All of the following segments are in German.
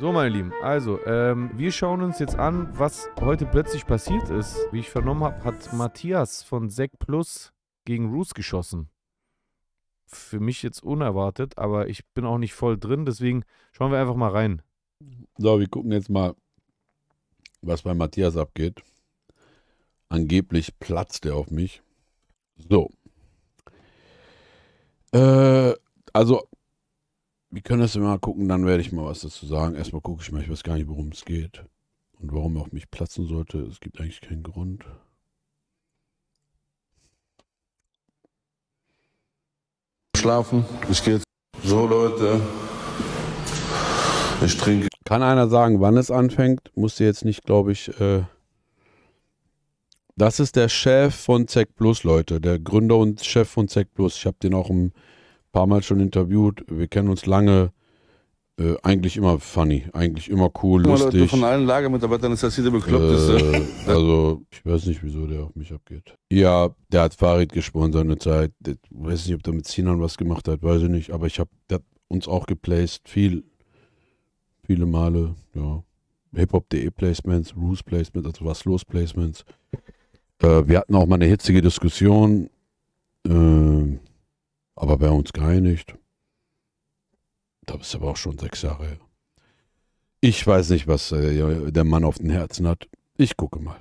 So, meine Lieben, also, ähm, wir schauen uns jetzt an, was heute plötzlich passiert ist. Wie ich vernommen habe, hat Matthias von Sec Plus gegen Roos geschossen. Für mich jetzt unerwartet, aber ich bin auch nicht voll drin, deswegen schauen wir einfach mal rein. So, wir gucken jetzt mal, was bei Matthias abgeht. Angeblich platzt er auf mich. So. Äh, also, wir können das mal gucken, dann werde ich mal was dazu sagen. Erstmal gucke ich mal, ich weiß gar nicht, worum es geht und warum er auf mich platzen sollte. Es gibt eigentlich keinen Grund. Schlafen, ich gehe jetzt. So, Leute. Ich trinke. Kann einer sagen, wann es anfängt? Musste jetzt nicht, glaube ich. Äh das ist der Chef von ZEC Plus, Leute. Der Gründer und Chef von ZEC Plus. Ich habe den auch ein paar Mal schon interviewt. Wir kennen uns lange. Äh, eigentlich immer funny, eigentlich immer cool, lustig. Leute, von allen Lagermitarbeitern ist das äh, hier äh, der Bekloppteste. Äh, also, ich weiß nicht, wieso der auf mich abgeht. Ja, der hat Farid gesprochen seine Zeit. Ich weiß nicht, ob der mit Sinan was gemacht hat, weiß ich nicht. Aber ich hat uns auch geplaced, viel, viele Male, ja. Hip-Hop.de Placements, Roos Placements, also was los Placements. Äh, wir hatten auch mal eine hitzige Diskussion, äh, aber bei uns geeinigt. Da ist aber auch schon sechs Jahre her. Ich weiß nicht, was äh, der Mann auf den Herzen hat. Ich gucke mal.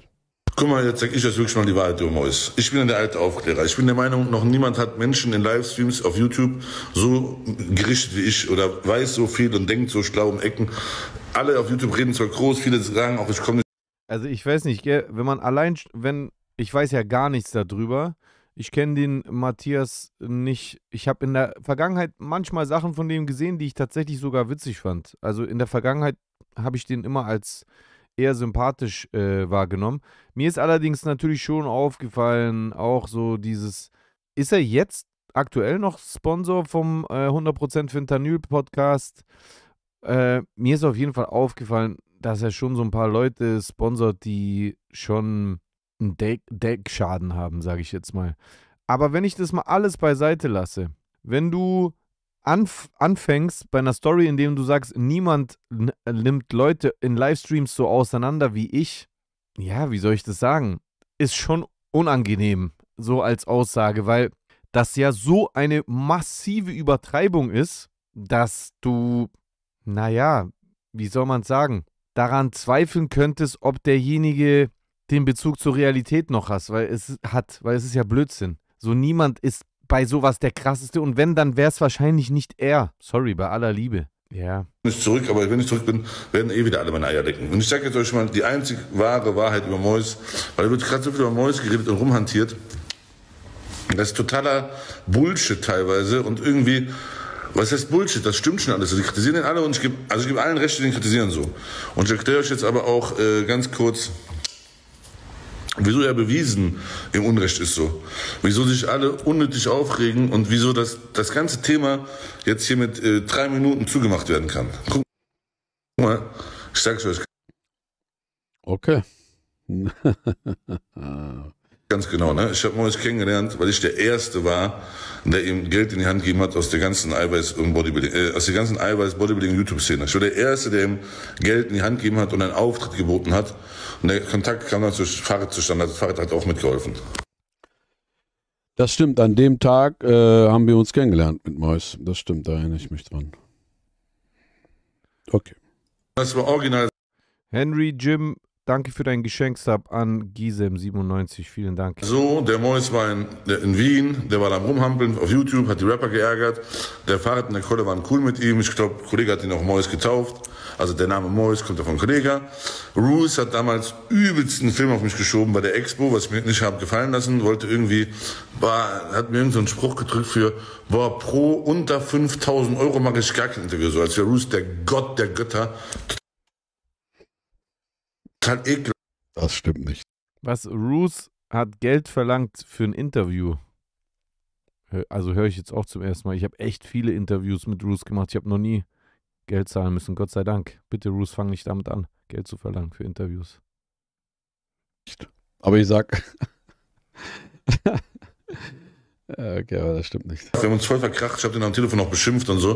Guck mal, jetzt sag ich euch wirklich mal die Wahrheit, du Maus. Ich bin der alte Aufklärer. Ich bin der Meinung, noch niemand hat Menschen in Livestreams auf YouTube so gerichtet wie ich oder weiß so viel und denkt so schlau um Ecken. Alle auf YouTube reden zwar groß, viele sagen auch, ich komme nicht. Also ich weiß nicht, gell, wenn man allein, wenn ich weiß ja gar nichts darüber. Ich kenne den Matthias nicht. Ich habe in der Vergangenheit manchmal Sachen von dem gesehen, die ich tatsächlich sogar witzig fand. Also in der Vergangenheit habe ich den immer als eher sympathisch äh, wahrgenommen. Mir ist allerdings natürlich schon aufgefallen, auch so dieses, ist er jetzt aktuell noch Sponsor vom äh, 100% Fentanyl Podcast? Äh, mir ist auf jeden Fall aufgefallen, dass er schon so ein paar Leute sponsert, die schon einen Deck Deckschaden haben, sage ich jetzt mal. Aber wenn ich das mal alles beiseite lasse, wenn du anf anfängst bei einer Story, in dem du sagst, niemand nimmt Leute in Livestreams so auseinander wie ich, ja, wie soll ich das sagen? Ist schon unangenehm, so als Aussage, weil das ja so eine massive Übertreibung ist, dass du, naja, wie soll man es sagen, daran zweifeln könntest, ob derjenige den Bezug zur Realität noch hast, weil es hat, weil es ist ja Blödsinn. So niemand ist bei sowas der krasseste und wenn, dann wäre es wahrscheinlich nicht er. Sorry, bei aller Liebe. Ja. Nicht zurück, aber wenn ich zurück bin, werden eh wieder alle meine Eier decken. Und ich sage jetzt euch mal die einzig wahre Wahrheit über Mois, weil da wird gerade so viel über Mois geredet und rumhantiert. Das ist totaler Bullshit teilweise und irgendwie, was heißt Bullshit? Das stimmt schon alles. Also die kritisieren den alle und ich gebe, also ich gebe allen Rechte, den kritisieren so. Und ich erkläre euch jetzt aber auch äh, ganz kurz, Wieso er bewiesen im Unrecht ist so? Wieso sich alle unnötig aufregen und wieso das, das ganze Thema jetzt hier mit äh, drei Minuten zugemacht werden kann? Guck mal, ich sag's euch. Okay. Ganz genau, ne? Ich habe euch kennengelernt, weil ich der Erste war, der ihm Geld in die Hand gegeben hat aus der ganzen Eiweiß- und Bodybuilding, äh, aus der ganzen Eiweiß-Bodybuilding-YouTube-Szene. Ich war der Erste, der ihm Geld in die Hand gegeben hat und einen Auftritt geboten hat und der Kontakt kam dann zu Fahrrad zustande. das also Fahrrad hat auch mitgeholfen. Das stimmt, an dem Tag äh, haben wir uns kennengelernt mit Mois. Das stimmt, da erinnere ich mich dran. Okay. Das war original. Henry Jim, danke für dein Geschenkstab an Gisem97. Vielen Dank. So, der Mois war in, der, in, Wien, der war da Rumhampeln auf YouTube, hat die Rapper geärgert. Der Fahrrad und der Kolle waren cool mit ihm. Ich glaube, Kollege hat ihn auch Mois getauft. Also der Name Morris kommt ja von Kollega. Roos hat damals übelsten Film auf mich geschoben bei der Expo, was ich mir nicht habe gefallen lassen. Wollte irgendwie, war, hat mir irgendeinen so Spruch gedrückt für, boah, pro unter 5000 Euro mache ich gar kein Interview. So als wäre Roos der Gott der Götter. Total ekelhaft. Das stimmt nicht. Was Roos hat Geld verlangt für ein Interview. Also höre ich jetzt auch zum ersten Mal. Ich habe echt viele Interviews mit Roos gemacht. Ich habe noch nie Geld zahlen müssen. Gott sei Dank. Bitte, Roos, fang nicht damit an, Geld zu verlangen für Interviews. Aber ich sag. okay, aber das stimmt nicht. Wir haben uns voll verkracht. Ich habe den am Telefon noch beschimpft und so.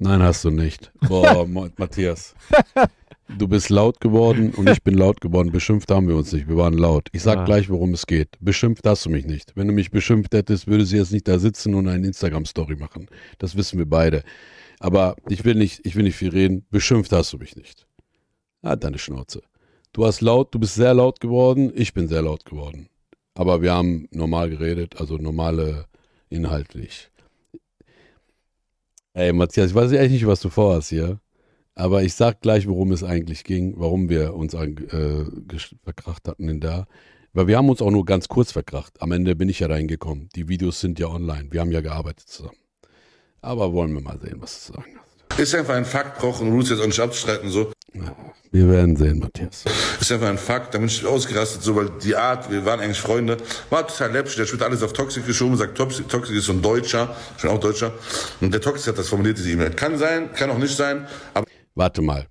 Nein, hast du nicht. Boah, Matthias. Du bist laut geworden und ich bin laut geworden. Beschimpft haben wir uns nicht. Wir waren laut. Ich sag ah. gleich, worum es geht. Beschimpft hast du mich nicht. Wenn du mich beschimpft hättest, würde sie jetzt nicht da sitzen und eine Instagram-Story machen. Das wissen wir beide. Aber ich will nicht, ich will nicht viel reden. Beschimpft hast du mich nicht. Ah, deine Schnauze. Du hast laut, du bist sehr laut geworden, ich bin sehr laut geworden. Aber wir haben normal geredet, also normale inhaltlich. Ey, Matthias, ich weiß echt nicht, was du vorhast hier. Aber ich sag gleich, worum es eigentlich ging, warum wir uns äh, verkracht hatten in da. Weil wir haben uns auch nur ganz kurz verkracht. Am Ende bin ich ja reingekommen. Die Videos sind ja online. Wir haben ja gearbeitet zusammen. Aber wollen wir mal sehen, was du sagen hast. Ist einfach ein Fakt, brauchen Roots jetzt auch nicht abstreiten, so. wir werden sehen, Matthias. Ist einfach ein Fakt, da bin ich ausgerastet, so, weil die Art, wir waren eigentlich Freunde, war total läppisch, der spielt alles auf Toxic geschoben, sagt Toxic, Toxic ist so ein Deutscher, ich bin auch Deutscher, und der Toxic hat das formuliert, diese E-Mail. Kann sein, kann auch nicht sein, aber. Warte mal.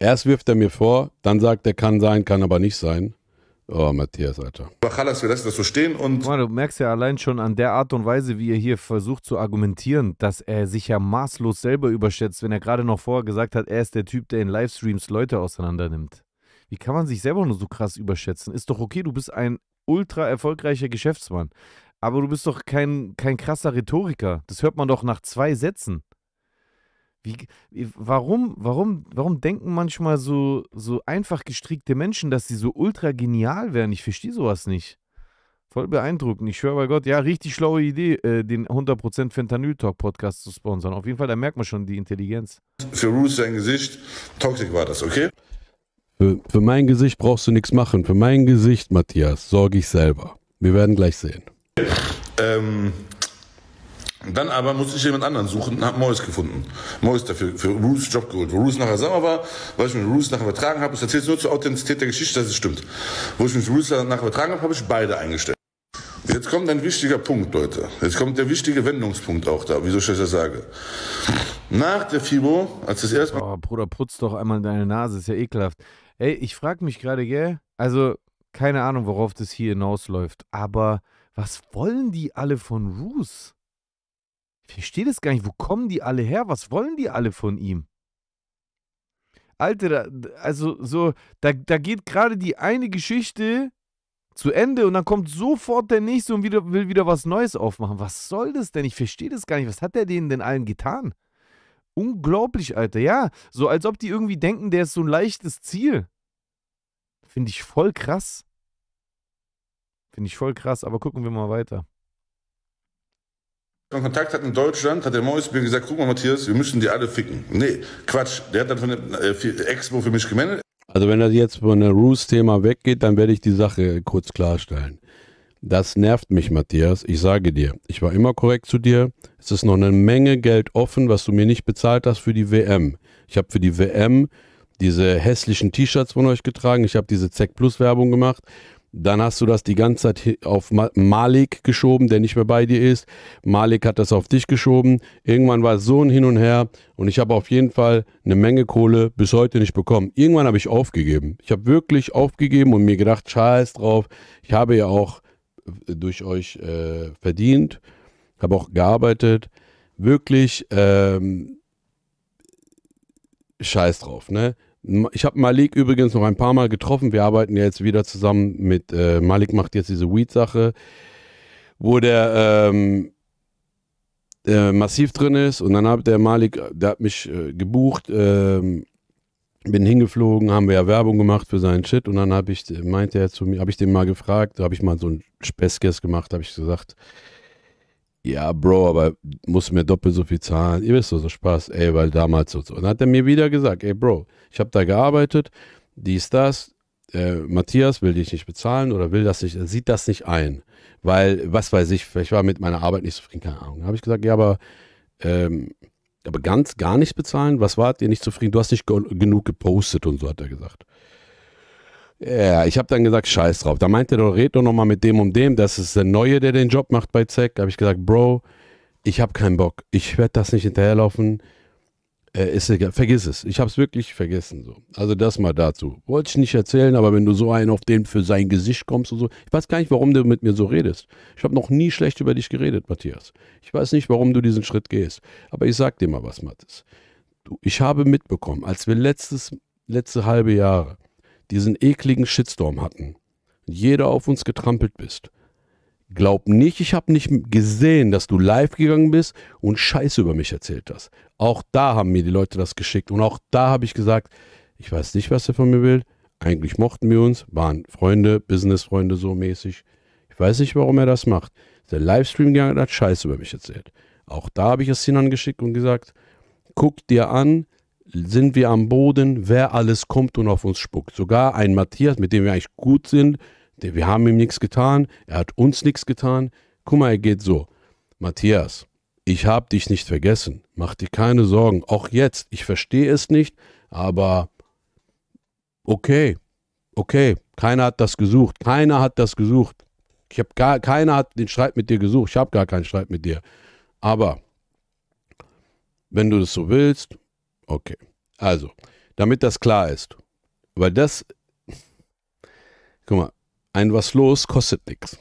Erst wirft er mir vor, dann sagt er, kann sein, kann aber nicht sein. Oh, Matthias, Alter. Aber Chalas, wir lassen das so stehen und. mal, du merkst ja allein schon an der Art und Weise, wie er hier versucht zu argumentieren, dass er sich ja maßlos selber überschätzt, wenn er gerade noch vorher gesagt hat, er ist der Typ, der in Livestreams Leute auseinandernimmt. Wie kann man sich selber nur so krass überschätzen? Ist doch okay, du bist ein ultra erfolgreicher Geschäftsmann. Aber du bist doch kein, kein krasser Rhetoriker. Das hört man doch nach zwei Sätzen. Wie, warum, warum, warum denken manchmal so, so einfach gestrickte Menschen, dass sie so ultra genial wären? Ich verstehe sowas nicht. Voll beeindruckend. Ich schwöre bei Gott, ja, richtig schlaue Idee, äh, den 100% Fentanyl-Talk-Podcast zu sponsern. Auf jeden Fall, da merkt man schon die Intelligenz. Für Ruth sein Gesicht, toxisch war das, okay? Für, für mein Gesicht brauchst du nichts machen. Für mein Gesicht, Matthias, sorge ich selber. Wir werden gleich sehen. Ähm, dann aber musste ich jemand anderen suchen und habe Morris gefunden. Morris dafür für Roos Job geholt. Wo Roos nachher sauer war, weil ich mit Roos nachher übertragen habe, ich erzählt nur zur Authentizität der Geschichte, dass es stimmt. Wo ich mit Roos nachher übertragen habe, habe ich beide eingestellt. Jetzt kommt ein wichtiger Punkt, Leute. Jetzt kommt der wichtige Wendungspunkt auch da, wieso ich das sage. Nach der FIBO, als das erste Mal. Oh, Bruder, putz doch einmal deine Nase, ist ja ekelhaft. Ey, ich frage mich gerade, gell? Also, keine Ahnung, worauf das hier hinausläuft, aber was wollen die alle von Roos? Ich verstehe das gar nicht. Wo kommen die alle her? Was wollen die alle von ihm? Alter, also so, da, da geht gerade die eine Geschichte zu Ende und dann kommt sofort der nächste und wieder, will wieder was Neues aufmachen. Was soll das denn? Ich verstehe das gar nicht. Was hat der denen denn allen getan? Unglaublich, Alter. Ja, so als ob die irgendwie denken, der ist so ein leichtes Ziel. Finde ich voll krass. Finde ich voll krass, aber gucken wir mal weiter schon Kontakt hat in Deutschland, hat der Mois mir gesagt, guck mal Matthias, wir müssen die alle ficken. Nee, Quatsch. Der hat dann von der äh, äh, Expo für mich gemeldet. Also wenn das jetzt von der ruse thema weggeht, dann werde ich die Sache kurz klarstellen. Das nervt mich, Matthias. Ich sage dir, ich war immer korrekt zu dir. Es ist noch eine Menge Geld offen, was du mir nicht bezahlt hast für die WM. Ich habe für die WM diese hässlichen T-Shirts von euch getragen. Ich habe diese ZEC Plus Werbung gemacht. Dann hast du das die ganze Zeit auf Malik geschoben, der nicht mehr bei dir ist. Malik hat das auf dich geschoben. Irgendwann war es so ein Hin und Her und ich habe auf jeden Fall eine Menge Kohle bis heute nicht bekommen. Irgendwann habe ich aufgegeben. Ich habe wirklich aufgegeben und mir gedacht, scheiß drauf. Ich habe ja auch äh, durch euch äh, verdient, habe auch gearbeitet. Wirklich ähm, scheiß drauf, ne? Ich habe Malik übrigens noch ein paar Mal getroffen. Wir arbeiten jetzt wieder zusammen mit äh, Malik macht jetzt diese Weed-Sache, wo der ähm, äh, massiv drin ist. Und dann hat der Malik, der hat mich äh, gebucht, ähm, bin hingeflogen, haben wir ja Werbung gemacht für seinen Shit. Und dann habe ich, meinte er zu mir, habe ich den mal gefragt, habe ich mal so einen Speskes gemacht, habe ich gesagt, ja, Bro, aber muss mir doppelt so viel zahlen. Ihr wisst so, so Spaß, ey, weil damals so. Und dann hat er mir wieder gesagt, ey, Bro, ich habe da gearbeitet, dies, das. Äh, Matthias will dich nicht bezahlen oder will das nicht, sieht das nicht ein. Weil, was weiß ich, ich war mit meiner Arbeit nicht zufrieden, keine Ahnung. Da habe ich gesagt, ja, aber, ähm, aber ganz gar nicht bezahlen, was wart ihr nicht zufrieden? Du hast nicht genug gepostet und so, hat er gesagt. Ja, ich habe dann gesagt, scheiß drauf. Da meinte doch, red doch nochmal mit dem und dem, das ist der Neue, der den Job macht bei Zack. Da habe ich gesagt, Bro, ich habe keinen Bock. Ich werde das nicht hinterherlaufen. Äh, ist egal. Vergiss es. Ich habe es wirklich vergessen. So. Also das mal dazu. Wollte ich nicht erzählen, aber wenn du so einen auf den für sein Gesicht kommst und so. Ich weiß gar nicht, warum du mit mir so redest. Ich habe noch nie schlecht über dich geredet, Matthias. Ich weiß nicht, warum du diesen Schritt gehst. Aber ich sag dir mal was, Mathis. ich habe mitbekommen, als wir letztes, letzte halbe Jahre diesen ekligen Shitstorm hatten, jeder auf uns getrampelt bist. Glaub nicht, ich habe nicht gesehen, dass du live gegangen bist und Scheiße über mich erzählt hast. Auch da haben mir die Leute das geschickt und auch da habe ich gesagt, ich weiß nicht, was er von mir will. Eigentlich mochten wir uns, waren Freunde, Businessfreunde so mäßig. Ich weiß nicht, warum er das macht. Der Livestream gegangen hat Scheiße über mich erzählt. Auch da habe ich es hinangeschickt und gesagt, guck dir an, sind wir am Boden, wer alles kommt und auf uns spuckt. Sogar ein Matthias, mit dem wir eigentlich gut sind, der, wir haben ihm nichts getan, er hat uns nichts getan. Guck mal, er geht so. Matthias, ich habe dich nicht vergessen, mach dir keine Sorgen, auch jetzt, ich verstehe es nicht, aber okay, okay, keiner hat das gesucht, keiner hat das gesucht. Ich habe gar, keiner hat den Streit mit dir gesucht, ich habe gar keinen Streit mit dir. Aber wenn du das so willst, Okay. Also, damit das klar ist, weil das, guck mal, ein was los kostet nichts.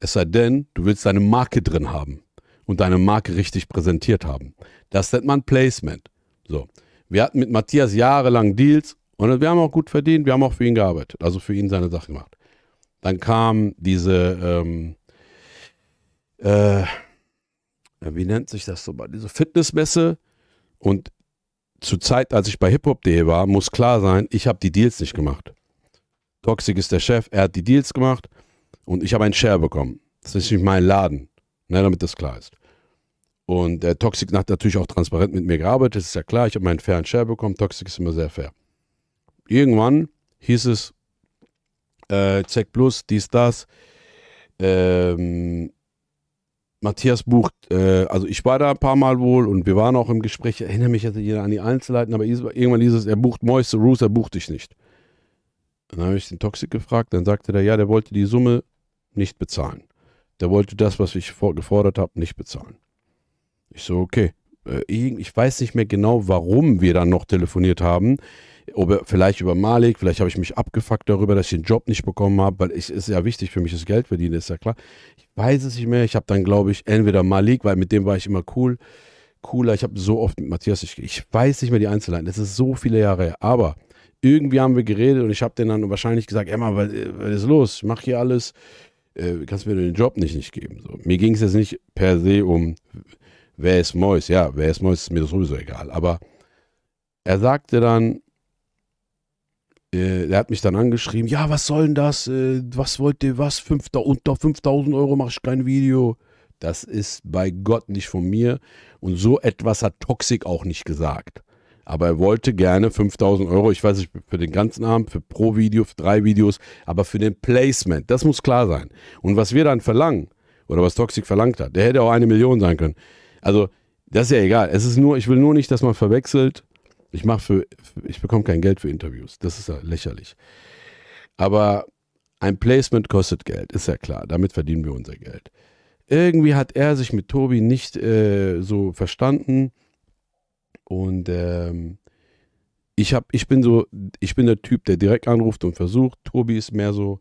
Es sei denn, du willst deine Marke drin haben und deine Marke richtig präsentiert haben. Das nennt man Placement. So. Wir hatten mit Matthias jahrelang Deals und wir haben auch gut verdient, wir haben auch für ihn gearbeitet, also für ihn seine Sachen gemacht. Dann kam diese, ähm, äh, wie nennt sich das so mal, diese Fitnessmesse und zur Zeit, als ich bei hiphop.de war, muss klar sein, ich habe die Deals nicht gemacht. Toxic ist der Chef, er hat die Deals gemacht und ich habe einen Share bekommen. Das ist nicht mein Laden, ne, damit das klar ist. Und äh, Toxic hat natürlich auch transparent mit mir gearbeitet, ist ja klar, ich habe meinen fairen Share bekommen, Toxic ist immer sehr fair. Irgendwann hieß es, äh, Check Plus, dies, das, ähm, Matthias bucht, äh, also ich war da ein paar Mal wohl und wir waren auch im Gespräch, ich erinnere mich jetzt jeder an die Einzelheiten, aber irgendwann hieß es, er bucht Moiste Roos, er bucht dich nicht. Dann habe ich den Toxic gefragt, dann sagte der, ja, der wollte die Summe nicht bezahlen. Der wollte das, was ich gefordert habe, nicht bezahlen. Ich so, okay. Äh, ich weiß nicht mehr genau, warum wir dann noch telefoniert haben. Ob, vielleicht über Malik, vielleicht habe ich mich abgefuckt darüber, dass ich den Job nicht bekommen habe, weil es ist ja wichtig für mich, das Geld verdienen, ist ja klar. Ich weiß es nicht mehr. Ich habe dann, glaube ich, entweder Malik, weil mit dem war ich immer cool, cooler. Ich habe so oft mit Matthias, ich, ich weiß nicht mehr die Einzelheiten. Das ist so viele Jahre her. Aber irgendwie haben wir geredet und ich habe den dann wahrscheinlich gesagt, Emma, was, was ist los? Ich mache hier alles. Äh, kannst mir den Job nicht, nicht geben. So. Mir ging es jetzt nicht per se um, wer ist Mois? Ja, wer ist Mois, ist mir sowieso egal. Aber er sagte dann, der, äh, der, hat mich dann angeschrieben, ja, was soll denn das? Äh, was wollt ihr, was? Fünf, unter 5000 Euro mache ich kein Video. Das ist bei Gott nicht von mir. Und so etwas hat Toxic auch nicht gesagt. Aber er wollte gerne 5000 Euro, ich weiß nicht, für den ganzen Abend, für pro Video, für drei Videos, aber für den Placement, das muss klar sein. Und was wir dann verlangen, oder was Toxic verlangt hat, der hätte auch eine Million sein können. Also, das ist ja egal. Es ist nur, ich will nur nicht, dass man verwechselt, ich mache für, ich bekomme kein Geld für Interviews. Das ist ja lächerlich. Aber ein Placement kostet Geld, ist ja klar. Damit verdienen wir unser Geld. Irgendwie hat er sich mit Tobi nicht äh, so verstanden. Und ähm, ich, hab, ich bin so, ich bin der Typ, der direkt anruft und versucht. Tobi ist mehr so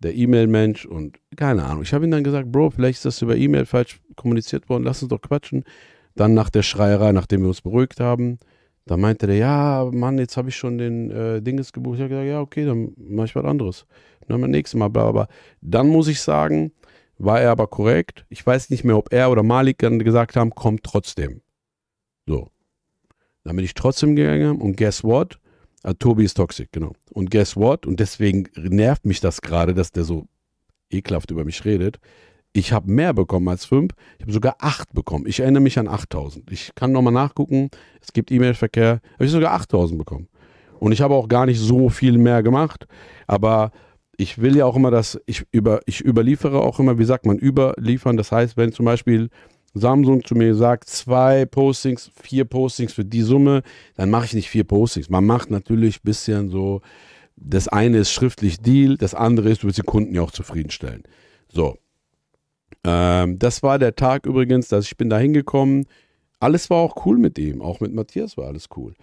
der E-Mail-Mensch und keine Ahnung. Ich habe ihm dann gesagt, Bro, vielleicht ist das über E-Mail falsch kommuniziert worden, lass uns doch quatschen. Dann nach der Schreierei, nachdem wir uns beruhigt haben, da meinte der, ja, Mann, jetzt habe ich schon den äh, Dinges gebucht. Ich habe gesagt, ja, okay, dann mache ich was anderes. Dann ne, beim nächsten Mal, bla, bla, bla. Dann muss ich sagen, war er aber korrekt. Ich weiß nicht mehr, ob er oder Malik dann gesagt haben, kommt trotzdem. So. Dann bin ich trotzdem gegangen und guess what? Ah, Tobi ist toxisch, genau. Und guess what? Und deswegen nervt mich das gerade, dass der so ekelhaft über mich redet. Ich habe mehr bekommen als fünf. Ich habe sogar acht bekommen. Ich erinnere mich an 8000. Ich kann nochmal nachgucken. Es gibt E-Mail-Verkehr. Habe ich sogar 8000 bekommen. Und ich habe auch gar nicht so viel mehr gemacht. Aber ich will ja auch immer, dass ich über, ich überliefere auch immer, wie sagt man, überliefern. Das heißt, wenn zum Beispiel Samsung zu mir sagt, zwei Postings, vier Postings für die Summe, dann mache ich nicht vier Postings. Man macht natürlich ein bisschen so, das eine ist schriftlich Deal, das andere ist, du willst die Kunden ja auch zufriedenstellen. So, ähm, das war der Tag übrigens, dass ich bin da hingekommen. Alles war auch cool mit ihm, auch mit Matthias war alles cool.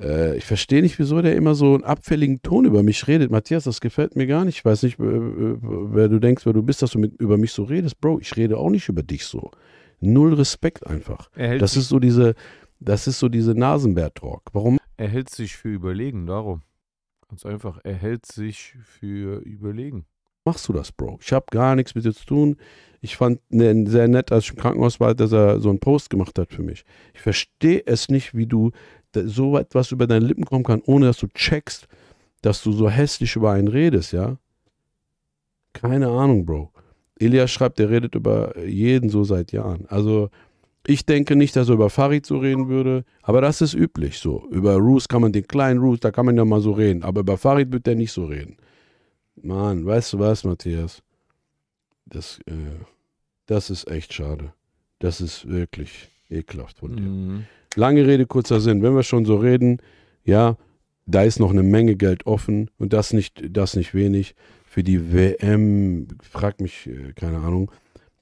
Äh, ich verstehe nicht, wieso der immer so einen abfälligen Ton über mich redet. Matthias, das gefällt mir gar nicht. Ich weiß nicht, äh, äh, wer du denkst, wer du bist, dass du mit, über mich so redest. Bro, ich rede auch nicht über dich so. Null Respekt einfach. Das ist so diese, das ist so diese Nasenbär-Talk. Warum? Er hält sich für überlegen, darum. Ganz einfach, er hält sich für überlegen machst du das, Bro? Ich habe gar nichts mit dir zu tun. Ich fand ne, sehr nett, als ich im Krankenhaus war, dass er so einen Post gemacht hat für mich. Ich verstehe es nicht, wie du so etwas über deine Lippen kommen kann, ohne dass du checkst, dass du so hässlich über einen redest, ja? Keine Ahnung, Bro. Elias schreibt, er redet über jeden so seit Jahren. Also, ich denke nicht, dass er über Farid so reden würde, aber das ist üblich so. Über Roos kann man den kleinen Roos, da kann man ja mal so reden, aber über Farid wird der nicht so reden. Mann, weißt du was, Matthias? Das, äh, das ist echt schade. Das ist wirklich ekelhaft von dir. Mhm. Lange Rede, kurzer Sinn. Wenn wir schon so reden, ja, da ist noch eine Menge Geld offen und das nicht, das nicht wenig. Für die WM, frag mich, äh, keine Ahnung,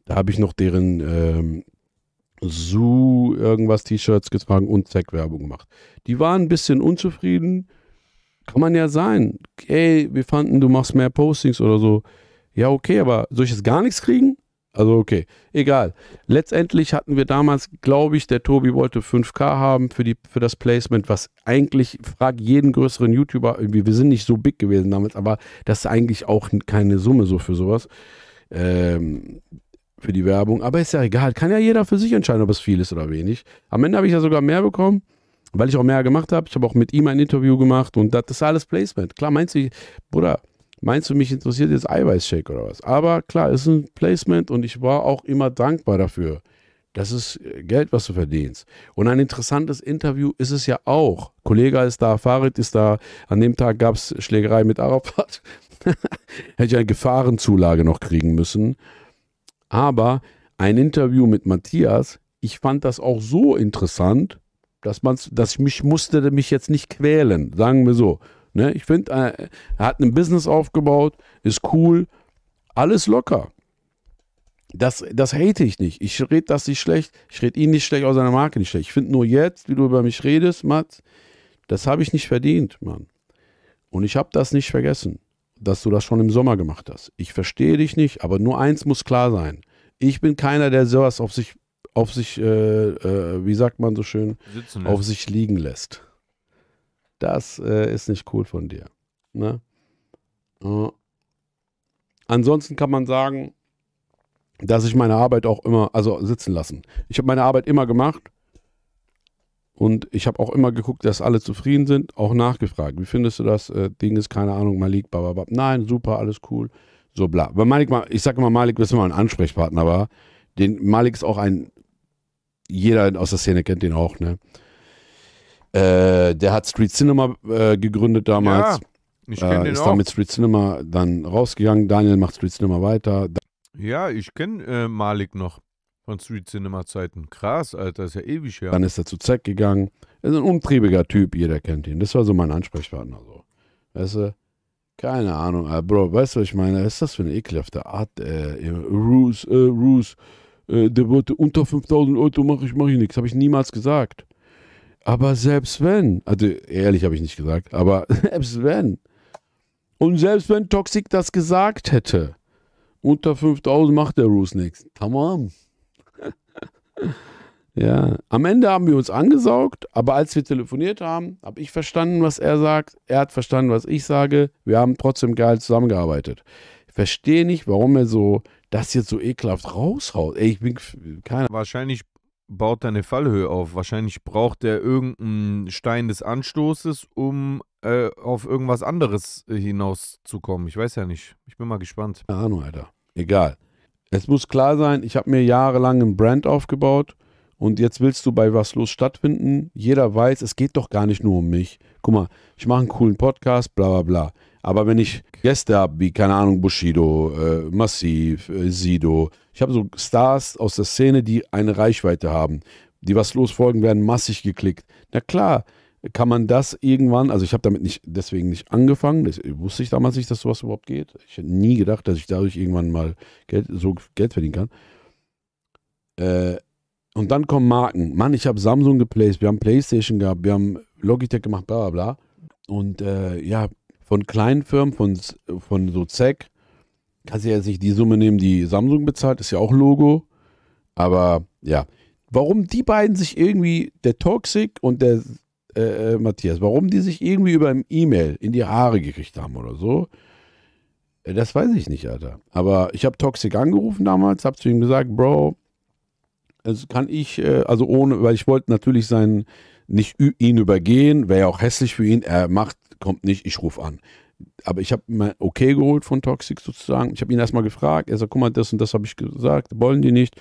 da habe ich noch deren ähm, Zoo irgendwas T-Shirts getragen und Zack-Werbung gemacht. Die waren ein bisschen unzufrieden, kann man ja sein. Ey, wir fanden, du machst mehr Postings oder so. Ja, okay, aber soll ich jetzt gar nichts kriegen? Also okay, egal. Letztendlich hatten wir damals, glaube ich, der Tobi wollte 5K haben für, die, für das Placement, was eigentlich, frag jeden größeren YouTuber, irgendwie, wir sind nicht so big gewesen damals, aber das ist eigentlich auch keine Summe so für sowas, ähm, für die Werbung. Aber ist ja egal, kann ja jeder für sich entscheiden, ob es viel ist oder wenig. Am Ende habe ich ja sogar mehr bekommen weil ich auch mehr gemacht habe. Ich habe auch mit ihm ein Interview gemacht und das ist alles Placement. Klar, meinst du, Bruder, meinst du, mich interessiert jetzt Eiweißshake oder was? Aber klar, es ist ein Placement und ich war auch immer dankbar dafür. Das ist äh, Geld, was du verdienst. Und ein interessantes Interview ist es ja auch. Kollege ist da, Farid ist da. An dem Tag gab es Schlägerei mit Arafat. Hätte ich eine Gefahrenzulage noch kriegen müssen. Aber ein Interview mit Matthias, ich fand das auch so interessant, dass man, dass ich mich musste mich jetzt nicht quälen, sagen wir so. Ne? Ich finde, äh, er hat ein Business aufgebaut, ist cool, alles locker. Das, das hate ich nicht. Ich rede das nicht schlecht. Ich rede ihn nicht schlecht, auch seine Marke nicht schlecht. Ich finde nur jetzt, wie du über mich redest, Mats, das habe ich nicht verdient, Mann. Und ich habe das nicht vergessen, dass du das schon im Sommer gemacht hast. Ich verstehe dich nicht, aber nur eins muss klar sein. Ich bin keiner, der sowas auf sich auf sich, äh, äh, wie sagt man so schön, auf sich liegen lässt. Das äh, ist nicht cool von dir. Ne? ansonsten kann man sagen, dass ich meine Arbeit auch immer, also sitzen lassen. Ich habe meine Arbeit immer gemacht und ich habe auch immer geguckt, dass alle zufrieden sind, auch nachgefragt. Wie findest du das? Äh, Ding ist, keine Ahnung, mal liegt, bababab. Nein, super, alles cool. So bla. Weil Malik, ich sage immer, Malik ist immer ein Ansprechpartner, aber den Malik ist auch ein jeder aus der Szene kennt den auch, ne? Äh, der hat Street Cinema äh, gegründet damals. Ja, ich kenne äh, den ist auch. dann mit Street Cinema dann rausgegangen. Daniel macht Street Cinema weiter. Ja, ich kenne äh, Malik noch von Street Cinema Zeiten. Krass, Alter, ist ja ewig her. Dann ist er zu Z gegangen. Er ist ein umtriebiger Typ, jeder kennt ihn. Das war so mein Ansprechpartner. So. Weißt du? Keine Ahnung, äh, Bro, weißt du, was ich meine? Was ist das für eine ekelhafte Art? Äh, Ruse, äh, Ruse, äh, der wollte unter 5000 Euro mache ich, mache ich nichts. Habe ich niemals gesagt. Aber selbst wenn, also ehrlich habe ich nicht gesagt, aber selbst wenn, und selbst wenn Toxic das gesagt hätte, unter 5000 macht der Roos nichts. Tamam. ja, am Ende haben wir uns angesaugt, aber als wir telefoniert haben, habe ich verstanden, was er sagt, er hat verstanden, was ich sage, wir haben trotzdem geil zusammengearbeitet. Ich verstehe nicht, warum er so das jetzt so ekelhaft raushaut. Ey, ich bin keiner. Wahrscheinlich baut er eine Fallhöhe auf. Wahrscheinlich braucht er irgendeinen Stein des Anstoßes, um äh, auf irgendwas anderes äh, hinauszukommen. Ich weiß ja nicht. Ich bin mal gespannt. Keine Ahnung, Alter. Egal. Es muss klar sein, ich habe mir jahrelang einen Brand aufgebaut und jetzt willst du bei was los stattfinden. Jeder weiß, es geht doch gar nicht nur um mich. Guck mal, ich mache einen coolen Podcast, bla bla bla. Aber wenn ich Gäste habe, wie, keine Ahnung, Bushido, äh, Massiv, äh, Sido, ich habe so Stars aus der Szene, die eine Reichweite haben, die was losfolgen, werden massig geklickt. Na klar, kann man das irgendwann, also ich habe damit nicht, deswegen nicht angefangen, das, wusste ich damals nicht, dass sowas überhaupt geht. Ich hätte nie gedacht, dass ich dadurch irgendwann mal Geld, so Geld verdienen kann. Äh, und dann kommen Marken. Mann, ich habe Samsung geplaced, wir haben Playstation gehabt, wir haben Logitech gemacht, bla bla bla. Und äh, ja, von kleinen Firmen, von, von so ZEC, kann sie ja sich die Summe nehmen, die Samsung bezahlt, ist ja auch Logo. Aber ja, warum die beiden sich irgendwie, der Toxic und der äh, äh Matthias, warum die sich irgendwie über ein E-Mail in die Haare gekriegt haben oder so, äh, das weiß ich nicht, Alter. Aber ich habe Toxic angerufen damals, habe zu ihm gesagt, Bro, das kann ich, äh, also ohne, weil ich wollte natürlich sein, nicht ihn übergehen, wäre ja auch hässlich für ihn. Er macht kommt nicht, ich rufe an. Aber ich habe mir okay geholt von Toxic sozusagen. Ich habe ihn erstmal gefragt. Er sagt, guck mal, das und das habe ich gesagt, wollen die nicht.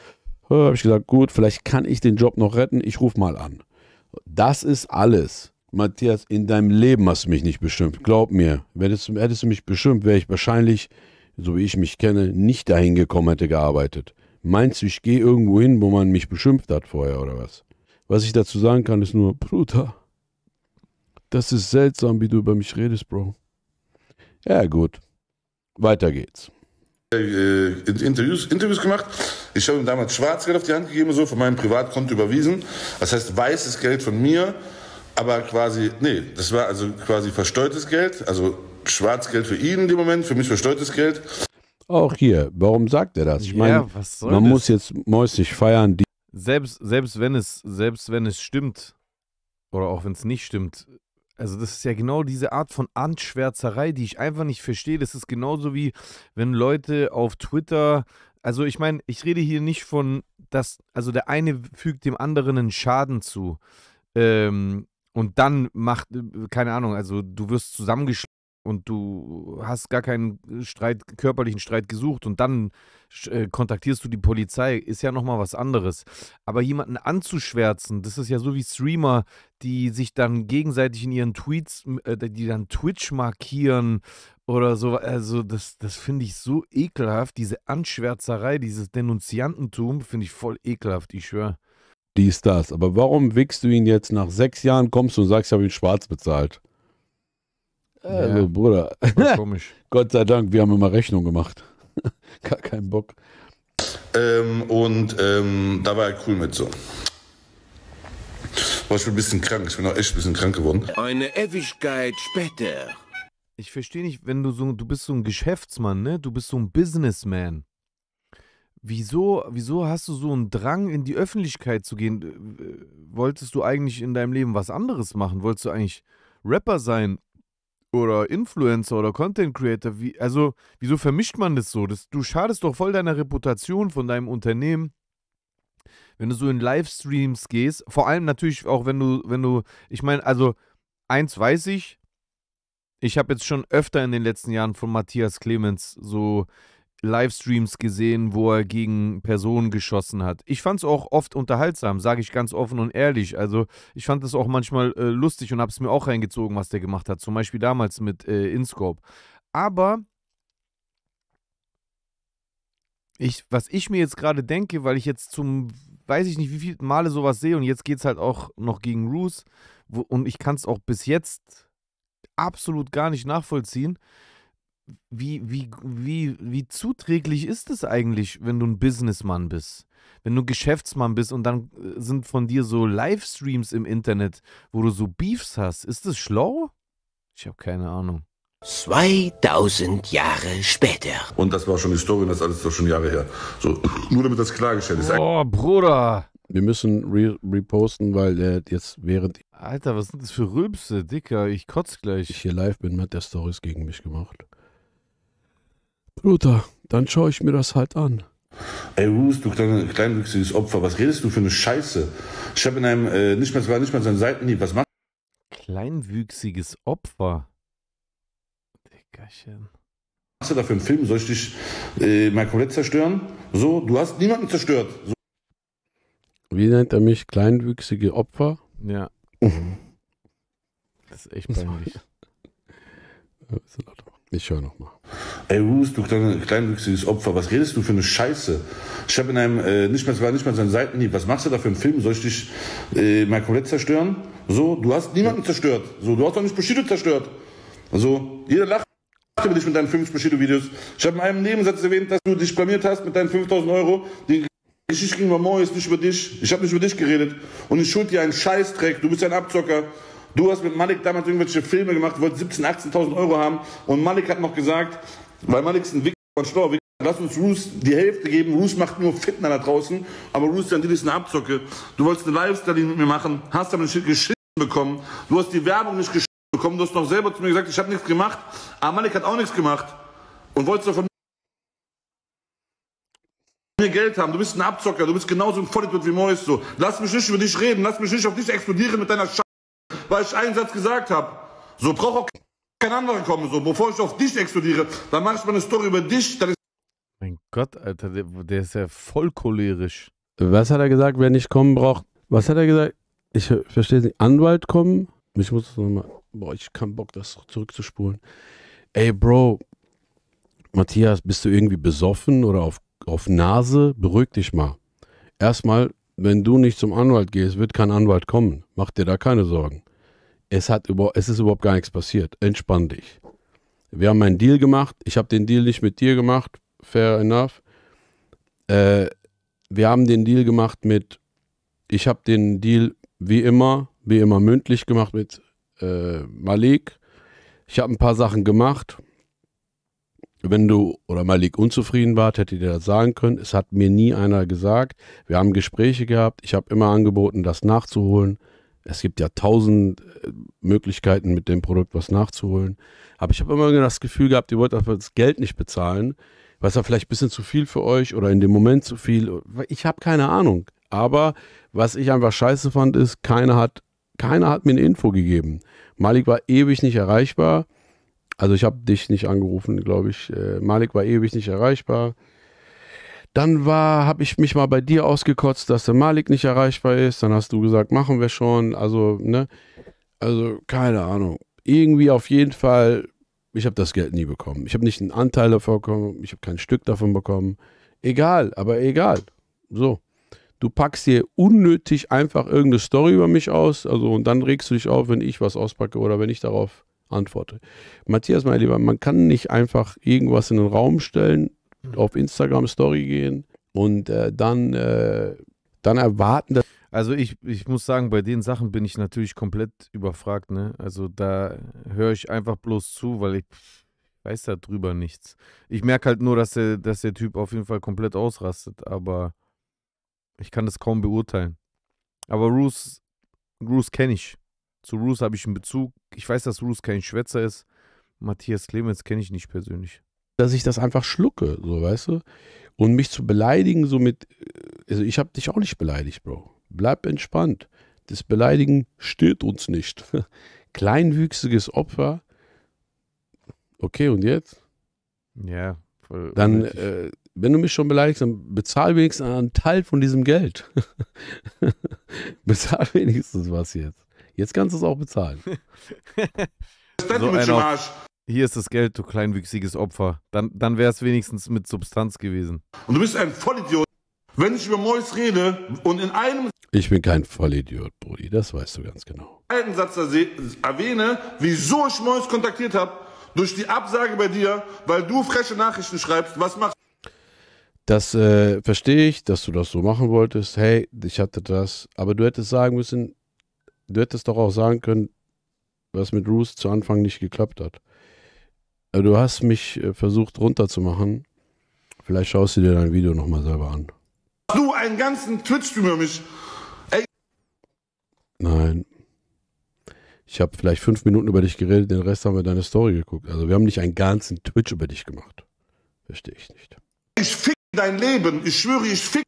Habe ich gesagt, gut, vielleicht kann ich den Job noch retten, ich rufe mal an. Das ist alles. Matthias, in deinem Leben hast du mich nicht beschimpft. Glaub mir, hättest, hättest du mich beschimpft, wäre ich wahrscheinlich, so wie ich mich kenne, nicht dahin gekommen hätte gearbeitet. Meinst du, ich gehe irgendwo hin, wo man mich beschimpft hat vorher oder was? Was ich dazu sagen kann, ist nur, Bruder, das ist seltsam, wie du über mich redest, Bro. Ja, gut. Weiter geht's. Äh, äh Interviews, Interviews gemacht. Ich habe ihm damals Schwarzgeld auf die Hand gegeben, so von meinem Privatkonto überwiesen. Das heißt, weißes Geld von mir, aber quasi, nee, das war also quasi versteuertes Geld, also Schwarzgeld für ihn in dem Moment, für mich versteuertes Geld. Auch hier, warum sagt er das? Ich ja, meine, man das? muss jetzt mäusig feiern. selbst, selbst, wenn es, selbst wenn es stimmt, oder auch wenn es nicht stimmt, also das ist ja genau diese Art von Anschwärzerei, die ich einfach nicht verstehe. Das ist genauso wie, wenn Leute auf Twitter, also ich meine, ich rede hier nicht von, dass, also der eine fügt dem anderen einen Schaden zu. Ähm, und dann macht, äh, keine Ahnung, also du wirst zusammengeschlagen und du hast gar keinen Streit, körperlichen Streit gesucht und dann äh, kontaktierst du die Polizei, ist ja nochmal was anderes. Aber jemanden anzuschwärzen, das ist ja so wie Streamer, die sich dann gegenseitig in ihren Tweets, äh, die dann Twitch markieren oder so. Also das, das finde ich so ekelhaft, diese Anschwärzerei, dieses Denunziantentum, finde ich voll ekelhaft, ich schwöre. Die ist das. Aber warum wickst du ihn jetzt nach sechs Jahren, kommst du und sagst, ich habe ihn schwarz bezahlt? Also, ja, Bruder. Komisch. Gott sei Dank, wir haben immer Rechnung gemacht. Gar keinen Bock. Ähm, und ähm, da war er cool mit so. War schon ein bisschen krank. Ich bin auch echt ein bisschen krank geworden. Eine Ewigkeit später. Ich verstehe nicht, wenn du so, du bist so ein Geschäftsmann, ne? Du bist so ein Businessman. Wieso, wieso hast du so einen Drang, in die Öffentlichkeit zu gehen? Äh, wolltest du eigentlich in deinem Leben was anderes machen? Wolltest du eigentlich Rapper sein oder Influencer oder Content Creator, wie, also wieso vermischt man das so? Das, du schadest doch voll deiner Reputation von deinem Unternehmen. Wenn du so in Livestreams gehst, vor allem natürlich auch wenn du, wenn du, ich meine, also eins weiß ich, ich habe jetzt schon öfter in den letzten Jahren von Matthias Clemens so Livestreams gesehen, wo er gegen Personen geschossen hat. Ich fand es auch oft unterhaltsam, sage ich ganz offen und ehrlich. Also ich fand es auch manchmal äh, lustig und habe es mir auch reingezogen, was der gemacht hat. Zum Beispiel damals mit äh, InScope. Aber ich, was ich mir jetzt gerade denke, weil ich jetzt zum, weiß ich nicht, wie viele Male sowas sehe und jetzt geht es halt auch noch gegen Roos und ich kann es auch bis jetzt absolut gar nicht nachvollziehen wie, wie, wie, wie zuträglich ist es eigentlich, wenn du ein Businessmann bist? Wenn du Geschäftsmann bist und dann äh, sind von dir so Livestreams im Internet, wo du so Beefs hast, ist das schlau? Ich habe keine Ahnung. 2000 Jahre später. Und das war schon Historie und das alles doch schon Jahre her. So, nur damit das klargestellt ist. Oh, Bruder. Wir müssen re reposten, weil der jetzt während. Alter, was sind das für Rülpse, Dicker? Ich kotz gleich. Ich hier live bin, hat der Stories gegen mich gemacht. Bruder, dann schaue ich mir das halt an. Ey, Roos, du klein, kleinwüchsiges Opfer, was redest du für eine Scheiße? Ich habe in einem, äh, nicht mal, nicht mal seinen Seitenhieb, was macht. Kleinwüchsiges Opfer? Dickerchen. Was hast du da für einen Film? Soll ich dich äh, mal komplett zerstören? So, du hast niemanden zerstört. So. Wie nennt er mich? Kleinwüchsige Opfer? Ja. Mhm. das ist echt peinlich. ja, ist in ich höre nochmal. Ey, Ruth, du klein, kleinwüchsiges Opfer, was redest du für eine Scheiße? Ich habe in einem, äh, nicht mal, war nicht mal ein Seitenhieb. Was machst du da für einen Film? Soll ich dich äh, mal komplett zerstören? So, du hast niemanden zerstört. So, du hast doch nicht Bushido zerstört. So, jeder lacht über dich mit deinen 5 Bushido-Videos. Ich habe in einem Nebensatz erwähnt, dass du dich blamiert hast mit deinen 5000 Euro. Die Geschichte ging über Mois, nicht über dich. Ich habe nicht über dich geredet. Und ich schuld dir einen Scheißdreck. Du bist ein Abzocker. Du hast mit Malik damals irgendwelche Filme gemacht, wollt 17.000, 18 18.000 Euro haben und Malik hat noch gesagt, weil Malik ist ein Wichser von Schlauer Lass uns Roos die Hälfte geben. Roos macht nur Fitner da draußen. Aber Roos dann ist eine Abzocke. Du wolltest eine Lifestyle mit mir machen, hast aber nicht geschissen bekommen. Du hast die Werbung nicht geschissen bekommen. Du hast noch selber zu mir gesagt, ich habe nichts gemacht. Aber Malik hat auch nichts gemacht. Und wolltest davon mir Geld haben. Du bist ein Abzocker. Du bist genauso ein Vollidiot wie Morris so. Lass mich nicht über dich reden. Lass mich nicht auf dich explodieren mit deiner Scheiße weil ich einen Satz gesagt habe. So braucht auch kein anderer kommen. So, bevor ich auf dich explodiere, dann mache ich mal eine Story über dich. mein Gott, Alter, der, der ist ja voll cholerisch. Was hat er gesagt, wer nicht kommen braucht? Was hat er gesagt? Ich verstehe nicht. Anwalt kommen? Ich muss nochmal. Boah, ich kann Bock, das zurückzuspulen. Ey, Bro, Matthias, bist du irgendwie besoffen oder auf, auf Nase? Beruhig dich mal. Erstmal, wenn du nicht zum Anwalt gehst, wird kein Anwalt kommen. Mach dir da keine Sorgen es, hat über, es ist überhaupt gar nichts passiert. Entspann dich. Wir haben einen Deal gemacht. Ich habe den Deal nicht mit dir gemacht. Fair enough. Äh, wir haben den Deal gemacht mit, ich habe den Deal wie immer, wie immer mündlich gemacht mit äh, Malik. Ich habe ein paar Sachen gemacht. Wenn du oder Malik unzufrieden wart, hättet ihr das sagen können. Es hat mir nie einer gesagt. Wir haben Gespräche gehabt. Ich habe immer angeboten, das nachzuholen. Es gibt ja tausend äh, Möglichkeiten, mit dem Produkt was nachzuholen. Aber ich habe immer das Gefühl gehabt, ihr wollt dafür das Geld nicht bezahlen. Was war vielleicht ein bisschen zu viel für euch oder in dem Moment zu viel. Ich habe keine Ahnung. Aber was ich einfach scheiße fand, ist, keiner hat, keiner hat mir eine Info gegeben. Malik war ewig nicht erreichbar. Also ich habe dich nicht angerufen, glaube ich. Äh, Malik war ewig nicht erreichbar. Dann habe ich mich mal bei dir ausgekotzt, dass der Malik nicht erreichbar ist. Dann hast du gesagt, machen wir schon. Also, ne? Also, keine Ahnung. Irgendwie auf jeden Fall, ich habe das Geld nie bekommen. Ich habe nicht einen Anteil davon bekommen. Ich habe kein Stück davon bekommen. Egal, aber egal. So. Du packst dir unnötig einfach irgendeine Story über mich aus. Also, und dann regst du dich auf, wenn ich was auspacke oder wenn ich darauf antworte. Matthias, mein Lieber, man kann nicht einfach irgendwas in den Raum stellen, Mhm. auf Instagram Story gehen und äh, dann, äh, dann erwarten, dass. Also ich, ich muss sagen, bei den Sachen bin ich natürlich komplett überfragt. Ne? Also da höre ich einfach bloß zu, weil ich weiß darüber nichts. Ich merke halt nur, dass der, dass der Typ auf jeden Fall komplett ausrastet, aber ich kann das kaum beurteilen. Aber Roos, Roos kenne ich. Zu Roos habe ich einen Bezug. Ich weiß, dass Roos kein Schwätzer ist. Matthias Clemens kenne ich nicht persönlich dass ich das einfach schlucke, so weißt du. Und mich zu beleidigen, so mit, also ich habe dich auch nicht beleidigt, Bro. Bleib entspannt. Das Beleidigen steht uns nicht. Kleinwüchsiges Opfer. Okay, und jetzt? Ja. Voll dann, äh, wenn du mich schon beleidigst, dann bezahl wenigstens einen Teil von diesem Geld. bezahl wenigstens was jetzt. Jetzt kannst du es auch bezahlen. so einer, hier ist das Geld, du kleinwüchsiges Opfer. Dann, dann wäre es wenigstens mit Substanz gewesen. Und du bist ein Vollidiot. Wenn ich über Mois rede und in einem... Ich bin kein Vollidiot, Brudi, das weißt du ganz genau. ...einen Satz erwähne, wieso ich Mois kontaktiert habe, durch die Absage bei dir, weil du freche Nachrichten schreibst, was machst du? das äh, verstehe ich, dass du das so machen wolltest. Hey, ich hatte das. Aber du hättest sagen müssen, du hättest doch auch sagen können, was mit Roos zu Anfang nicht geklappt hat. Also du hast mich äh, versucht runterzumachen. Vielleicht schaust du dir dein Video nochmal selber an. Du einen ganzen Twitch über mich. Ey. Nein. Ich habe vielleicht fünf Minuten über dich geredet, den Rest haben wir deine Story geguckt. Also wir haben nicht einen ganzen Twitch über dich gemacht. Verstehe ich nicht. Ich fick dein Leben. Ich schwöre, ich fick.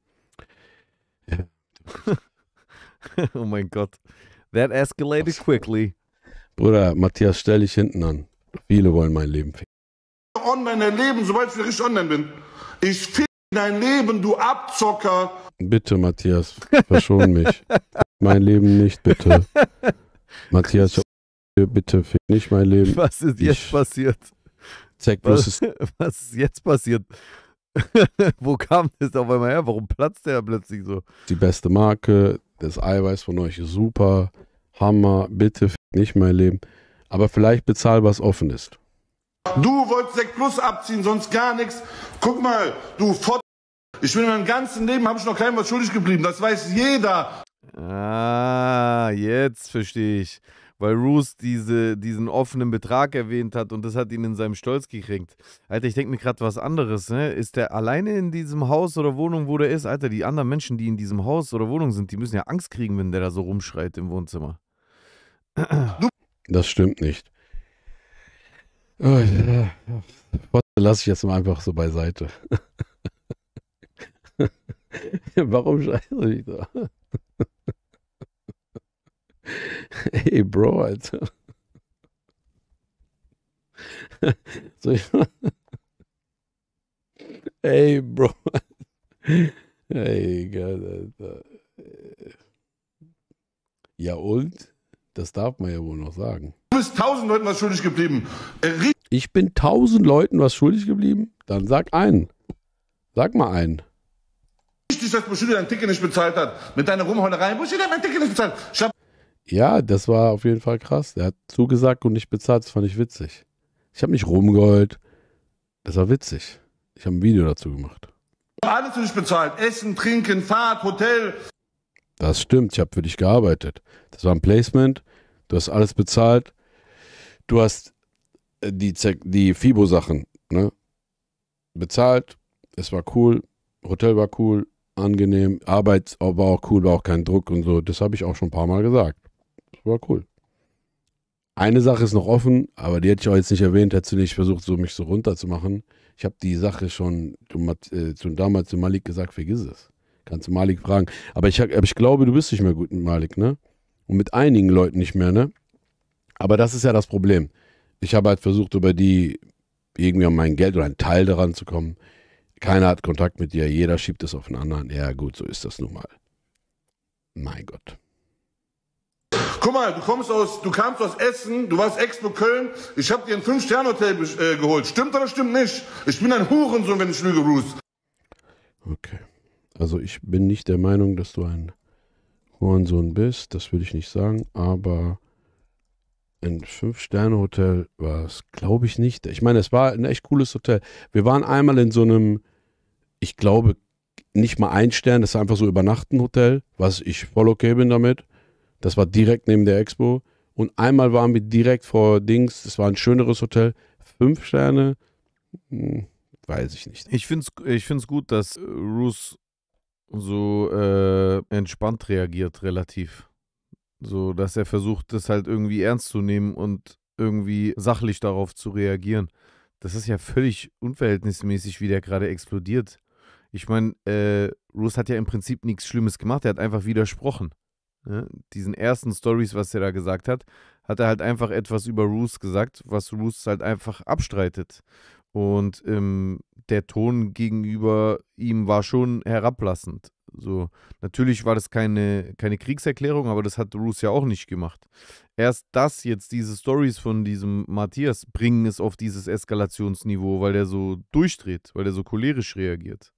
Ja. oh mein Gott. That escalated quickly. Bruder, Matthias, stell dich hinten an. Viele wollen mein Leben ficken. Online dein Leben, sobald ich richtig online bin. Ich fick dein Leben, du Abzocker. Bitte, Matthias, verschon mich. mein Leben nicht, bitte. Matthias, bitte fick nicht mein Leben. Was ist jetzt passiert? Zeig was, was ist jetzt passiert? Wo kam das auf einmal her? Warum platzt der plötzlich so? Die beste Marke, das Eiweiß von euch ist super. Hammer, bitte fick nicht mein Leben aber vielleicht bezahlbar was offen ist. Du wolltest 6 Plus abziehen, sonst gar nichts. Guck mal, du Fott. Ich bin mein meinem ganzen Leben, habe ich noch keinem was schuldig geblieben. Das weiß jeder. Ah, jetzt verstehe ich. Weil Roos diese, diesen offenen Betrag erwähnt hat und das hat ihn in seinem Stolz gekriegt. Alter, ich denke mir gerade was anderes. Ne? Ist der alleine in diesem Haus oder Wohnung, wo der ist? Alter, die anderen Menschen, die in diesem Haus oder Wohnung sind, die müssen ja Angst kriegen, wenn der da so rumschreit im Wohnzimmer. Du das stimmt nicht. Oh, ja. Lass ich jetzt mal einfach so beiseite. Warum scheiße ich da? Ey, Bro, Alter. Soll ich Ey, Bro. Ey, Gott, Alter. Ja, und? Das darf man ja wohl noch sagen. Du bist tausend Leuten was schuldig geblieben. Äh, ich bin tausend Leuten was schuldig geblieben? Dann sag einen. Sag mal einen. Richtig, dass Bushido dein Ticket nicht bezahlt hat. Mit deiner Rumheulerei. Bushido hat mein Ticket nicht bezahlt. ja, das war auf jeden Fall krass. Er hat zugesagt und nicht bezahlt. Das fand ich witzig. Ich habe nicht rumgeheult. Das war witzig. Ich habe ein Video dazu gemacht. Alles für dich bezahlt. Essen, Trinken, Fahrt, Hotel. Das stimmt, ich habe für dich gearbeitet. Das war ein Placement, du hast alles bezahlt, du hast äh, die, die FIBO-Sachen ne? bezahlt, es war cool, Hotel war cool, angenehm, Arbeit war auch cool, war auch kein Druck und so. Das habe ich auch schon ein paar Mal gesagt. Das war cool. Eine Sache ist noch offen, aber die hätte ich auch jetzt nicht erwähnt, hättest du nicht versucht, so mich so runterzumachen. Ich habe die Sache schon, du, äh, damals zu Malik gesagt, vergiss es. Kannst du Malik fragen. Aber ich, aber ich glaube, du bist nicht mehr gut mit Malik, ne? Und mit einigen Leuten nicht mehr, ne? Aber das ist ja das Problem. Ich habe halt versucht, über die irgendwie um mein Geld oder einen Teil daran zu kommen. Keiner hat Kontakt mit dir, jeder schiebt es auf den anderen. Ja, gut, so ist das nun mal. Mein Gott. Guck mal, du kommst aus, du kamst aus Essen, du warst Expo Köln. Ich habe dir ein Fünf-Sterne-Hotel äh, geholt. Stimmt oder stimmt nicht? Ich bin ein Hurensohn, wenn ich lüge, Bruce. Okay. Also ich bin nicht der Meinung, dass du ein Hurensohn bist, das würde ich nicht sagen, aber ein Fünf-Sterne-Hotel war es, glaube ich, nicht. Ich meine, es war ein echt cooles Hotel. Wir waren einmal in so einem, ich glaube, nicht mal ein Stern, das ist einfach so Übernachten-Hotel, was ich voll okay bin damit. Das war direkt neben der Expo. Und einmal waren wir direkt vor Dings, das war ein schöneres Hotel. Fünf Sterne, hm, weiß ich nicht. Ich finde es ich find's gut, dass Roos so äh, entspannt reagiert, relativ. So, dass er versucht, das halt irgendwie ernst zu nehmen und irgendwie sachlich darauf zu reagieren. Das ist ja völlig unverhältnismäßig, wie der gerade explodiert. Ich meine, äh, Rose hat ja im Prinzip nichts Schlimmes gemacht, er hat einfach widersprochen. Ne? Diesen ersten Stories, was er da gesagt hat, hat er halt einfach etwas über Roos gesagt, was Roos halt einfach abstreitet. Und ähm, der Ton gegenüber ihm war schon herablassend. So, natürlich war das keine, keine Kriegserklärung, aber das hat Bruce ja auch nicht gemacht. Erst das jetzt, diese Stories von diesem Matthias, bringen es auf dieses Eskalationsniveau, weil der so durchdreht, weil der so cholerisch reagiert.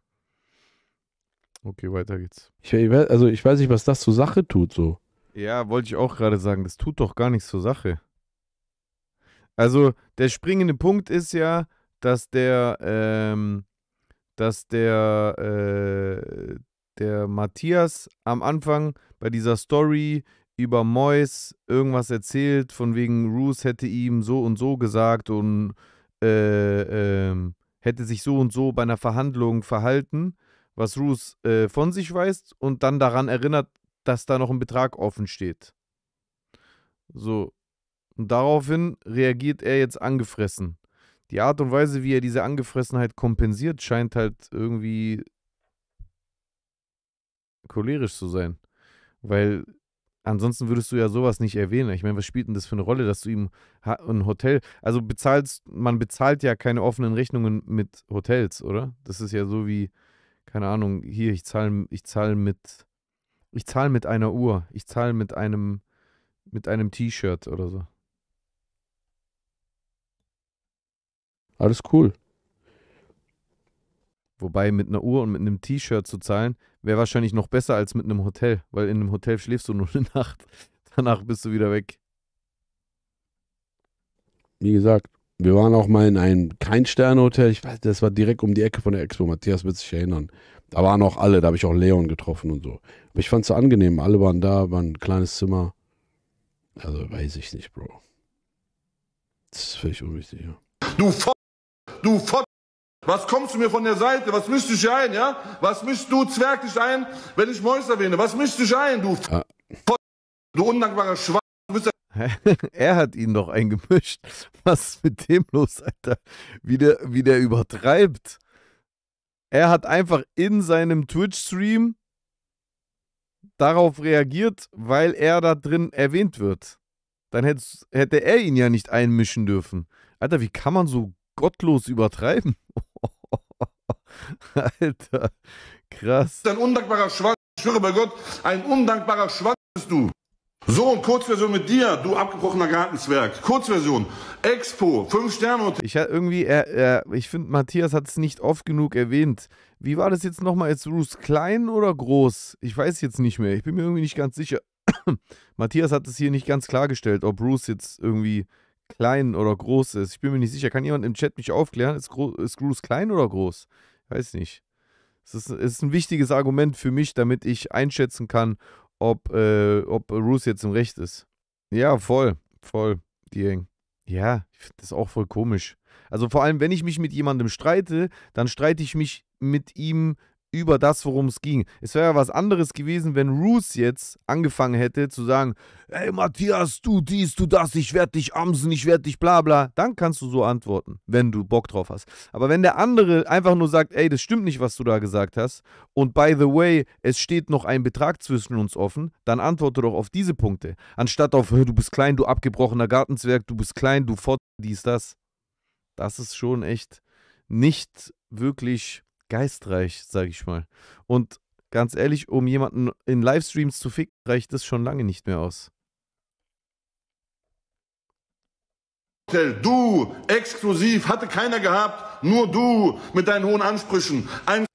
Okay, weiter geht's. Ich, also ich weiß nicht, was das zur Sache tut so. Ja, wollte ich auch gerade sagen, das tut doch gar nichts zur Sache. Also der springende Punkt ist ja, dass der, ähm, dass der, äh, der Matthias am Anfang bei dieser Story über Mois irgendwas erzählt, von wegen Roos hätte ihm so und so gesagt und äh, äh, hätte sich so und so bei einer Verhandlung verhalten, was Roos äh, von sich weiß und dann daran erinnert, dass da noch ein Betrag offen steht. So. Und daraufhin reagiert er jetzt angefressen die Art und Weise, wie er diese Angefressenheit kompensiert, scheint halt irgendwie cholerisch zu sein. Weil ansonsten würdest du ja sowas nicht erwähnen. Ich meine, was spielt denn das für eine Rolle, dass du ihm ein Hotel, also bezahlst, man bezahlt ja keine offenen Rechnungen mit Hotels, oder? Das ist ja so wie, keine Ahnung, hier, ich zahle ich zahl mit, ich zahle mit einer Uhr, ich zahle mit einem, mit einem T-Shirt oder so. Alles cool. Wobei mit einer Uhr und mit einem T-Shirt zu zahlen, wäre wahrscheinlich noch besser als mit einem Hotel, weil in einem Hotel schläfst du nur eine Nacht. Danach bist du wieder weg. Wie gesagt, wir waren auch mal in einem Kein-Sterne-Hotel. Ich weiß, das war direkt um die Ecke von der Expo. Matthias wird sich erinnern. Da waren auch alle, da habe ich auch Leon getroffen und so. Aber ich fand es so angenehm. Alle waren da, war ein kleines Zimmer. Also weiß ich nicht, Bro. Das ist völlig unwichtig, ja. Du F Du Fott. Was kommst du mir von der Seite? Was mischst du dich ein, ja? Was mischst du, zwerg dich ein, wenn ich Mois erwähne? Was mischst du dich ein, du ah. Fott. Du undankbarer Schwein. er hat ihn doch eingemischt. Was ist mit dem los, Alter? Wie der, wie der übertreibt. Er hat einfach in seinem Twitch-Stream darauf reagiert, weil er da drin erwähnt wird. Dann hätte er ihn ja nicht einmischen dürfen. Alter, wie kann man so gottlos übertreiben. Alter, krass. Ein undankbarer Schwanz, ich schwöre bei Gott, ein undankbarer Schwanz bist du. So, und Kurzversion mit dir, du abgebrochener Gartenzwerg. Kurzversion, Expo, 5 Sterne und. Ich hatte irgendwie, er, er, ich finde, Matthias hat es nicht oft genug erwähnt. Wie war das jetzt nochmal? Ist Bruce klein oder groß? Ich weiß jetzt nicht mehr. Ich bin mir irgendwie nicht ganz sicher. Matthias hat es hier nicht ganz klargestellt, ob Bruce jetzt irgendwie klein oder groß ist. Ich bin mir nicht sicher. Kann jemand im Chat mich aufklären? Ist, Gro ist Gruß klein oder groß? Ich weiß nicht. Es ist, es ist, ein wichtiges Argument für mich, damit ich einschätzen kann, ob, äh, ob Roos jetzt im Recht ist. Ja, voll. Voll. Dieng. Ja, ich finde das auch voll komisch. Also vor allem, wenn ich mich mit jemandem streite, dann streite ich mich mit ihm über das, worum es ging. Es wäre ja was anderes gewesen, wenn Roos jetzt angefangen hätte zu sagen, hey Matthias, du dies, du das, ich werde dich amsen, ich werde dich bla bla. Dann kannst du so antworten, wenn du Bock drauf hast. Aber wenn der andere einfach nur sagt, ey, das stimmt nicht, was du da gesagt hast und by the way, es steht noch ein Betrag zwischen uns offen, dann antworte doch auf diese Punkte. Anstatt auf, du bist klein, du abgebrochener Gartenzwerg, du bist klein, du fort, dies, das. Das ist schon echt nicht wirklich geistreich, sage ich mal. Und ganz ehrlich, um jemanden in Livestreams zu ficken, reicht das schon lange nicht mehr aus. Du, exklusiv, hatte keiner gehabt, nur du mit deinen hohen Ansprüchen. Ein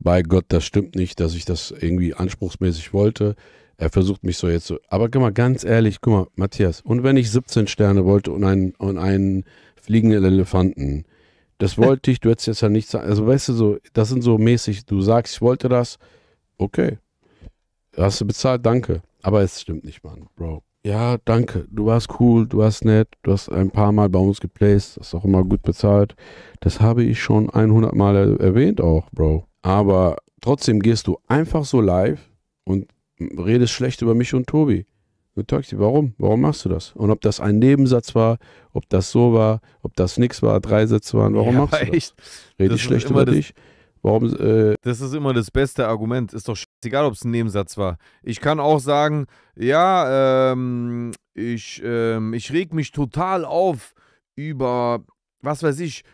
Bei Gott, das stimmt nicht, dass ich das irgendwie anspruchsmäßig wollte. Er versucht mich so jetzt so. Aber guck mal, ganz ehrlich, guck mal, Matthias, und wenn ich 17 Sterne wollte und einen, und einen fliegenden Elefanten, das wollte ich, du hättest jetzt ja nichts sagen. Also weißt du, so, das sind so mäßig, du sagst, ich wollte das, okay. Hast du bezahlt, danke. Aber es stimmt nicht, Mann, Bro. Ja, danke. Du warst cool, du warst nett, du hast ein paar Mal bei uns geplaced, hast auch immer gut bezahlt. Das habe ich schon 100 Mal er erwähnt auch, Bro. Aber trotzdem gehst du einfach so live und redest schlecht über mich und Tobi. Taxi, warum? Warum machst du das? Und ob das ein Nebensatz war, ob das so war, ob das nix war, drei Sätze waren, warum ja, machst du das? Rede ich schlecht über das, dich? Warum? Äh, das ist immer das beste Argument. Ist doch scheißegal, ob es ein Nebensatz war. Ich kann auch sagen, ja, ähm, ich, ähm, ich reg mich total auf über, was weiß ich,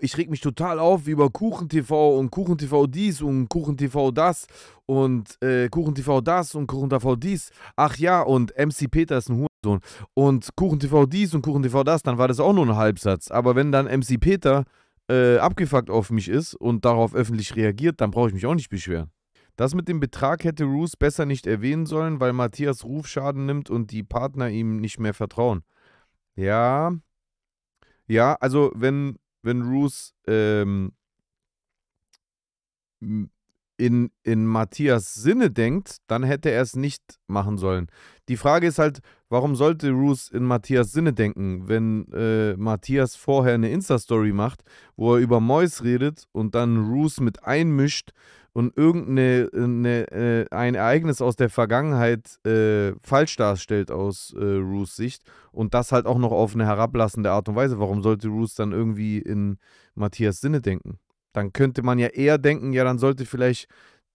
ich reg mich total auf über KuchenTV und KuchenTV dies und KuchenTV das und äh, KuchenTV das und KuchenTV dies. Ach ja, und MC Peter ist ein Hurensohn. Und KuchenTV dies und KuchenTV das, dann war das auch nur ein Halbsatz. Aber wenn dann MC Peter äh, abgefuckt auf mich ist und darauf öffentlich reagiert, dann brauche ich mich auch nicht beschweren. Das mit dem Betrag hätte Roos besser nicht erwähnen sollen, weil Matthias Rufschaden nimmt und die Partner ihm nicht mehr vertrauen. Ja. Ja, also wenn wenn Roos ähm, in, in Matthias Sinne denkt, dann hätte er es nicht machen sollen. Die Frage ist halt, warum sollte Roos in Matthias Sinne denken, wenn äh, Matthias vorher eine Insta-Story macht, wo er über Mois redet und dann Roos mit einmischt und irgendeine eine, äh, äh, ein Ereignis aus der Vergangenheit äh, falsch darstellt aus äh, Ruths Sicht und das halt auch noch auf eine herablassende Art und Weise. Warum sollte Ruth dann irgendwie in Matthias Sinne denken? Dann könnte man ja eher denken, ja, dann sollte vielleicht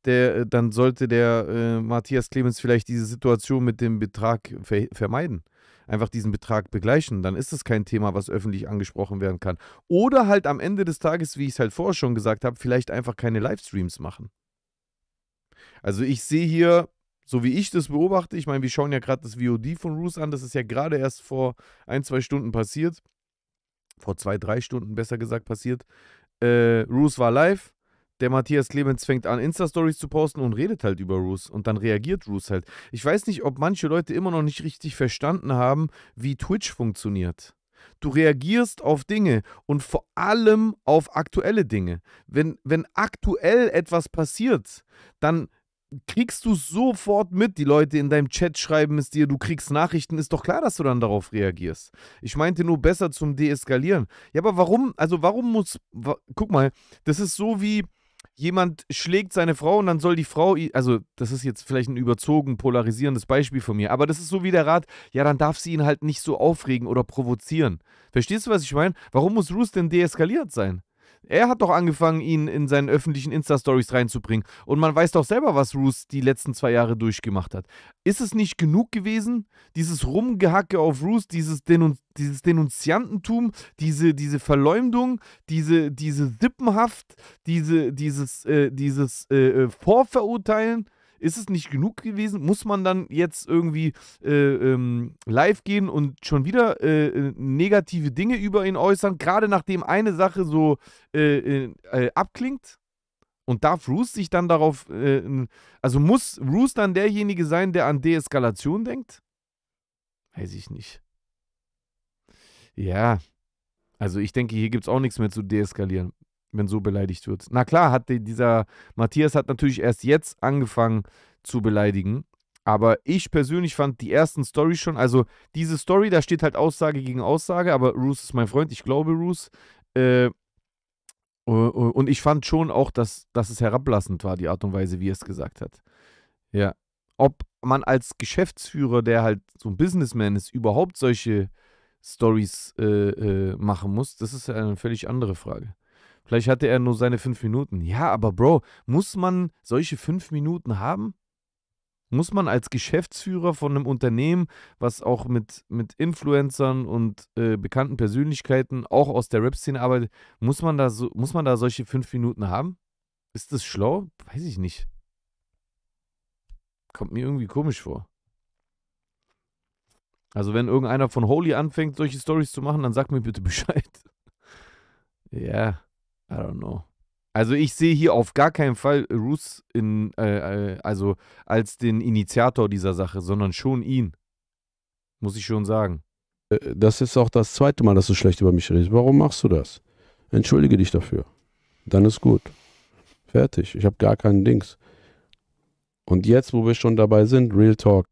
der, äh, dann sollte der äh, Matthias Clemens vielleicht diese Situation mit dem Betrag ver vermeiden einfach diesen Betrag begleichen. Dann ist das kein Thema, was öffentlich angesprochen werden kann. Oder halt am Ende des Tages, wie ich es halt vorher schon gesagt habe, vielleicht einfach keine Livestreams machen. Also ich sehe hier, so wie ich das beobachte, ich meine, wir schauen ja gerade das VOD von Roos an, das ist ja gerade erst vor ein, zwei Stunden passiert. Vor zwei, drei Stunden besser gesagt passiert. Äh, Roos war live der Matthias Clemens fängt an, Insta-Stories zu posten und redet halt über Roos. Und dann reagiert Roos halt. Ich weiß nicht, ob manche Leute immer noch nicht richtig verstanden haben, wie Twitch funktioniert. Du reagierst auf Dinge und vor allem auf aktuelle Dinge. Wenn, wenn aktuell etwas passiert, dann kriegst du sofort mit. Die Leute in deinem Chat schreiben es dir, du kriegst Nachrichten, ist doch klar, dass du dann darauf reagierst. Ich meinte nur besser zum Deeskalieren. Ja, aber warum, also warum muss, wa, guck mal, das ist so wie, jemand schlägt seine Frau und dann soll die Frau, also das ist jetzt vielleicht ein überzogen polarisierendes Beispiel von mir, aber das ist so wie der Rat, ja, dann darf sie ihn halt nicht so aufregen oder provozieren. Verstehst du, was ich meine? Warum muss Roos denn deeskaliert sein? Er hat doch angefangen, ihn in seinen öffentlichen Insta-Stories reinzubringen. Und man weiß doch selber, was Roos die letzten zwei Jahre durchgemacht hat. Ist es nicht genug gewesen, dieses Rumgehacke auf Roos, dieses, Denun dieses Denunziantentum, diese, diese Verleumdung, diese, diese Sippenhaft, diese, dieses, äh, dieses äh, äh Vorverurteilen? Ist es nicht genug gewesen? Muss man dann jetzt irgendwie äh, ähm, live gehen und schon wieder äh, äh negative Dinge über ihn äußern, gerade nachdem eine Sache so äh, äh, äh abklingt? Und darf Roos sich dann darauf, also muss Roos dann derjenige sein, der an Deeskalation denkt? Weiß ich nicht. Ja, also ich denke, hier gibt es auch nichts mehr zu deeskalieren wenn so beleidigt wird. Na klar, hat dieser Matthias hat natürlich erst jetzt angefangen zu beleidigen. Aber ich persönlich fand die ersten Story schon, also diese Story, da steht halt Aussage gegen Aussage, aber Roos ist mein Freund, ich glaube Roos. Äh, und ich fand schon auch, dass, dass es herablassend war, die Art und Weise, wie er es gesagt hat. Ja. Ob man als Geschäftsführer, der halt so ein Businessman ist, überhaupt solche Stories äh, äh, machen muss, das ist eine völlig andere Frage. Vielleicht hatte er nur seine fünf Minuten. Ja, aber Bro, muss man solche fünf Minuten haben? Muss man als Geschäftsführer von einem Unternehmen, was auch mit, mit Influencern und äh, bekannten Persönlichkeiten auch aus der Rap-Szene arbeitet, muss man, da so, muss man da solche fünf Minuten haben? Ist das schlau? Weiß ich nicht. Kommt mir irgendwie komisch vor. Also wenn irgendeiner von Holy anfängt, solche Stories zu machen, dann sag mir bitte Bescheid. ja. I don't know. Also ich sehe hier auf gar keinen Fall Roos in, äh, äh, also als den Initiator dieser Sache, sondern schon ihn. Muss ich schon sagen. Äh, das ist auch das zweite Mal, dass du schlecht über mich redest. Warum machst du das? Entschuldige dich dafür. Dann ist gut. Fertig. Ich habe gar keinen Dings. Und jetzt, wo wir schon dabei sind, Real Talk.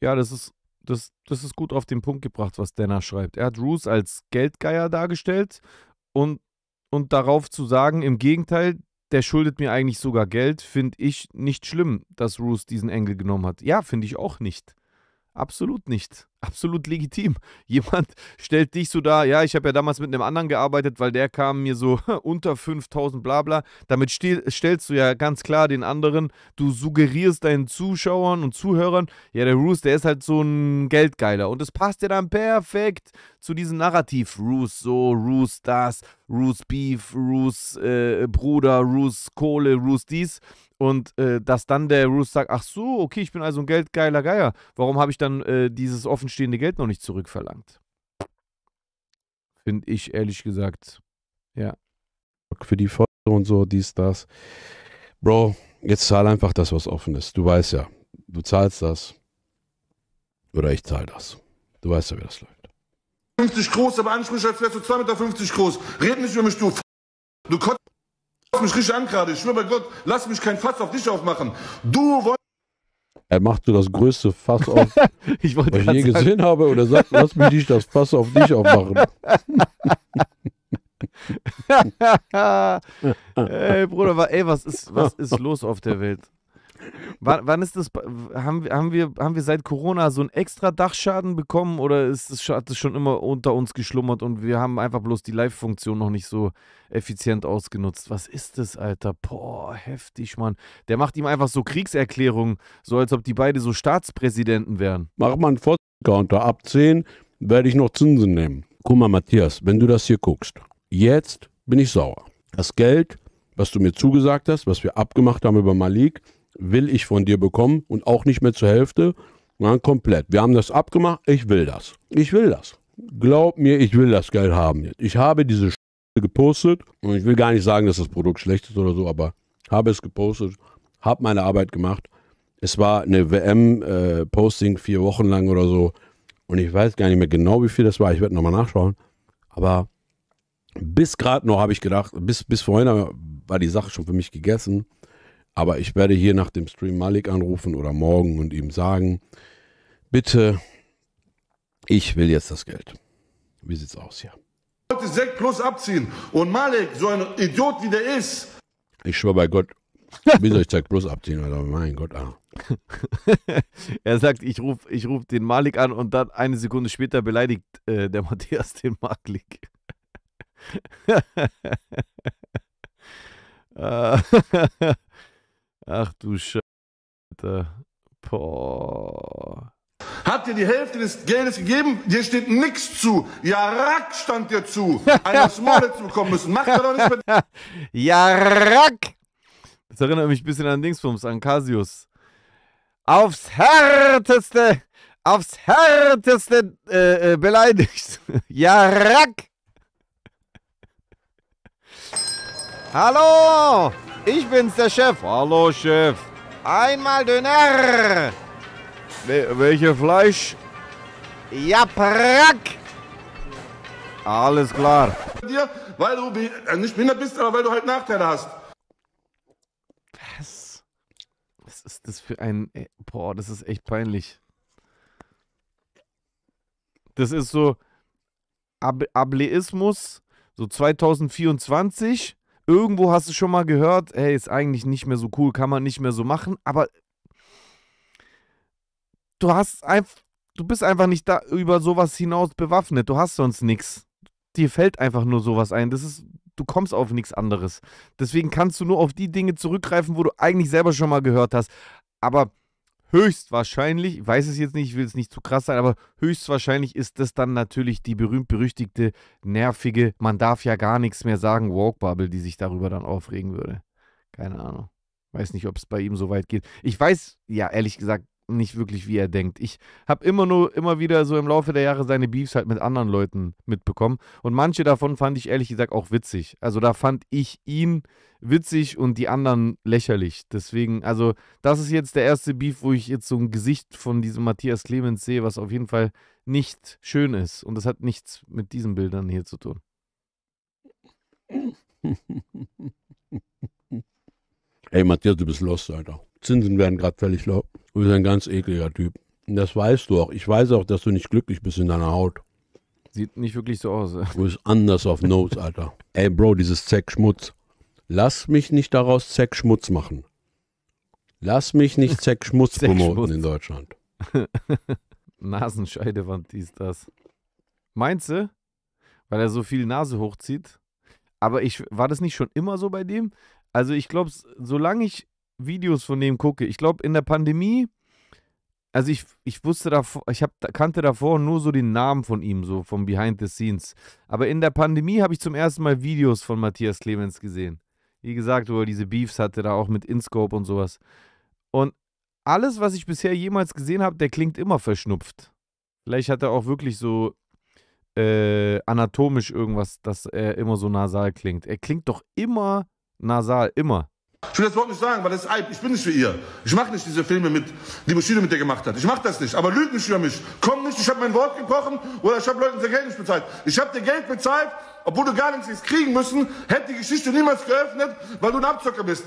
Ja, das ist, das, das ist gut auf den Punkt gebracht, was Denner schreibt. Er hat Roos als Geldgeier dargestellt und und darauf zu sagen, im Gegenteil, der schuldet mir eigentlich sogar Geld, finde ich nicht schlimm, dass Roos diesen Engel genommen hat. Ja, finde ich auch nicht. Absolut nicht absolut legitim. Jemand stellt dich so da, ja, ich habe ja damals mit einem anderen gearbeitet, weil der kam mir so unter 5000 bla bla. Damit stellst du ja ganz klar den anderen, du suggerierst deinen Zuschauern und Zuhörern, ja, der Roos, der ist halt so ein Geldgeiler. Und es passt ja dann perfekt zu diesem Narrativ. Roos so, Roos das, Roos Beef, Roos äh, Bruder, Roos Kohle, Roos dies. Und äh, dass dann der Roos sagt, ach so, okay, ich bin also ein geldgeiler Geier. Warum habe ich dann äh, dieses offen bestehende Geld noch nicht zurückverlangt. Finde ich ehrlich gesagt. Ja. Für die Forderung und so, dies, das. Bro, jetzt zahl einfach das, was offen ist. Du weißt ja, du zahlst das. Oder ich zahl das. Du weißt ja, wie das läuft. 50 groß, aber ansprich, als wärst du 2,50 Meter groß. Red nicht über mich, du. Du kotzt mich richtig an gerade. Ich schwöre bei Gott, lass mich kein Fass auf dich aufmachen. Du wolltest. Er macht so das größte Fass auf, ich was ich je sagen. gesehen habe. Und er sagt, lass mich nicht das Fass auf dich aufmachen. ey, Bruder, ey, was ist, was ist los auf der Welt? wann, wann, ist das? Haben, haben, wir, haben wir seit Corona so einen extra Dachschaden bekommen oder ist das, hat das schon immer unter uns geschlummert und wir haben einfach bloß die Live-Funktion noch nicht so effizient ausgenutzt? Was ist das, Alter? Boah, heftig, Mann. Der macht ihm einfach so Kriegserklärungen, so als ob die beide so Staatspräsidenten wären. Mach mal einen Fortcounter. Ab 10 werde ich noch Zinsen nehmen. Guck mal, Matthias, wenn du das hier guckst, jetzt bin ich sauer. Das Geld, was du mir zugesagt hast, was wir abgemacht haben über Malik, will ich von dir bekommen und auch nicht mehr zur Hälfte, sondern komplett. Wir haben das abgemacht, ich will das. Ich will das. Glaub mir, ich will das Geld haben. Ich habe diese Sch gepostet und ich will gar nicht sagen, dass das Produkt schlecht ist oder so, aber habe es gepostet, habe meine Arbeit gemacht. Es war eine WM-Posting äh, vier Wochen lang oder so und ich weiß gar nicht mehr genau, wie viel das war. Ich werde nochmal nachschauen. Aber bis gerade noch habe ich gedacht, bis, bis vorhin war die Sache schon für mich gegessen. Aber ich werde hier nach dem Stream Malik anrufen oder morgen und ihm sagen, bitte, ich will jetzt das Geld. Wie sieht's aus hier? Leute, 6 plus abziehen. Und Malik, so ein Idiot wie der ist. Ich schwöre bei Gott, wie soll ich 6 plus abziehen? Alter? Mein Gott, ah. er sagt, ich rufe ich ruf den Malik an und dann eine Sekunde später beleidigt äh, der Matthias den Malik. Ah. Ach du Scheiße. Boah. Hat dir die Hälfte des Geldes gegeben, dir steht nichts zu. Jarak stand dir zu. Einer Smolle zu bekommen müssen. Macht er doch nicht mit. Jarak! Das erinnert mich ein bisschen an Dingsbums, an Cassius. Aufs härteste, aufs härteste äh, äh, beleidigt. Jarak! Hallo! Ich bin's, der Chef. Hallo, Chef. Einmal Döner. Wel welche Fleisch? Ja, Prack. Alles klar. Dir, weil du äh, nicht behindert bist, aber weil du halt Nachteile hast. Was? Was ist das für ein... Äh, boah, das ist echt peinlich. Das ist so Ableismus, so 2024 irgendwo hast du schon mal gehört, hey, ist eigentlich nicht mehr so cool, kann man nicht mehr so machen, aber du hast einfach, du bist einfach nicht da über sowas hinaus bewaffnet, du hast sonst nichts. Dir fällt einfach nur sowas ein. Das ist, du kommst auf nichts anderes. Deswegen kannst du nur auf die Dinge zurückgreifen, wo du eigentlich selber schon mal gehört hast. Aber höchstwahrscheinlich, ich weiß es jetzt nicht, ich will es nicht zu krass sein, aber höchstwahrscheinlich ist das dann natürlich die berühmt-berüchtigte, nervige, man darf ja gar nichts mehr sagen, Walkbubble, die sich darüber dann aufregen würde. Keine Ahnung. Weiß nicht, ob es bei ihm so weit geht. Ich weiß, ja, ehrlich gesagt, nicht wirklich, wie er denkt. Ich habe immer nur immer wieder so im Laufe der Jahre seine Beefs halt mit anderen Leuten mitbekommen und manche davon fand ich ehrlich gesagt auch witzig. Also da fand ich ihn witzig und die anderen lächerlich. Deswegen, also das ist jetzt der erste Beef, wo ich jetzt so ein Gesicht von diesem Matthias Clemens sehe, was auf jeden Fall nicht schön ist und das hat nichts mit diesen Bildern hier zu tun. Ey Matthias, du bist los, Alter. Zinsen werden gerade völlig laut. Du bist ein ganz ekliger Typ. Und Das weißt du auch. Ich weiß auch, dass du nicht glücklich bist in deiner Haut. Sieht nicht wirklich so aus. Du bist anders auf Nose, Alter. Ey, Bro, dieses Zeckschmutz. Lass mich nicht daraus Zeckschmutz machen. Lass mich nicht Zeckschmutz Zeck promoten in Deutschland. Nasenscheidewand, ist das. Meinst du? Weil er so viel Nase hochzieht. Aber ich war das nicht schon immer so bei dem? Also ich glaube, solange ich Videos von dem gucke, ich glaube, in der Pandemie, also ich, ich wusste davor, ich hab, kannte davor nur so den Namen von ihm, so vom Behind the Scenes. Aber in der Pandemie habe ich zum ersten Mal Videos von Matthias Clemens gesehen. Wie gesagt, wo er diese Beefs hatte, da auch mit InScope und sowas. Und alles, was ich bisher jemals gesehen habe, der klingt immer verschnupft. Vielleicht hat er auch wirklich so äh, anatomisch irgendwas, dass er immer so nasal klingt. Er klingt doch immer nasal, immer. Ich will das Wort nicht sagen, weil das ist Eib. Ich bin nicht wie ihr. Ich mache nicht diese Filme, mit, die Bushido mit dir gemacht hat. Ich mache das nicht. Aber lüg nicht über mich. Komm nicht, ich habe mein Wort gebrochen oder ich habe Leuten sein Geld nicht bezahlt. Ich habe dir Geld bezahlt, obwohl du gar nichts hättest kriegen müssen. Hätte die Geschichte niemals geöffnet, weil du ein Abzocker bist.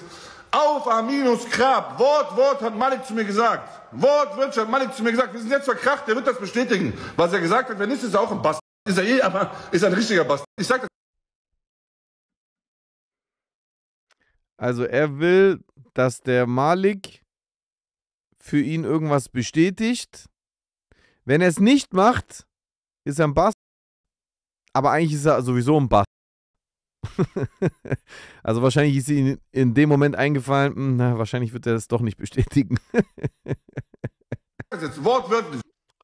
Auf Aminos Grab. Wort, Wort hat Malik zu mir gesagt. Wort, Wort hat Malik zu mir gesagt. Wir sind jetzt verkracht. Der wird das bestätigen. Was er gesagt hat, wenn nicht, ist er auch ein Bastard. Ist er eh, aber ist ein richtiger Bastard. Ich sag das. Also er will, dass der Malik für ihn irgendwas bestätigt. Wenn er es nicht macht, ist er ein Bass. Aber eigentlich ist er sowieso ein Bass. also wahrscheinlich ist ihm in dem Moment eingefallen, hm, na, wahrscheinlich wird er das doch nicht bestätigen.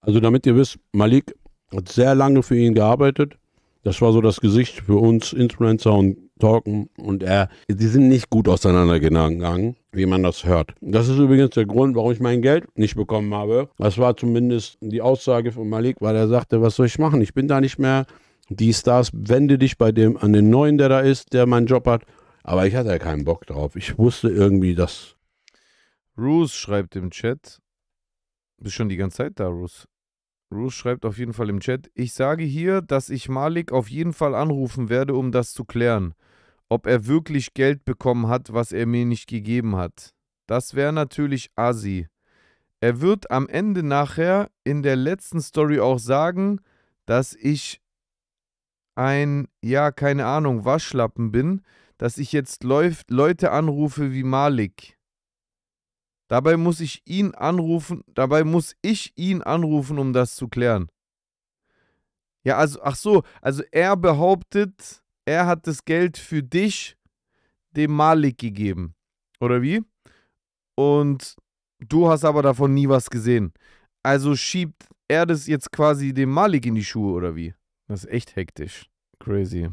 also damit ihr wisst, Malik hat sehr lange für ihn gearbeitet. Das war so das Gesicht für uns Influencer und talken und er, die sind nicht gut auseinandergegangen, wie man das hört. Das ist übrigens der Grund, warum ich mein Geld nicht bekommen habe. Das war zumindest die Aussage von Malik, weil er sagte, was soll ich machen? Ich bin da nicht mehr die Stars, wende dich bei dem, an den Neuen, der da ist, der meinen Job hat. Aber ich hatte ja keinen Bock drauf. Ich wusste irgendwie, dass. Roos schreibt im Chat. Bist schon die ganze Zeit da, Roos. Roos schreibt auf jeden Fall im Chat. Ich sage hier, dass ich Malik auf jeden Fall anrufen werde, um das zu klären ob er wirklich Geld bekommen hat, was er mir nicht gegeben hat. Das wäre natürlich Asi. Er wird am Ende nachher in der letzten Story auch sagen, dass ich ein, ja, keine Ahnung, Waschlappen bin, dass ich jetzt läuft, Leute anrufe wie Malik. Dabei muss ich ihn anrufen, dabei muss ich ihn anrufen, um das zu klären. Ja, also, ach so, also er behauptet, er hat das Geld für dich dem Malik gegeben. Oder wie? Und du hast aber davon nie was gesehen. Also schiebt er das jetzt quasi dem Malik in die Schuhe, oder wie? Das ist echt hektisch. Crazy.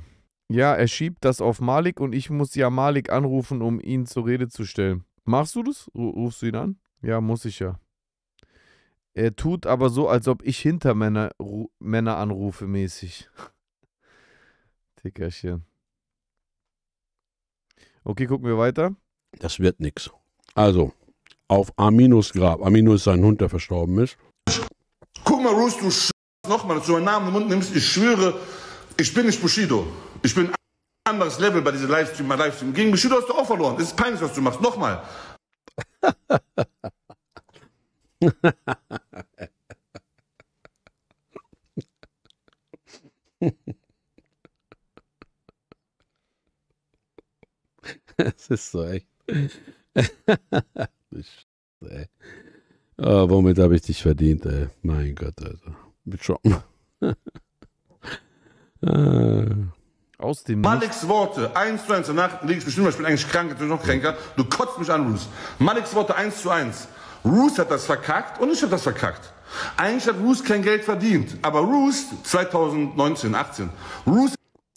Ja, er schiebt das auf Malik und ich muss ja Malik anrufen, um ihn zur Rede zu stellen. Machst du das? Rufst du ihn an? Ja, muss ich ja. Er tut aber so, als ob ich Hintermänner Männer anrufe mäßig. Dickerchen. Okay, gucken wir weiter. Das wird nichts. Also, auf Aminos Grab. Amino ist sein Hund, der verstorben ist. Guck mal, Roos, du Sch nochmal, dass du meinen Namen im Mund nimmst. Ich schwöre, ich bin nicht Bushido. Ich bin ein anderes Level bei diesem Livestream. Mein Livestream. Gegen Bushido hast du auch verloren. Es ist peinlich, was du machst. Nochmal. es ist so echt. ey. Oh, womit habe ich dich verdient, ey? Mein Gott, Alter. Also. Mit Schocken. Ah. Aus dem. Maliks Worte 1 zu 1. Danach liege ich bestimmt, weil ich bin eigentlich krank, natürlich noch kränker. Du kotzt mich an, Ruth. Maliks Worte 1 zu 1. Ruth hat das verkackt und ich habe das verkackt. Eigentlich hat Ruth kein Geld verdient, aber Ruth 2019, 18. Ruth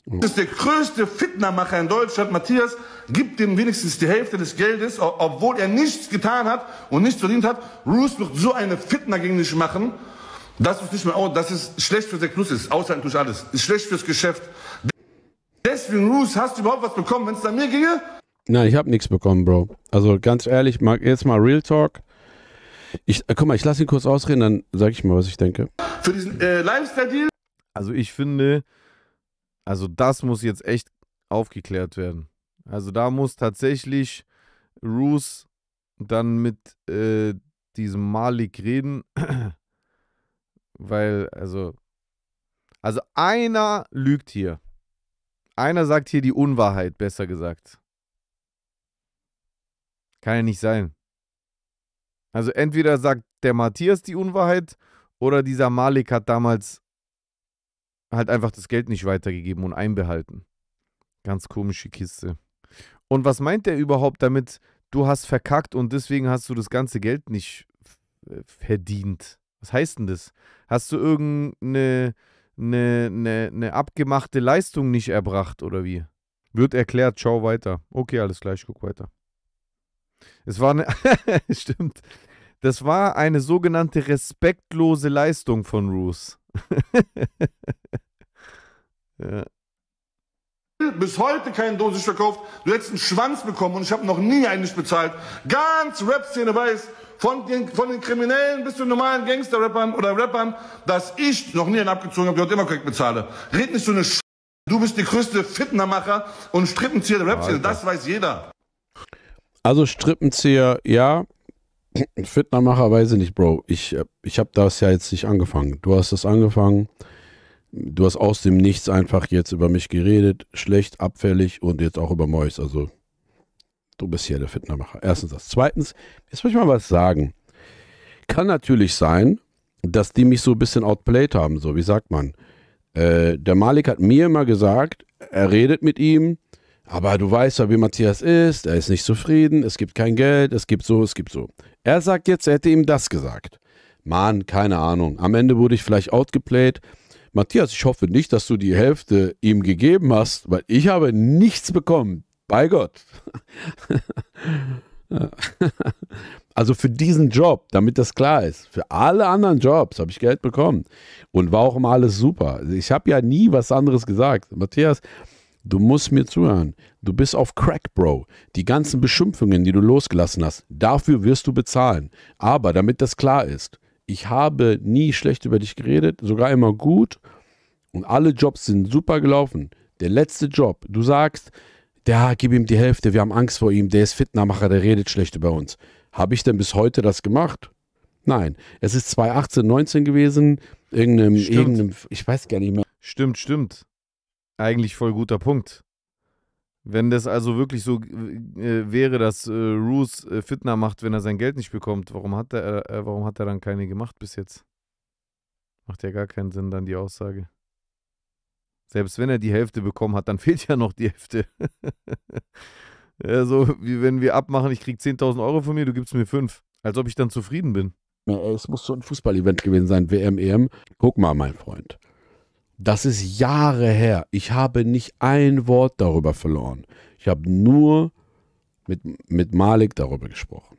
das ist der größte Fitnermacher in Deutschland. Matthias gibt dem wenigstens die Hälfte des Geldes, obwohl er nichts getan hat und nichts verdient hat. Roos wird so eine Fitner gegen dich machen, dass es nicht mehr, oh, dass es schlecht für Sek Plus ist. Ausland durch alles. Ist schlecht fürs Geschäft. Deswegen, Roos, hast du überhaupt was bekommen, wenn es an mir ginge? Nein, ich habe nichts bekommen, Bro. Also ganz ehrlich, mag jetzt mal Real Talk. Ich, äh, guck mal, ich lasse ihn kurz ausreden, dann sage ich mal, was ich denke. Für diesen äh, Lifestyle-Deal? Also ich finde, also das muss jetzt echt aufgeklärt werden. Also da muss tatsächlich Roos dann mit äh, diesem Malik reden, weil also also einer lügt hier. Einer sagt hier die Unwahrheit, besser gesagt. Kann ja nicht sein. Also entweder sagt der Matthias die Unwahrheit oder dieser Malik hat damals halt einfach das Geld nicht weitergegeben und einbehalten. Ganz komische Kiste. Und was meint er überhaupt damit, du hast verkackt und deswegen hast du das ganze Geld nicht äh, verdient? Was heißt denn das? Hast du irgendeine eine, eine, eine abgemachte Leistung nicht erbracht oder wie? Wird erklärt, schau weiter. Okay, alles gleich, guck weiter. Es war eine, stimmt. Das war eine sogenannte respektlose Leistung von Roos. Bis heute keine Dosis verkauft. Du hättest einen Schwanz bekommen und ich habe noch nie einen nicht bezahlt. Ganz Rap-Szene weiß, von den, von den Kriminellen bis zu normalen Gangster-Rappern oder Rappern, dass ich noch nie einen abgezogen habe, der hat immer korrekt bezahle. Red nicht so eine Sch Du bist die größte Fitnermacher und Strippenzieher der Rap-Szene. Das weiß jeder. Also Strippenzieher, ja. Fitnermacher weiß ich nicht, Bro. Ich, äh, ich habe das ja jetzt nicht angefangen. Du hast das angefangen du hast aus dem Nichts einfach jetzt über mich geredet, schlecht, abfällig und jetzt auch über Mois. Also du bist hier der Fitnermacher. Erstens das. Zweitens, jetzt möchte ich mal was sagen. Kann natürlich sein, dass die mich so ein bisschen outplayed haben, so wie sagt man. Äh, der Malik hat mir immer gesagt, er redet mit ihm, aber du weißt ja, wie Matthias ist, er ist nicht zufrieden, es gibt kein Geld, es gibt so, es gibt so. Er sagt jetzt, er hätte ihm das gesagt. Mann, keine Ahnung. Am Ende wurde ich vielleicht outgeplayed. Matthias, ich hoffe nicht, dass du die Hälfte ihm gegeben hast, weil ich habe nichts bekommen. Bei Gott. also für diesen Job, damit das klar ist, für alle anderen Jobs habe ich Geld bekommen und war auch immer alles super. Also ich habe ja nie was anderes gesagt. Matthias, du musst mir zuhören. Du bist auf Crack, Bro. Die ganzen Beschimpfungen, die du losgelassen hast, dafür wirst du bezahlen. Aber damit das klar ist, ich habe nie schlecht über dich geredet, sogar immer gut. Und alle Jobs sind super gelaufen. Der letzte Job, du sagst, der gib ihm die Hälfte, wir haben Angst vor ihm, der ist Fitnermacher, der redet schlecht über uns. Habe ich denn bis heute das gemacht? Nein, es ist 2018, 19 gewesen, irgendeinem, irgendeinem ich weiß gar nicht mehr. Stimmt, stimmt. Eigentlich voll guter Punkt. Wenn das also wirklich so äh, wäre, dass äh, Roos äh, Fitner macht, wenn er sein Geld nicht bekommt, warum hat er, äh, warum hat er dann keine gemacht bis jetzt? Macht ja gar keinen Sinn dann die Aussage. Selbst wenn er die Hälfte bekommen hat, dann fehlt ja noch die Hälfte. ja, so wie wenn wir abmachen, ich krieg 10.000 Euro von mir, du gibst mir 5. Als ob ich dann zufrieden bin. Ja, es muss so ein Fußballevent gewesen sein, WM, EM. Guck mal, mein Freund. Das ist Jahre her. Ich habe nicht ein Wort darüber verloren. Ich habe nur mit, mit Malik darüber gesprochen.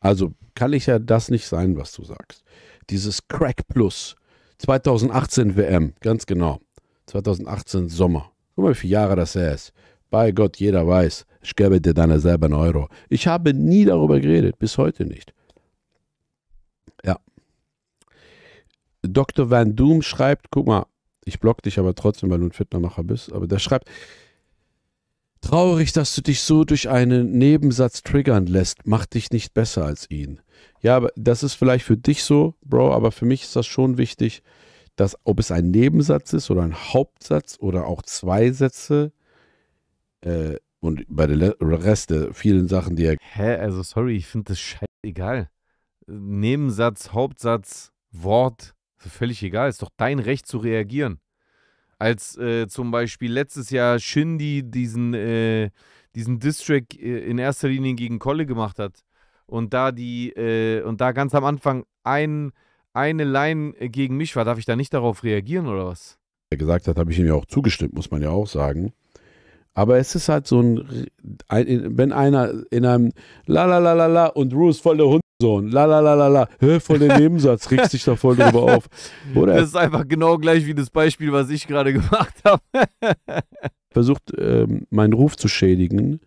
Also kann ich ja das nicht sein, was du sagst. Dieses Crack Plus. 2018 WM, ganz genau. 2018 Sommer. Guck mal, wie viele Jahre das her ist. Bei Gott, jeder weiß, ich gebe dir deine selben Euro. Ich habe nie darüber geredet, bis heute nicht. Ja. Dr. Van Doom schreibt, guck mal, ich block dich aber trotzdem, weil du ein Fitnermacher bist. Aber der schreibt, Traurig, dass du dich so durch einen Nebensatz triggern lässt, macht dich nicht besser als ihn. Ja, aber das ist vielleicht für dich so, Bro, aber für mich ist das schon wichtig, dass ob es ein Nebensatz ist oder ein Hauptsatz oder auch zwei Sätze äh, und bei der Rest der vielen Sachen, die er. Hä, also sorry, ich finde das scheißegal. Nebensatz, Hauptsatz, Wort, also völlig egal, ist doch dein Recht zu reagieren. Als äh, zum Beispiel letztes Jahr Shindy diesen, äh, diesen Distrack äh, in erster Linie gegen Kolle gemacht hat und da die äh, und da ganz am Anfang ein, eine Line äh, gegen mich war, darf ich da nicht darauf reagieren oder was? Er gesagt hat, habe ich ihm ja auch zugestimmt, muss man ja auch sagen. Aber es ist halt so ein, ein wenn einer in einem la la la la la und Ru ist voll der Hund so und la la la la voll den Nebensatz, regst dich da voll drüber auf. Oder? Das ist einfach genau gleich wie das Beispiel, was ich gerade gemacht habe. versucht, ähm, meinen Ruf zu schädigen.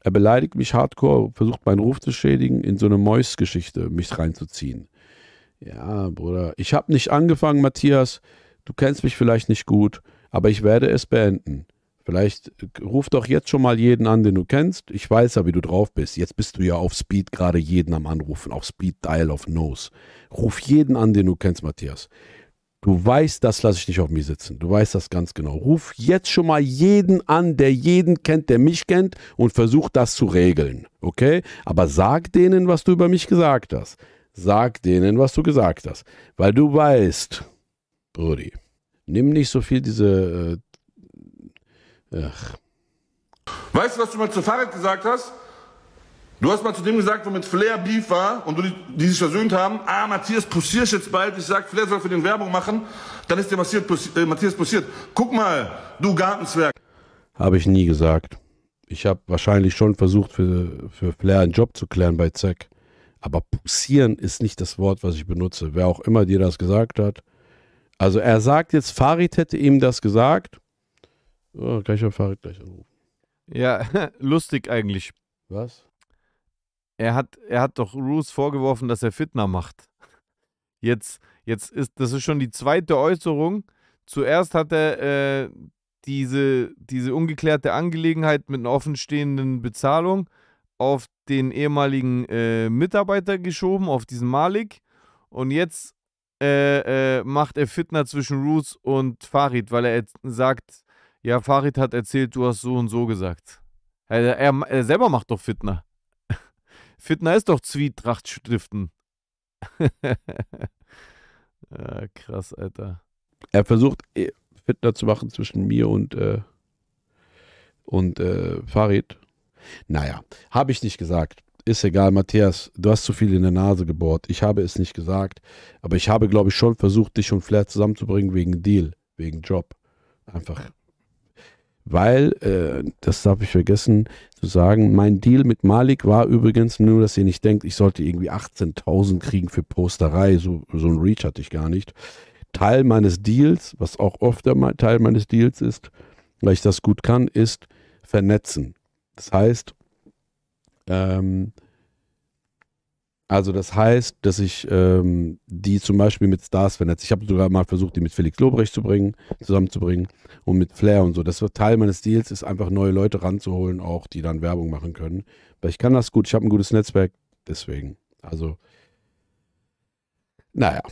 Er beleidigt mich hardcore, versucht, meinen Ruf zu schädigen, in so eine Mois-Geschichte mich reinzuziehen. Ja, Bruder, ich habe nicht angefangen, Matthias. Du kennst mich vielleicht nicht gut, aber ich werde es beenden. Vielleicht äh, ruf doch jetzt schon mal jeden an, den du kennst. Ich weiß ja, wie du drauf bist. Jetzt bist du ja auf Speed gerade jeden am Anrufen, auf Speed Dial, of Nose. Ruf jeden an, den du kennst, Matthias. Du weißt, das lasse ich nicht auf mir sitzen. Du weißt das ganz genau. Ruf jetzt schon mal jeden an, der jeden kennt, der mich kennt und versuch das zu regeln. Okay? Aber sag denen, was du über mich gesagt hast. Sag denen, was du gesagt hast. Weil du weißt, Brudi, nimm nicht so viel diese äh, Ach. Weißt du, was du mal zu Fahrrad gesagt hast? Du hast mal zu dem gesagt, womit Flair Beef war und du, die sich versöhnt haben, ah, Matthias pussiert jetzt bald, ich sag, Flair soll für den Werbung machen, dann ist der Massiert, äh, Matthias pussiert. Guck mal, du Gartenzwerg. Habe ich nie gesagt. Ich habe wahrscheinlich schon versucht, für, für Flair einen Job zu klären bei Zack. Aber pussieren ist nicht das Wort, was ich benutze. Wer auch immer dir das gesagt hat. Also er sagt jetzt, Farid hätte ihm das gesagt Oh, kann ich mein Fahrrad gleich anrufen. Ja, lustig eigentlich. Was? Er hat, er hat doch Roos vorgeworfen, dass er Fitner macht. Jetzt, jetzt ist, das ist schon die zweite Äußerung. Zuerst hat er äh, diese, diese ungeklärte Angelegenheit mit einer offenstehenden Bezahlung auf den ehemaligen äh, Mitarbeiter geschoben, auf diesen Malik. Und jetzt äh, äh macht er Fitner zwischen Roos und Farid, weil er jetzt sagt, ja, Farid hat erzählt, du hast so und so gesagt. Er, er, er selber macht doch Fitner. Fitner ist doch Zwietracht stiften. ah, krass, Alter. Er versucht eh, Fitner zu machen zwischen mir und, äh, und äh, Farid. Naja, habe ich nicht gesagt. Ist egal, Matthias, du hast zu viel in der Nase gebohrt. Ich habe es nicht gesagt. Aber ich habe, glaube ich, schon versucht, dich und Flair zusammenzubringen wegen Deal, wegen Job. Einfach weil, äh, das habe ich vergessen zu sagen, mein Deal mit Malik war übrigens nur, dass ihr nicht denkt, ich sollte irgendwie 18.000 kriegen für Posterei, so, so ein Reach hatte ich gar nicht. Teil meines Deals, was auch oft Teil meines Deals ist, weil ich das gut kann, ist vernetzen. Das heißt, ähm, also das heißt, dass ich ähm, die zum Beispiel mit Stars vernetze. Ich habe sogar mal versucht, die mit Felix Lobrecht zu bringen, zusammenzubringen und mit Flair und so. Das wird Teil meines Deals, ist einfach neue Leute ranzuholen, auch die dann Werbung machen können. Weil ich kann das gut, ich habe ein gutes Netzwerk, deswegen. Also, naja.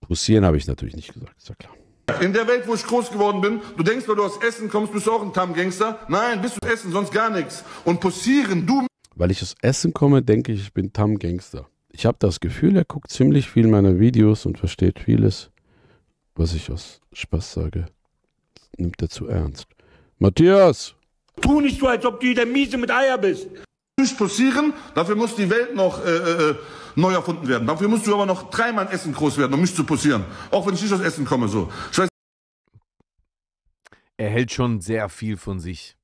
Pussieren habe ich natürlich nicht gesagt, ist ja klar. In der Welt, wo ich groß geworden bin, du denkst, weil du aus Essen kommst, bist du auch ein Tam-Gangster? Nein, bist du Essen, sonst gar nichts. Und posieren, du weil ich aus Essen komme, denke ich, ich bin Tam Gangster. Ich habe das Gefühl, er guckt ziemlich viel meiner Videos und versteht vieles, was ich aus Spaß sage. Nimmt er zu ernst. Matthias! Tu nicht so, als ob du der Miese mit Eier bist. Nicht passieren, dafür muss die Welt noch äh, äh, äh, neu erfunden werden. Dafür musst du aber noch dreimal in Essen groß werden, um mich zu passieren. Auch wenn ich nicht aus Essen komme, so. er hält schon sehr viel von sich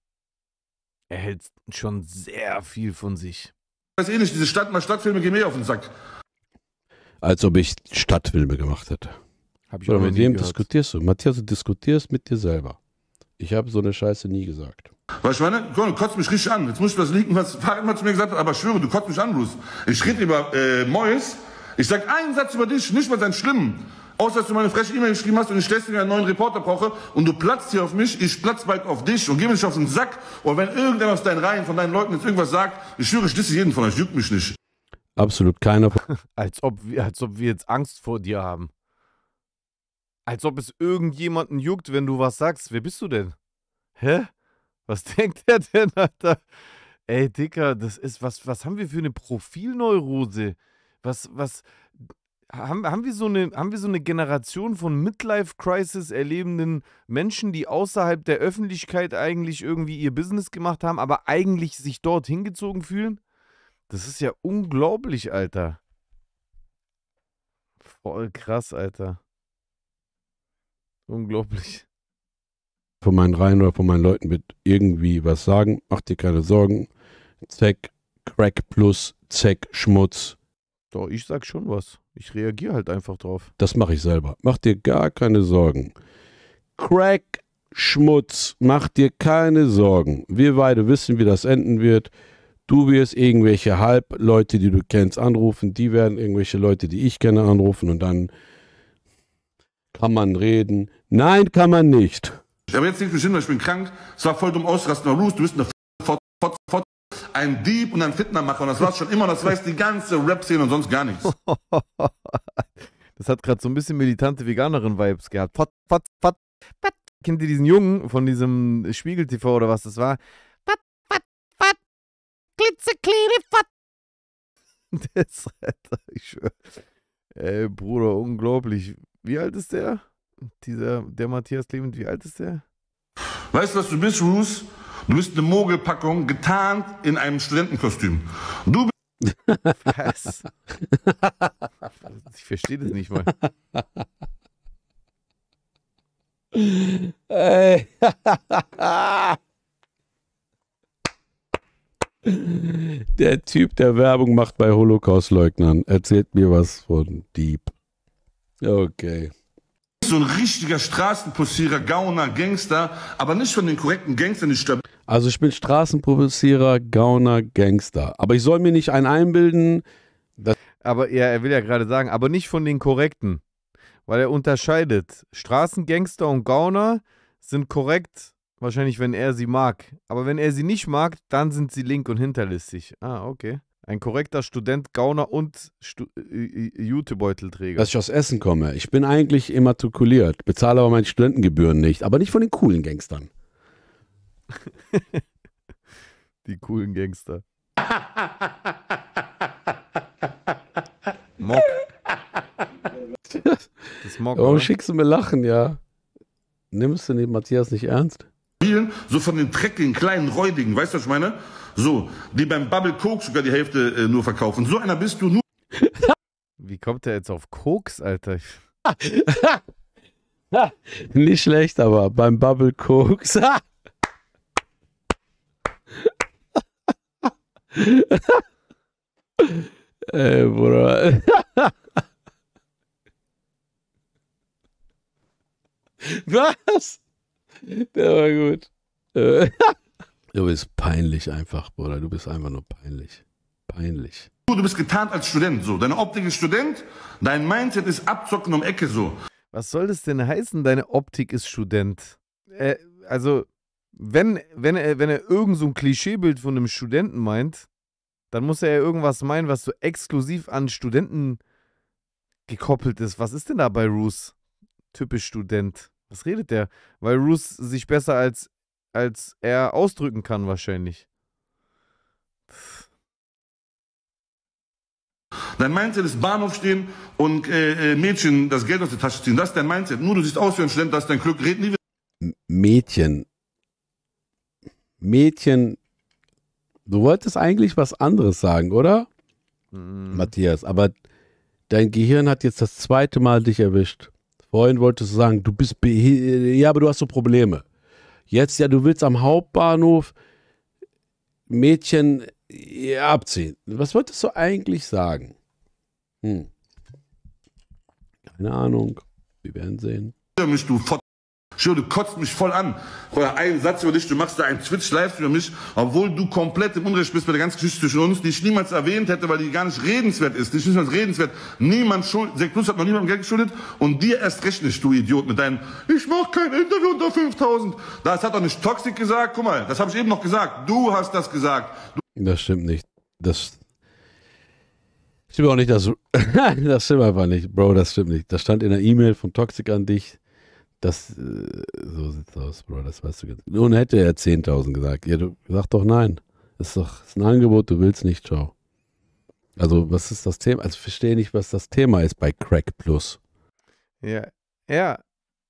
er hält schon sehr viel von sich. Ich weiß eh nicht, diese Stadt mal Stadtfilme gehen mir eh auf den Sack. Als ob ich Stadtfilme gemacht hätte. Hab ich Oder mit wem diskutierst du? Matthias, du diskutierst mit dir selber. Ich habe so eine Scheiße nie gesagt. Weil Schweine, komm, du kotzt mich richtig an. Jetzt muss ich was liegen, was Farid mal zu mir gesagt hat, aber ich schwöre, du kotzt mich an, Bruce. Ich rede über äh, Mois. Ich sag einen Satz über dich, nicht mal seinen Schlimmen außer dass du meine freche E-Mail geschrieben hast und ich deswegen einen neuen Reporter brauche und du platzt hier auf mich, ich platz bald auf dich und geh mich auf den Sack. Und wenn irgendeiner aus deinen Reihen von deinen Leuten jetzt irgendwas sagt, ich schwöre, ich disse jeden von euch, juckt mich nicht. Absolut keiner. als, ob, als ob wir jetzt Angst vor dir haben. Als ob es irgendjemanden juckt, wenn du was sagst. Wer bist du denn? Hä? Was denkt der denn, Alter? Ey, Dicker, das ist, was, was haben wir für eine Profilneurose? Was, was, haben, haben, wir so eine, haben wir so eine Generation von Midlife-Crisis erlebenden Menschen, die außerhalb der Öffentlichkeit eigentlich irgendwie ihr Business gemacht haben, aber eigentlich sich dort hingezogen fühlen? Das ist ja unglaublich, Alter. Voll krass, Alter. Unglaublich. Von meinen Reihen oder von meinen Leuten wird irgendwie was sagen. macht dir keine Sorgen. Zack, Crack plus, Zack, Schmutz. Doch, ich sag schon was. Ich reagiere halt einfach drauf. Das mache ich selber. Mach dir gar keine Sorgen. Crack, Schmutz, mach dir keine Sorgen. Wir beide wissen, wie das enden wird. Du wirst irgendwelche Halbleute, die du kennst, anrufen. Die werden irgendwelche Leute, die ich kenne, anrufen. Und dann kann man reden. Nein, kann man nicht. Ich habe jetzt nicht bestimmt, weil ich bin krank. Es war voll dumm ausrasten. Du bist eine Fotze ein Dieb und ein Fitnermacher. Und das war's schon immer. das weiß die ganze Rap-Szene und sonst gar nichts. das hat gerade so ein bisschen militante Veganerin-Vibes gehabt. Fat, fat, fat, fat. Kennt ihr diesen Jungen von diesem Spiegel-TV oder was das war? Fat, fat, fat. Klitzekleine fat. Das, Alter, ich schwöre. Ey, Bruder, unglaublich. Wie alt ist der? Dieser, der Matthias Clement, wie alt ist der? Weißt du, was du bist, Ruth? Du bist eine Mogelpackung getarnt in einem Studentenkostüm. Du bist Was? ich verstehe das nicht mal. Ey. Der Typ, der Werbung macht bei Holocaust-Leugnern, erzählt mir was von Dieb. Okay so ein richtiger Straßenpussierer, Gauner, Gangster, aber nicht von den korrekten Gangstern, die Also ich bin Straßenpussierer, Gauner, Gangster. Aber ich soll mir nicht einen einbilden. Dass aber ja, er will ja gerade sagen, aber nicht von den korrekten. Weil er unterscheidet. Straßengangster und Gauner sind korrekt, wahrscheinlich, wenn er sie mag. Aber wenn er sie nicht mag, dann sind sie link und hinterlistig. Ah, okay. Ein korrekter Student, Gauner und Stu Jutebeutelträger. Äh, äh, Dass ich aus Essen komme. Ich bin eigentlich immatrikuliert, bezahle aber meine Studentengebühren nicht. Aber nicht von den coolen Gangstern. Die coolen Gangster. Mock. Das Mock, Warum oder? schickst du mir Lachen, ja? Nimmst du den Matthias nicht ernst? So von den dreckigen, kleinen, räudigen, weißt du, was ich meine? So, die beim Bubble Coke sogar die Hälfte äh, nur verkaufen. So einer bist du nur. Wie kommt der jetzt auf Koks, Alter? Nicht schlecht, aber beim Bubble Koks. Ey, Bruder. Was? Der war gut. Du bist peinlich einfach, Bruder. Du bist einfach nur peinlich. Peinlich. Du bist getarnt als Student, so. Deine Optik ist Student, dein Mindset ist Abzocken um Ecke, so. Was soll das denn heißen, deine Optik ist Student? Äh, also, wenn, wenn, er, wenn er irgend so ein Klischeebild von einem Studenten meint, dann muss er ja irgendwas meinen, was so exklusiv an Studenten gekoppelt ist. Was ist denn da bei Roos? Typisch Student. Was redet der? Weil Roos sich besser als als er ausdrücken kann wahrscheinlich. Dein Mindset ist Bahnhof stehen und äh, äh, Mädchen das Geld aus der Tasche ziehen. Das ist dein Mindset. Nur du siehst aus wie ein Student, das ist dein Glück. Red nie Mädchen. Mädchen. Du wolltest eigentlich was anderes sagen, oder? Mhm. Matthias, aber dein Gehirn hat jetzt das zweite Mal dich erwischt. Vorhin wolltest du sagen, du bist. Ja, aber du hast so Probleme. Jetzt, ja, du willst am Hauptbahnhof Mädchen äh, abziehen. Was wolltest du eigentlich sagen? Hm. Keine Ahnung. Wir werden sehen. Du Schön, du kotzt mich voll an. Vorher einen Satz über dich, du machst da einen Twitch-Live über mich, obwohl du komplett im Unrecht bist bei der ganzen Geschichte zwischen uns, die ich niemals erwähnt hätte, weil die gar nicht redenswert ist. Die ist niemals redenswert. Niemand schuldet, Sek Plus hat noch niemandem Geld geschuldet und dir erst recht nicht, du Idiot, mit deinem, ich mach kein Interview unter 5000. Das hat doch nicht Toxic gesagt, guck mal, das habe ich eben noch gesagt. Du hast das gesagt. Du das stimmt nicht. Das stimmt auch nicht, dass. das stimmt einfach nicht, Bro, das stimmt nicht. Das stand in der E-Mail von Toxic an dich das, äh, so sieht's aus, Bro, das weißt du jetzt. Nun hätte er 10.000 gesagt. Ja, du sag doch nein. Das ist doch ist ein Angebot, du willst nicht, ciao. Also, was ist das Thema? Also, verstehe nicht, was das Thema ist bei Crack Plus. Ja, er,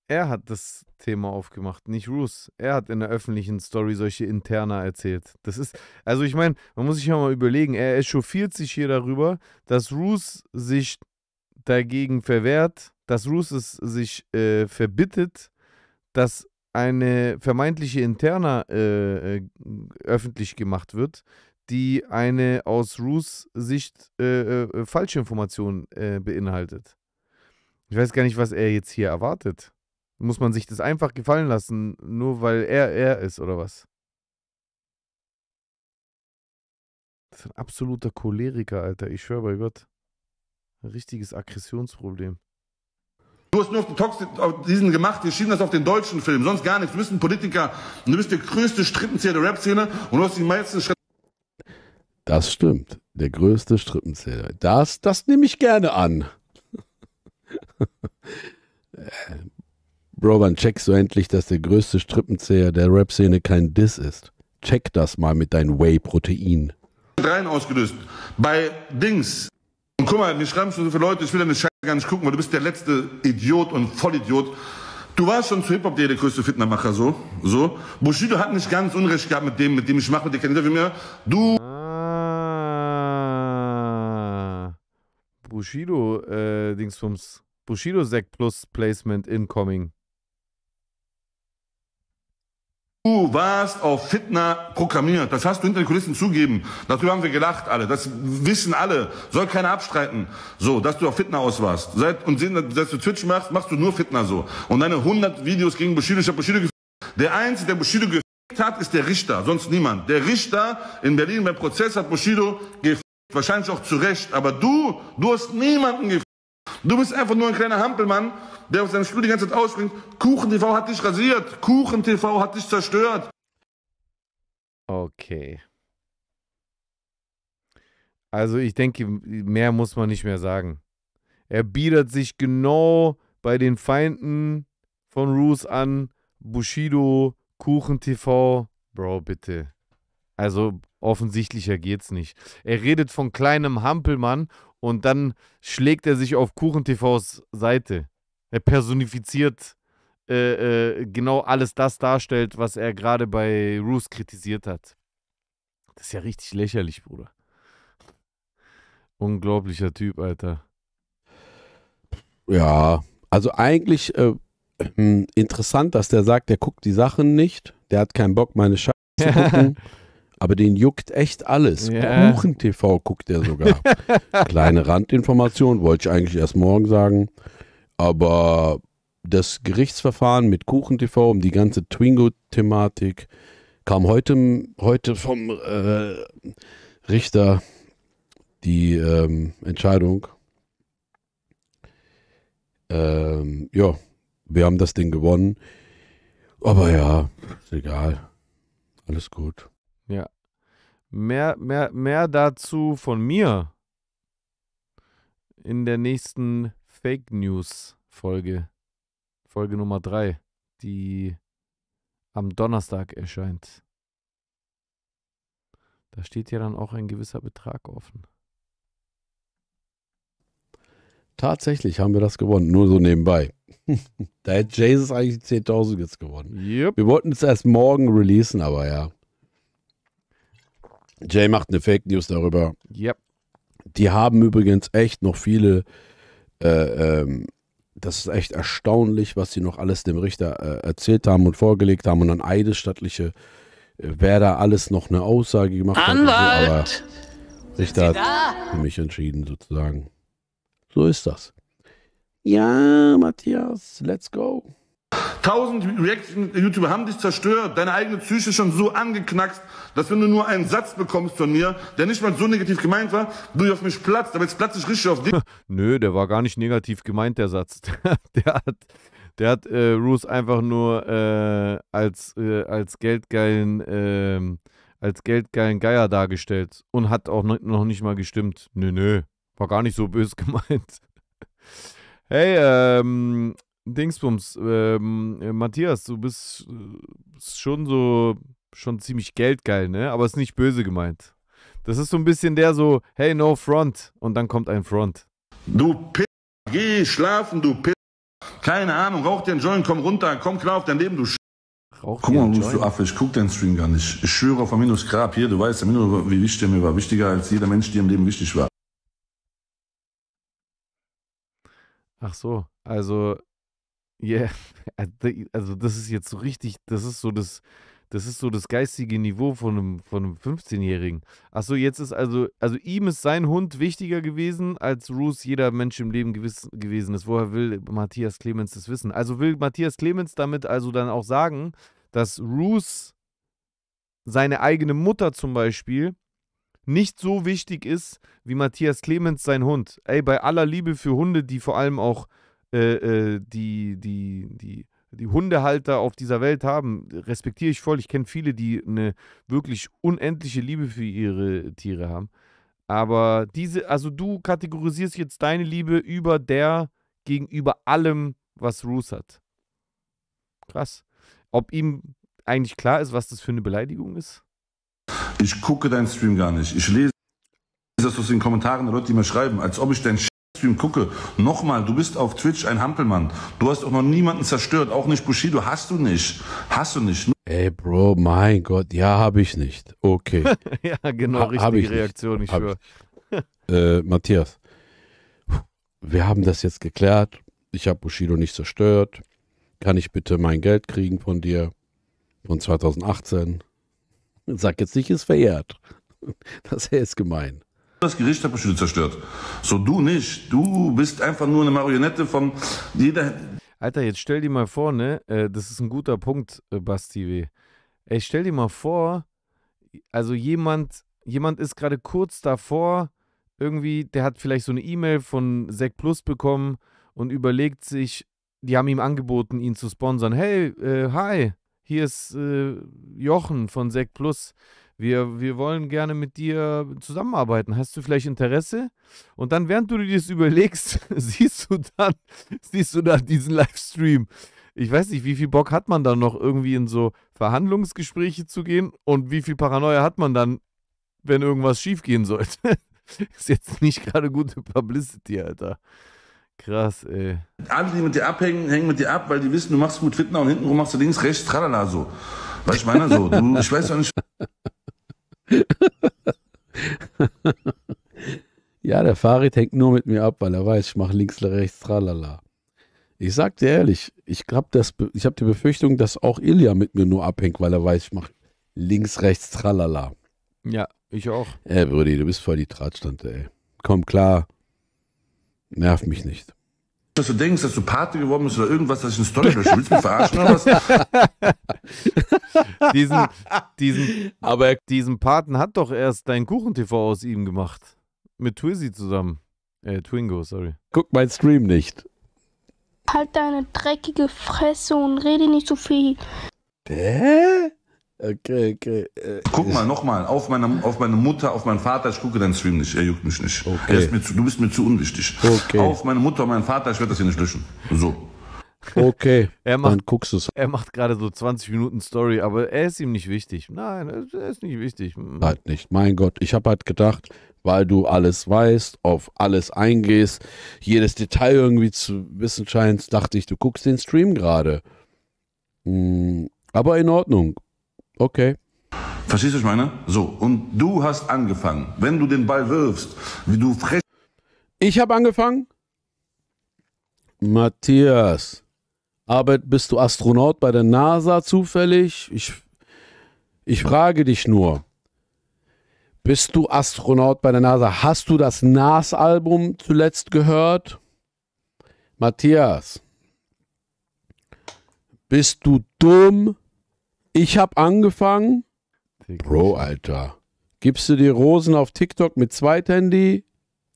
er hat das Thema aufgemacht, nicht Roos. Er hat in der öffentlichen Story solche Interna erzählt. Das ist, also ich meine, man muss sich ja mal überlegen, er echauffiert sich hier darüber, dass Roos sich dagegen verwehrt, dass Roos es sich äh, verbittet, dass eine vermeintliche Interna äh, äh, öffentlich gemacht wird, die eine aus Roos Sicht äh, äh, falsche Information äh, beinhaltet. Ich weiß gar nicht, was er jetzt hier erwartet. Muss man sich das einfach gefallen lassen, nur weil er er ist oder was? Das ist ein absoluter Choleriker, Alter. Ich schwöre bei Gott. Ein richtiges Aggressionsproblem. Du hast nur auf den Talks diesen gemacht, die schieben das auf den deutschen Film, sonst gar nichts. Du bist ein Politiker, und du bist der größte Strippenzieher der Rap-Szene und du hast die meisten Schritte. Das stimmt. Der größte Strippenzähler. Das, das nehme ich gerne an. Äh, Bro, wann checkst du endlich, dass der größte Strippenzähler der Rap-Szene kein Diss ist? Check das mal mit deinem Whey-Protein. Rein ausgelöst. Bei Dings. Und guck mal, mir schreiben schon so viele Leute, ich will eine Scheiße gar nicht gucken, weil du bist der letzte Idiot und Vollidiot. Du warst schon zu Hip-Hop e der größte Fitnermacher, so. So. Bushido hat nicht ganz Unrecht gehabt mit dem, mit dem ich mache, mit dem kein Interview mehr. Du. Ah, Bushido, äh, Dingsbums. Bushido Sekt plus Placement Incoming. Du warst auf Fitna programmiert. Das hast du hinter den Kulissen zugeben. Darüber haben wir gelacht alle. Das wissen alle. Soll keiner abstreiten. So, dass du auf Fitna aus warst. Seit, und sehen, dass du Twitch machst, machst du nur Fitna so. Und deine 100 Videos gegen Bushido, ich hab Bushido gefickt. Der Einzige, der Bushido gefickt hat, ist der Richter. Sonst niemand. Der Richter in Berlin beim Prozess hat Bushido gefickt. Wahrscheinlich auch zu Recht. Aber du, du hast niemanden gefickt. Du bist einfach nur ein kleiner Hampelmann, der auf seinem Stuhl die ganze Zeit ausspringt, Kuchen TV hat dich rasiert, Kuchen TV hat dich zerstört. Okay. Also ich denke, mehr muss man nicht mehr sagen. Er bietet sich genau bei den Feinden von Roos an. Bushido, Kuchen TV. Bro, bitte. Also offensichtlicher geht's nicht. Er redet von kleinem Hampelmann und dann schlägt er sich auf Kuchen TVs Seite. Er personifiziert äh, äh, genau alles das darstellt, was er gerade bei Roos kritisiert hat. Das ist ja richtig lächerlich, Bruder. Unglaublicher Typ, Alter. Ja, also eigentlich äh, hm, interessant, dass der sagt, der guckt die Sachen nicht, der hat keinen Bock, meine Scheiße zu gucken. aber den juckt echt alles. Ja. Kuchen TV guckt er sogar. Kleine Randinformation, wollte ich eigentlich erst morgen sagen. Aber das Gerichtsverfahren mit Kuchen TV um die ganze Twingo-Thematik kam heute, heute vom äh, Richter die ähm, Entscheidung. Ähm, ja, wir haben das Ding gewonnen. Aber ja, ist egal. Alles gut. Ja. Mehr, mehr, mehr dazu von mir in der nächsten Fake News Folge, Folge Nummer 3, die am Donnerstag erscheint. Da steht ja dann auch ein gewisser Betrag offen. Tatsächlich haben wir das gewonnen, nur so nebenbei. da hätte Jesus eigentlich 10.000 jetzt gewonnen. Yep. Wir wollten es erst morgen releasen, aber ja. Jay macht eine Fake News darüber. Yep. Die haben übrigens echt noch viele äh, ähm, das ist echt erstaunlich, was sie noch alles dem Richter äh, erzählt haben und vorgelegt haben und dann eidesstattliche, äh, wer da alles noch eine Aussage gemacht Anwalt! hat. aber Richter hat für mich entschieden, sozusagen. So ist das. Ja, Matthias, let's go. Tausend React-YouTuber haben dich zerstört, deine eigene Psyche schon so angeknackst, dass wenn du nur einen Satz bekommst von mir, der nicht mal so negativ gemeint war, du auf mich platzt, aber jetzt platze ich richtig auf dich. Nö, der war gar nicht negativ gemeint, der Satz. der hat, der hat äh, Roos einfach nur äh, als, äh, als geldgeilen äh, als geldgeilen Geier dargestellt und hat auch noch nicht mal gestimmt. Nö, nö, war gar nicht so böse gemeint. Hey, ähm, Dingsbums, ähm, äh, Matthias, du bist, äh, schon so, schon ziemlich geldgeil, ne? Aber ist nicht böse gemeint. Das ist so ein bisschen der so, hey, no front. Und dann kommt ein Front. Du P geh schlafen, du P Keine Ahnung, rauch dir einen Joint, komm runter, komm klar auf dein Leben, du Sch Rauch Guck mal, du Affe, ich guck deinen Stream gar nicht. Ich schwöre auf Aminos Grab hier, du weißt, Amino, wie wichtig er mir war. Wichtiger als jeder Mensch, der im Leben wichtig war. Ach so, also ja, yeah. Äh, also das ist jetzt so richtig, das ist so das, das ist so das geistige Niveau von einem, von einem 15-Jährigen. Achso, jetzt ist also, also ihm ist sein Hund wichtiger gewesen, als Ruth jeder Mensch im Leben gewiss, gewesen ist. Woher will Matthias Clemens das wissen? Also will Matthias Clemens damit also dann auch sagen, dass Ruth seine eigene Mutter zum Beispiel nicht so wichtig ist wie Matthias Clemens sein Hund. Ey, bei aller Liebe für Hunde, die vor allem auch äh, äh, die, die, die, die Hundehalter auf dieser Welt haben, respektiere ich voll. Ich kenne viele, die eine wirklich unendliche Liebe für ihre Tiere haben. Aber diese, also du kategorisierst jetzt deine Liebe über der gegenüber allem, was Ruth hat. Krass. Ob ihm eigentlich klar ist, was das für eine Beleidigung ist? Ich gucke deinen Stream gar nicht. Ich lese das aus den Kommentaren der Leute, die mir schreiben, als ob ich dein Sch Stream gucke, nochmal, du bist auf Twitch ein Hampelmann. Du hast auch noch niemanden zerstört, auch nicht Bushido. Hast du nicht. Hast du nicht. Ey, Bro, mein Gott, ja, habe ich nicht. Okay. ja, genau, ha, richtige ich Reaktion, nicht. ich schwöre. äh, Matthias, wir haben das jetzt geklärt. Ich habe Bushido nicht zerstört. Kann ich bitte mein Geld kriegen von dir? Von 2018? Sag jetzt nicht, ist verjährt. Das ist gemein das Gericht hat mich zerstört. So du nicht. Du bist einfach nur eine Marionette von jeder. Alter, jetzt stell dir mal vor, ne? Äh, das ist ein guter Punkt, äh, Basti W. Ey, stell dir mal vor, also jemand, jemand ist gerade kurz davor, irgendwie, der hat vielleicht so eine E-Mail von Sek Plus bekommen und überlegt sich, die haben ihm angeboten, ihn zu sponsern. Hey, äh, hi, hier ist äh, Jochen von Sek Plus wir, wir wollen gerne mit dir zusammenarbeiten. Hast du vielleicht Interesse? Und dann, während du dir das überlegst, siehst du dann, siehst du dann diesen Livestream. Ich weiß nicht, wie viel Bock hat man dann noch irgendwie in so Verhandlungsgespräche zu gehen und wie viel Paranoia hat man dann, wenn irgendwas schiefgehen sollte. Ist jetzt nicht gerade gute Publicity, Alter. Krass, ey. Alle, die mit dir abhängen, hängen mit dir ab, weil die wissen, du machst gut Fitner und hintenrum machst du links, rechts, tralala so. Weißt du, meiner so. Du, ich weiß auch nicht. ja, der Farid hängt nur mit mir ab, weil er weiß, ich mache links, rechts, tralala. Ich sag dir ehrlich, ich habe hab die Befürchtung, dass auch Ilja mit mir nur abhängt, weil er weiß, ich mache links, rechts, tralala. Ja, ich auch. Ey, Brüdi, du bist voll die Tratstante, ey. Komm klar, nerv mich nicht dass du denkst, dass du Pate geworden bist oder irgendwas, dass ich eine Story durch willst mich verarschen oder was? diesen, diesen, aber diesen Paten hat doch erst dein Kuchen-TV aus ihm gemacht. Mit Twizzy zusammen. Äh, Twingo, sorry. Guck mein Stream nicht. Halt deine dreckige Fresse und rede nicht so viel. Hä? Okay, äh, okay. Äh, Guck mal, nochmal, auf meine, auf meine Mutter, auf meinen Vater, ich gucke deinen Stream nicht, er juckt mich nicht. Okay. Zu, du bist mir zu unwichtig. Okay. Auf meine Mutter, auf meinen Vater, ich werde das hier nicht löschen. So. Okay, er macht, dann guckst du es. Er macht gerade so 20 Minuten Story, aber er ist ihm nicht wichtig. Nein, er ist nicht wichtig. Hm. Halt nicht, mein Gott. Ich habe halt gedacht, weil du alles weißt, auf alles eingehst, jedes Detail irgendwie zu wissen scheinst, dachte ich, du guckst den Stream gerade. Hm, aber in Ordnung okay. Verstehst du, ich meine? So, und du hast angefangen. Wenn du den Ball wirfst, wie du frech. Ich habe angefangen? Matthias, Arbeit, bist du Astronaut bei der NASA zufällig? Ich, ich frage dich nur. Bist du Astronaut bei der NASA? Hast du das NAS-Album zuletzt gehört? Matthias, bist du dumm? Ich habe angefangen. Bro, Alter. Gibst du dir Rosen auf TikTok mit Zweithandy?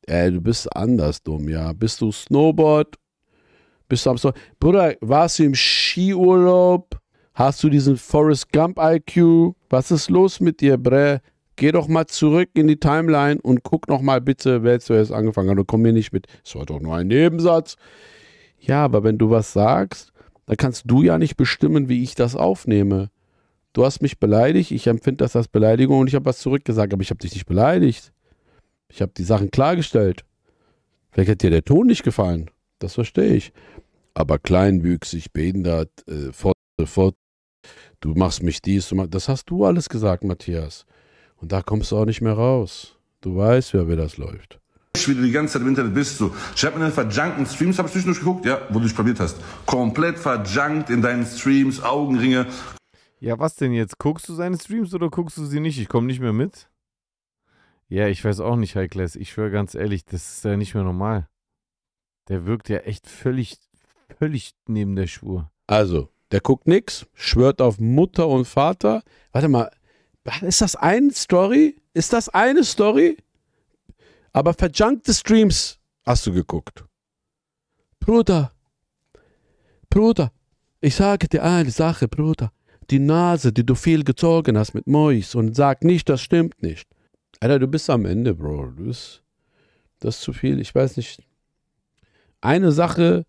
Ey, äh, du bist anders dumm, ja. Bist du Snowboard? Bist du am Snowboard? Bruder, warst du im Skiurlaub? Hast du diesen Forrest Gump IQ? Was ist los mit dir, bre? Geh doch mal zurück in die Timeline und guck noch mal bitte, wer zuerst angefangen hat. Und komm mir nicht mit, es war doch nur ein Nebensatz. Ja, aber wenn du was sagst, dann kannst du ja nicht bestimmen, wie ich das aufnehme du hast mich beleidigt, ich empfinde das als Beleidigung und ich habe was zurückgesagt, aber ich habe dich nicht beleidigt. Ich habe die Sachen klargestellt. Vielleicht hat dir der Ton nicht gefallen. Das verstehe ich. Aber kleinwüchsig, behindert, äh, fort, fort, du machst mich dies, machst, das hast du alles gesagt, Matthias. Und da kommst du auch nicht mehr raus. Du weißt, wer wie das läuft. Wie du die ganze Zeit im Internet bist, so. Ich habe mir den verjunkten Streams, habe ich zwischendurch geguckt, ja, wo du dich probiert hast. Komplett verjunkt in deinen Streams, Augenringe, ja, was denn jetzt? Guckst du seine Streams oder guckst du sie nicht? Ich komme nicht mehr mit. Ja, ich weiß auch nicht, High Ich schwöre ganz ehrlich, das ist ja nicht mehr normal. Der wirkt ja echt völlig, völlig neben der Spur. Also, der guckt nix, schwört auf Mutter und Vater. Warte mal, ist das eine Story? Ist das eine Story? Aber verjunkte Streams hast du geguckt. Bruder, Bruder, ich sage dir eine Sache, Bruder die Nase, die du viel gezogen hast mit Mois und sag nicht, das stimmt nicht. Alter, du bist am Ende, Bro. Du bist, das ist zu viel. Ich weiß nicht. Eine Sache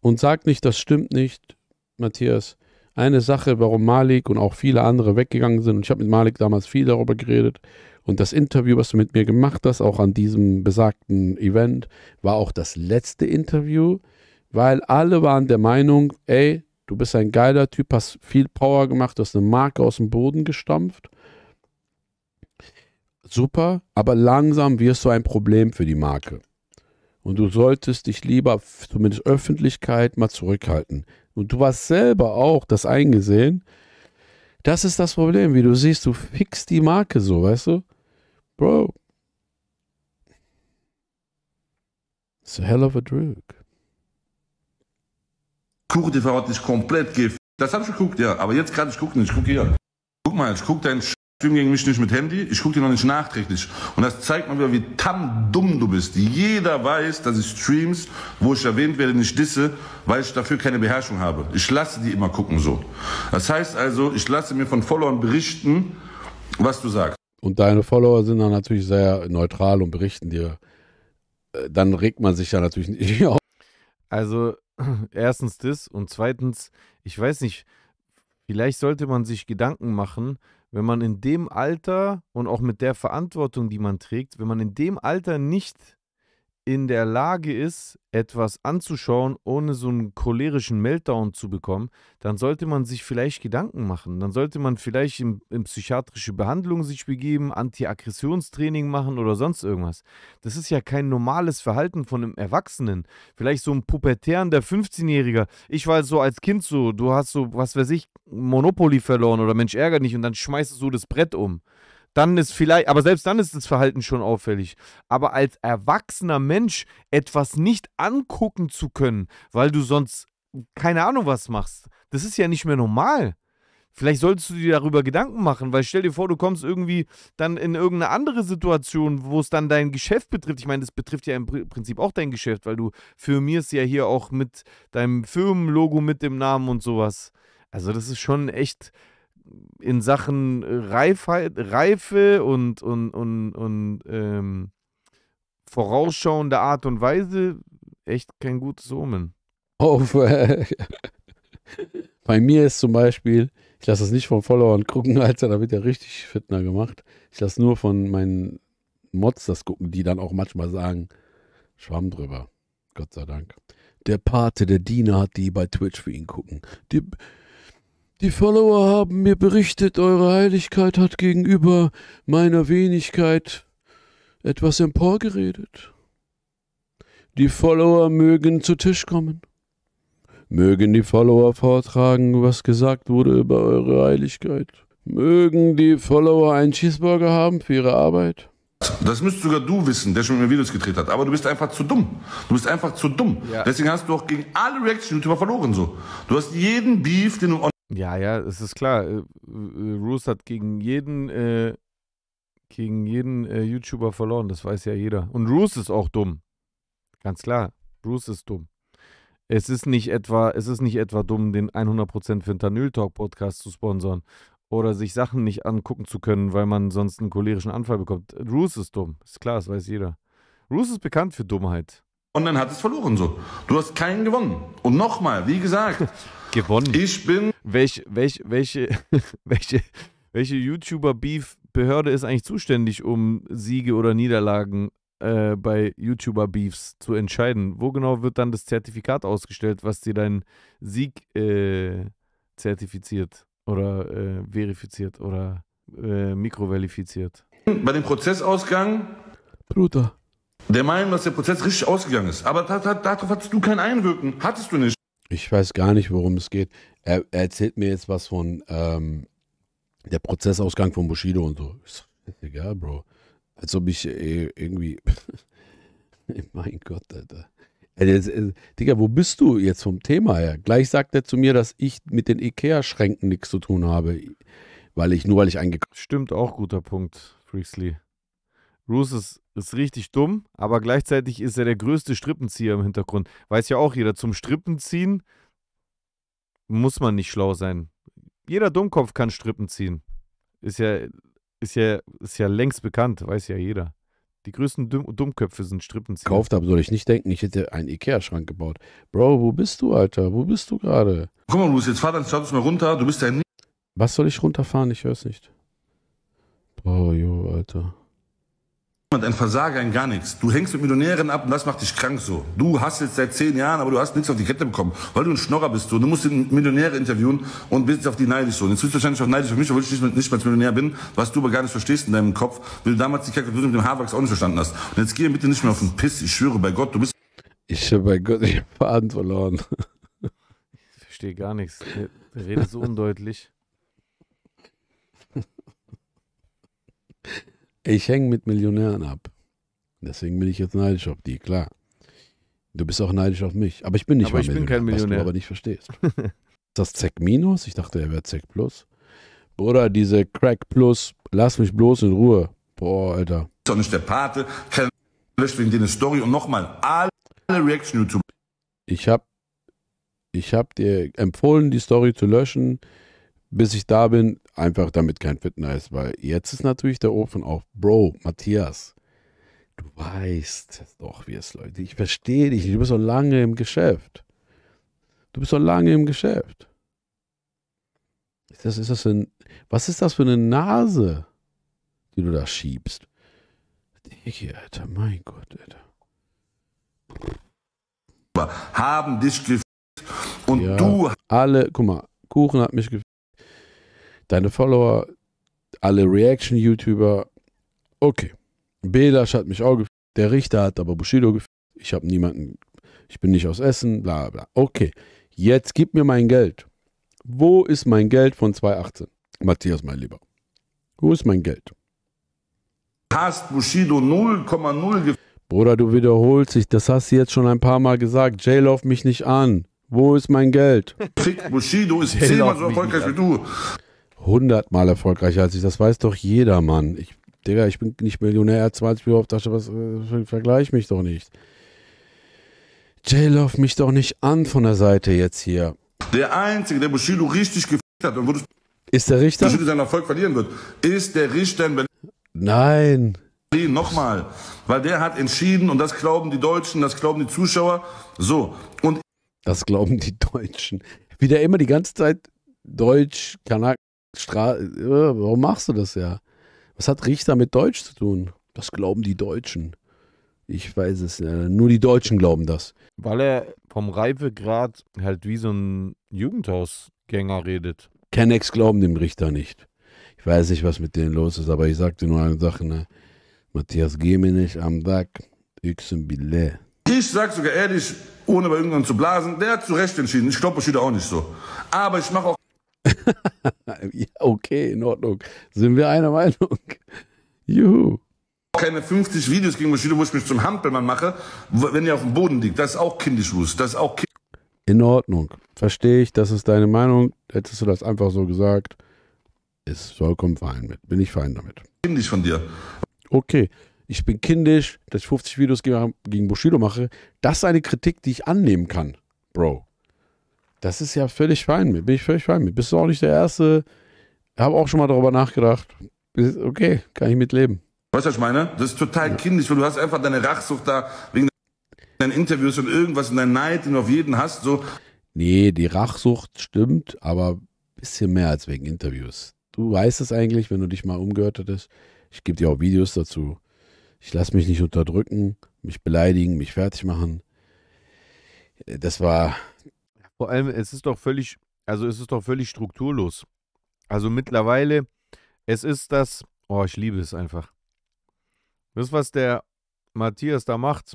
und sag nicht, das stimmt nicht, Matthias. Eine Sache, warum Malik und auch viele andere weggegangen sind. Und ich habe mit Malik damals viel darüber geredet. Und das Interview, was du mit mir gemacht hast, auch an diesem besagten Event, war auch das letzte Interview, weil alle waren der Meinung, ey, Du bist ein geiler Typ, hast viel Power gemacht, du hast eine Marke aus dem Boden gestampft. Super, aber langsam wirst du ein Problem für die Marke. Und du solltest dich lieber, zumindest Öffentlichkeit, mal zurückhalten. Und du hast selber auch das eingesehen. Das ist das Problem, wie du siehst, du fixst die Marke so, weißt du? Bro. It's a hell of a drug. KuchenTV hat dich komplett gefickt. Das hab ich geguckt, ja. Aber jetzt gerade, ich guck nicht, ich guck hier. Guck mal, ich guck deinen Stream gegen mich nicht mit Handy, ich guck dir noch nicht nachträglich. Und das zeigt mal wieder, wie tam dumm du bist. Jeder weiß, dass ich Streams, wo ich erwähnt werde, nicht disse, weil ich dafür keine Beherrschung habe. Ich lasse die immer gucken so. Das heißt also, ich lasse mir von Followern berichten, was du sagst. Und deine Follower sind dann natürlich sehr neutral und berichten dir. Äh, dann regt man sich ja natürlich nicht auf. Also Erstens das und zweitens, ich weiß nicht, vielleicht sollte man sich Gedanken machen, wenn man in dem Alter und auch mit der Verantwortung, die man trägt, wenn man in dem Alter nicht in der Lage ist, etwas anzuschauen, ohne so einen cholerischen Meltdown zu bekommen, dann sollte man sich vielleicht Gedanken machen. Dann sollte man vielleicht in, in psychiatrische Behandlung sich begeben, Antiaggressionstraining machen oder sonst irgendwas. Das ist ja kein normales Verhalten von einem Erwachsenen. Vielleicht so ein Pubertären der 15-Jähriger. Ich war so als Kind so, du hast so, was weiß ich, Monopoly verloren oder Mensch, ärger dich und dann schmeißt du so das Brett um dann ist vielleicht, aber selbst dann ist das Verhalten schon auffällig. Aber als erwachsener Mensch etwas nicht angucken zu können, weil du sonst keine Ahnung was machst, das ist ja nicht mehr normal. Vielleicht solltest du dir darüber Gedanken machen, weil stell dir vor, du kommst irgendwie dann in irgendeine andere Situation, wo es dann dein Geschäft betrifft. Ich meine, das betrifft ja im Prinzip auch dein Geschäft, weil du firmierst ja hier auch mit deinem Firmenlogo mit dem Namen und sowas. Also, das ist schon echt in Sachen äh, Reifheit, Reife und, und, und, und ähm, vorausschauende Art und Weise echt kein gutes Omen. Oh, Auf, äh, bei mir ist zum Beispiel, ich lasse es nicht von Followern gucken, Alter, da wird ja richtig Fitner gemacht. Ich lasse nur von meinen Mods das gucken, die dann auch manchmal sagen, Schwamm drüber. Gott sei Dank. Der Pate, der Diener hat die bei Twitch für ihn gucken. Die, die Follower haben mir berichtet, Eure Heiligkeit hat gegenüber meiner Wenigkeit etwas emporgeredet. Die Follower mögen zu Tisch kommen. Mögen die Follower vortragen, was gesagt wurde über Eure Heiligkeit. Mögen die Follower einen Cheeseburger haben für ihre Arbeit. Das müsst sogar du wissen, der schon mit mir Videos gedreht hat. Aber du bist einfach zu dumm. Du bist einfach zu dumm. Ja. Deswegen hast du auch gegen alle Reaction-YouTuber verloren. So. Du hast jeden Beef, den du ja, ja, es ist klar. Äh, äh, Roos hat gegen jeden, äh, gegen jeden äh, YouTuber verloren, das weiß ja jeder. Und Roos ist auch dumm. Ganz klar, Roos ist dumm. Es ist nicht etwa, es ist nicht etwa dumm, den 100% Fentanyl Talk Podcast zu sponsern oder sich Sachen nicht angucken zu können, weil man sonst einen cholerischen Anfall bekommt. Roos ist dumm, ist klar, das weiß jeder. Roos ist bekannt für Dummheit und dann hat es verloren so. Du hast keinen gewonnen. Und nochmal, wie gesagt, gewonnen. Ich bin. Welch, welch, welche, welche, welche YouTuber-Beef-Behörde ist eigentlich zuständig, um Siege oder Niederlagen äh, bei YouTuber-Beefs zu entscheiden? Wo genau wird dann das Zertifikat ausgestellt, was dir deinen Sieg äh, zertifiziert oder äh, verifiziert oder äh, mikroverifiziert? Bei dem Prozessausgang. Bruder der Meinung, dass der Prozess richtig ausgegangen ist. Aber darauf hattest du kein Einwirken. Hattest du nicht. Ich weiß gar nicht, worum es geht. Er, er erzählt mir jetzt was von ähm, der Prozessausgang von Bushido und so. Ist Egal, Bro. Als ob ich äh, irgendwie. mein Gott, Alter. Digga, wo bist du jetzt vom Thema her? Gleich sagt er zu mir, dass ich mit den Ikea-Schränken nichts zu tun habe, weil ich nur weil ich eingekauft. Stimmt auch guter Punkt, Freaksley. Bruce ist, ist richtig dumm, aber gleichzeitig ist er der größte Strippenzieher im Hintergrund. Weiß ja auch jeder, zum Strippenziehen muss man nicht schlau sein. Jeder Dummkopf kann Strippenziehen. Ist ja, ist ja, ist ja längst bekannt, weiß ja jeder. Die größten Dumm Dummköpfe sind Strippenzieher. Kauft habe, soll ich nicht denken, ich hätte einen Ikea-Schrank gebaut. Bro, wo bist du, Alter? Wo bist du gerade? Guck mal, Bruce, jetzt fahr deinen Status mal runter. Du bist ein. Was soll ich runterfahren? Ich höre es nicht. Bro, jo, Alter ein Versager ein gar nichts. Du hängst mit Millionären ab und das macht dich krank so. Du hast jetzt seit zehn Jahren, aber du hast nichts auf die Kette bekommen, weil du ein Schnorrer bist. So. Du musst den Millionäre interviewen und bist auf die neidisch so. Und jetzt bist du wahrscheinlich auch neidisch auf mich, obwohl ich nicht, nicht mal als Millionär bin, was du aber gar nicht verstehst in deinem Kopf, weil du damals die Kalkulation mit dem Haarwachs auch nicht verstanden hast. Und jetzt geh bitte nicht mehr auf den Piss. Ich schwöre bei Gott, du bist... Ich schwöre bei Gott, ich hab Faden verloren. Ich verstehe gar nichts. Ich rede so undeutlich. Ich hänge mit Millionären ab. Deswegen bin ich jetzt neidisch auf die, klar. Du bist auch neidisch auf mich. Aber ich bin nicht aber mal ich Millionär, bin kein Millionär. Was du aber nicht verstehst. ist das Zeck Minus? Ich dachte, er wäre Zeck Plus. Oder diese Crack Plus. Lass mich bloß in Ruhe. Boah, Alter. Ist doch nicht der Pate. Löscht wegen eine Story. Und nochmal, alle Reaction YouTube. Ich hab, ich hab dir empfohlen, die Story zu löschen. Bis ich da bin, einfach damit kein Fitness, weil jetzt ist natürlich der Ofen auf. Bro, Matthias, du weißt doch, wie es läuft. Ich verstehe dich, du bist so lange im Geschäft. Du bist so lange im Geschäft. das, ist das ein, was ist das für eine Nase, die du da schiebst? Digi, Alter, mein Gott, Alter. Haben dich gefickt und ja, du. Alle, guck mal, Kuchen hat mich ge deine Follower, alle Reaction-YouTuber. Okay. Belasch hat mich auch gefickt. Der Richter hat aber Bushido gefickt. Ich habe niemanden. Ich bin nicht aus Essen, bla bla. Okay. Jetzt gib mir mein Geld. Wo ist mein Geld von 2018? Matthias, mein Lieber. Wo ist mein Geld? Hast Bushido 0,0 Bruder, du wiederholst dich. Das hast du jetzt schon ein paar Mal gesagt. Jay, lauf mich nicht an. Wo ist mein Geld? Bushido ist zehnmal so erfolgreich wie du hundertmal erfolgreicher als ich. Das weiß doch jeder Mann. Ich, Digga, ich bin nicht Millionär, er hat 20 Millionen auf Tasche, was äh, vergleich mich doch nicht. Jay, lauf mich doch nicht an von der Seite jetzt hier. Der Einzige, der Bushido richtig gefickt hat und wurde ist der Richter? Bushido seinen Erfolg verlieren wird, ist der Richter in Berlin. Nein. Nochmal, weil der hat entschieden und das glauben die Deutschen, das glauben die Zuschauer. So, und. Das glauben die Deutschen. Wie der immer die ganze Zeit Deutsch, Kanak, Stra äh, warum machst du das ja? Was hat Richter mit Deutsch zu tun? Das glauben die Deutschen. Ich weiß es, nur die Deutschen glauben das. Weil er vom Reifegrad halt wie so ein Jugendhausgänger redet. Kennex glauben dem Richter nicht. Ich weiß nicht, was mit denen los ist, aber ich sagte nur eine Sache, ne? Matthias nicht am Dack. Üxenbille. Ich sag sogar ehrlich, ohne bei irgendwann zu blasen, der hat zu Recht entschieden. Ich glaube, ich wieder auch nicht so. Aber ich mache auch ja, okay, in Ordnung. Sind wir einer Meinung? Juhu. Keine 50 Videos gegen Bushido, wo ich mich zum Hampelmann mache, wenn ihr auf dem Boden liegt. Das ist auch kindisch, Das ist auch kind In Ordnung. Verstehe ich, das ist deine Meinung. Hättest du das einfach so gesagt, ist vollkommen fein mit. Bin ich fein damit. Kindisch von dir. Okay ich bin kindisch, dass ich 50 Videos gegen Bushido mache, das ist eine Kritik, die ich annehmen kann, Bro. Das ist ja völlig fein mit, bin ich völlig fein mit. Bist du auch nicht der Erste? Habe auch schon mal darüber nachgedacht. Okay, kann ich mitleben. Weißt du, was ich meine? Das ist total ja. kindisch, weil du hast einfach deine Rachsucht da wegen deinen Interviews und irgendwas in deinem Neid, den du auf jeden hast, so. Nee, die Rachsucht stimmt, aber ein bisschen mehr als wegen Interviews. Du weißt es eigentlich, wenn du dich mal umgehört hättest. Ich gebe dir auch Videos dazu. Ich lasse mich nicht unterdrücken, mich beleidigen, mich fertig machen. Das war, vor allem, es ist doch völlig, also es ist doch völlig strukturlos. Also mittlerweile, es ist das, oh, ich liebe es einfach. Das, was der Matthias da macht,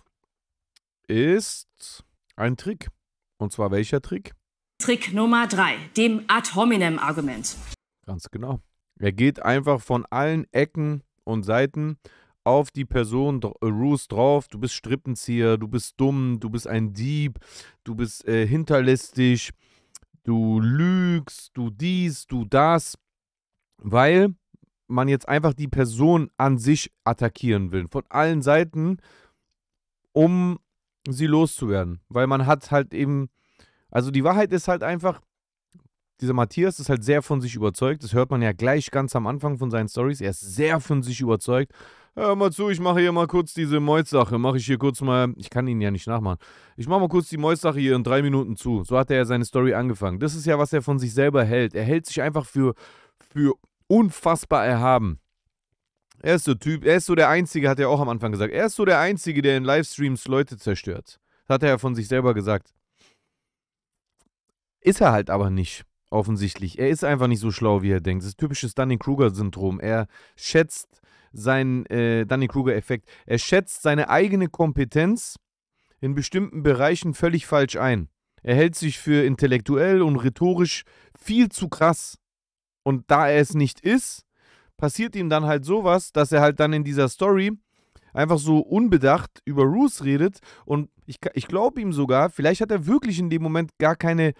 ist ein Trick. Und zwar welcher Trick? Trick Nummer drei, dem ad hominem Argument. Ganz genau. Er geht einfach von allen Ecken und Seiten auf die Person äh, Roos drauf, du bist Strippenzieher, du bist dumm, du bist ein Dieb, du bist äh, hinterlistig, du lügst, du dies, du das, weil man jetzt einfach die Person an sich attackieren will, von allen Seiten, um sie loszuwerden, weil man hat halt eben, also die Wahrheit ist halt einfach, dieser Matthias ist halt sehr von sich überzeugt. Das hört man ja gleich ganz am Anfang von seinen Stories. Er ist sehr von sich überzeugt Hör mal zu, ich mache hier mal kurz diese Moiz-Sache. Mache ich hier kurz mal. Ich kann ihn ja nicht nachmachen. Ich mache mal kurz die Moiz-Sache hier in drei Minuten zu. So hat er ja seine Story angefangen. Das ist ja, was er von sich selber hält. Er hält sich einfach für, für unfassbar erhaben. Er ist so Typ, er ist so der Einzige, hat er auch am Anfang gesagt. Er ist so der Einzige, der in Livestreams Leute zerstört. Das hat er ja von sich selber gesagt. Ist er halt aber nicht offensichtlich. Er ist einfach nicht so schlau, wie er denkt. Das ist typisches Dunning-Kruger-Syndrom. Er schätzt seinen äh, Dunning-Kruger-Effekt. Er schätzt seine eigene Kompetenz in bestimmten Bereichen völlig falsch ein. Er hält sich für intellektuell und rhetorisch viel zu krass. Und da er es nicht ist, passiert ihm dann halt sowas, dass er halt dann in dieser Story einfach so unbedacht über Ruth redet. Und ich, ich glaube ihm sogar, vielleicht hat er wirklich in dem Moment gar keine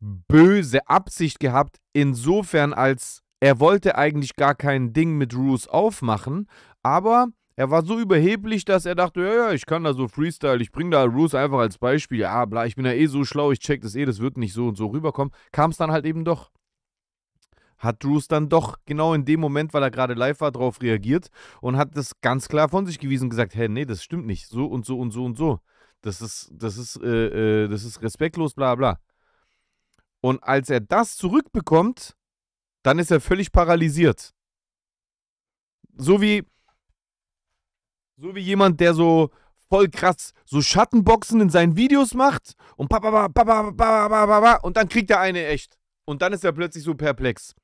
böse Absicht gehabt, insofern als er wollte eigentlich gar kein Ding mit Roos aufmachen, aber er war so überheblich, dass er dachte, ja, ja, ich kann da so Freestyle, ich bringe da Roos einfach als Beispiel, ja, bla, ich bin ja eh so schlau, ich check das eh, das wird nicht so und so rüberkommen. Kam es dann halt eben doch. Hat Roos dann doch genau in dem Moment, weil er gerade live war, darauf reagiert und hat das ganz klar von sich gewiesen und gesagt, hey, nee, das stimmt nicht, so und so und so und so. Das ist, das ist, äh, äh, das ist respektlos, bla bla. Und als er das zurückbekommt, dann ist er völlig paralysiert. So wie, so wie jemand, der so voll krass so Schattenboxen in seinen Videos macht und papa, papa, papa, papa, und dann kriegt er eine echt. Und dann ist er plötzlich so perplex.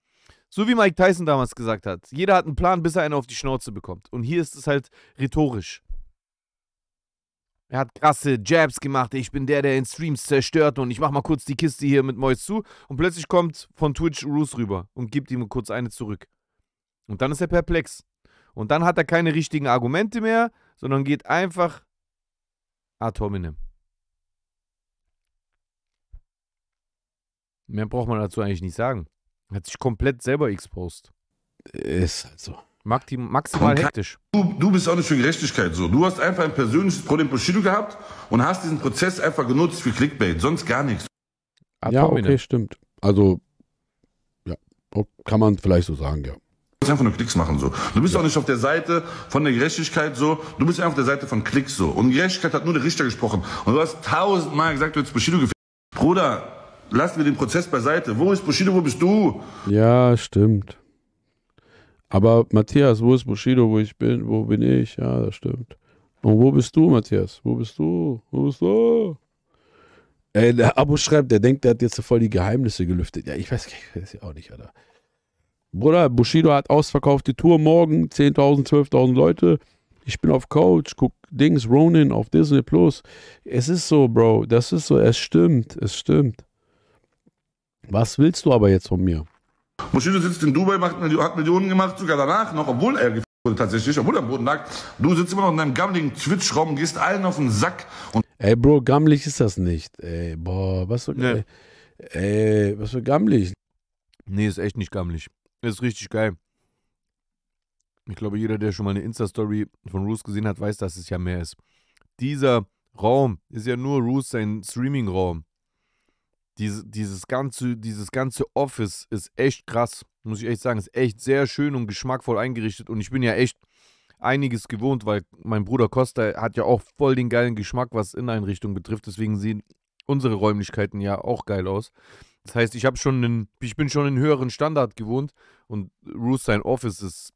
So wie Mike Tyson damals gesagt hat, jeder hat einen Plan, bis er einen auf die Schnauze bekommt. Und hier ist es halt rhetorisch. Er hat krasse Jabs gemacht. Ich bin der, der in Streams zerstört und ich mach mal kurz die Kiste hier mit Mois zu. Und plötzlich kommt von Twitch Roos rüber und gibt ihm kurz eine zurück. Und dann ist er perplex. Und dann hat er keine richtigen Argumente mehr, sondern geht einfach ad hominem. Mehr braucht man dazu eigentlich nicht sagen. Er Hat sich komplett selber exposed. Ist halt so maximal hektisch. Du, du bist auch nicht für Gerechtigkeit so. Du hast einfach ein persönliches Problem Bushido gehabt und hast diesen Prozess einfach genutzt für Clickbait, sonst gar nichts. Ja, okay, stimmt. Also, ja, kann man vielleicht so sagen, ja. Du musst einfach nur Klicks machen so. Du bist ja. auch nicht auf der Seite von der Gerechtigkeit so. Du bist einfach auf der Seite von Klicks so. Und Gerechtigkeit hat nur der Richter gesprochen. Und du hast tausendmal gesagt, du hättest Bushido gefickt. Bruder, lassen wir den Prozess beiseite. Wo ist Bushido, wo bist du? Ja, stimmt. Aber Matthias, wo ist Bushido, wo ich bin? Wo bin ich? Ja, das stimmt. Und wo bist du, Matthias? Wo bist du? Wo bist du? Ey, der Abo schreibt, der denkt, der hat jetzt voll die Geheimnisse gelüftet. Ja, ich weiß, ich weiß auch nicht, Alter. Bruder, Bushido hat ausverkaufte Tour morgen, 10.000, 12.000 Leute. Ich bin auf Couch, guck Dings, Ronin auf Disney Plus. Es ist so, Bro, das ist so, es stimmt, es stimmt. Was willst du aber jetzt von mir? Moshido sitzt in Dubai, macht, hat Millionen gemacht, sogar danach noch, obwohl er gefickt wurde tatsächlich, obwohl er am Boden lag. Du sitzt immer noch in deinem gammeligen Twitch-Raum, gehst allen auf den Sack. Und ey, Bro, gammelig ist das nicht. Ey, boah, was für, nee. ey, was für gammelig. Nee, ist echt nicht gammelig. Ist richtig geil. Ich glaube, jeder, der schon mal eine Insta-Story von Roos gesehen hat, weiß, dass es ja mehr ist. Dieser Raum ist ja nur Roos sein Streaming-Raum diese, dieses, ganze, dieses ganze Office ist echt krass, muss ich echt sagen. Ist echt sehr schön und geschmackvoll eingerichtet. Und ich bin ja echt einiges gewohnt, weil mein Bruder Costa hat ja auch voll den geilen Geschmack, was Inneneinrichtungen betrifft. Deswegen sehen unsere Räumlichkeiten ja auch geil aus. Das heißt, ich schon einen, ich bin schon in höheren Standard gewohnt und Ruth sein Office ist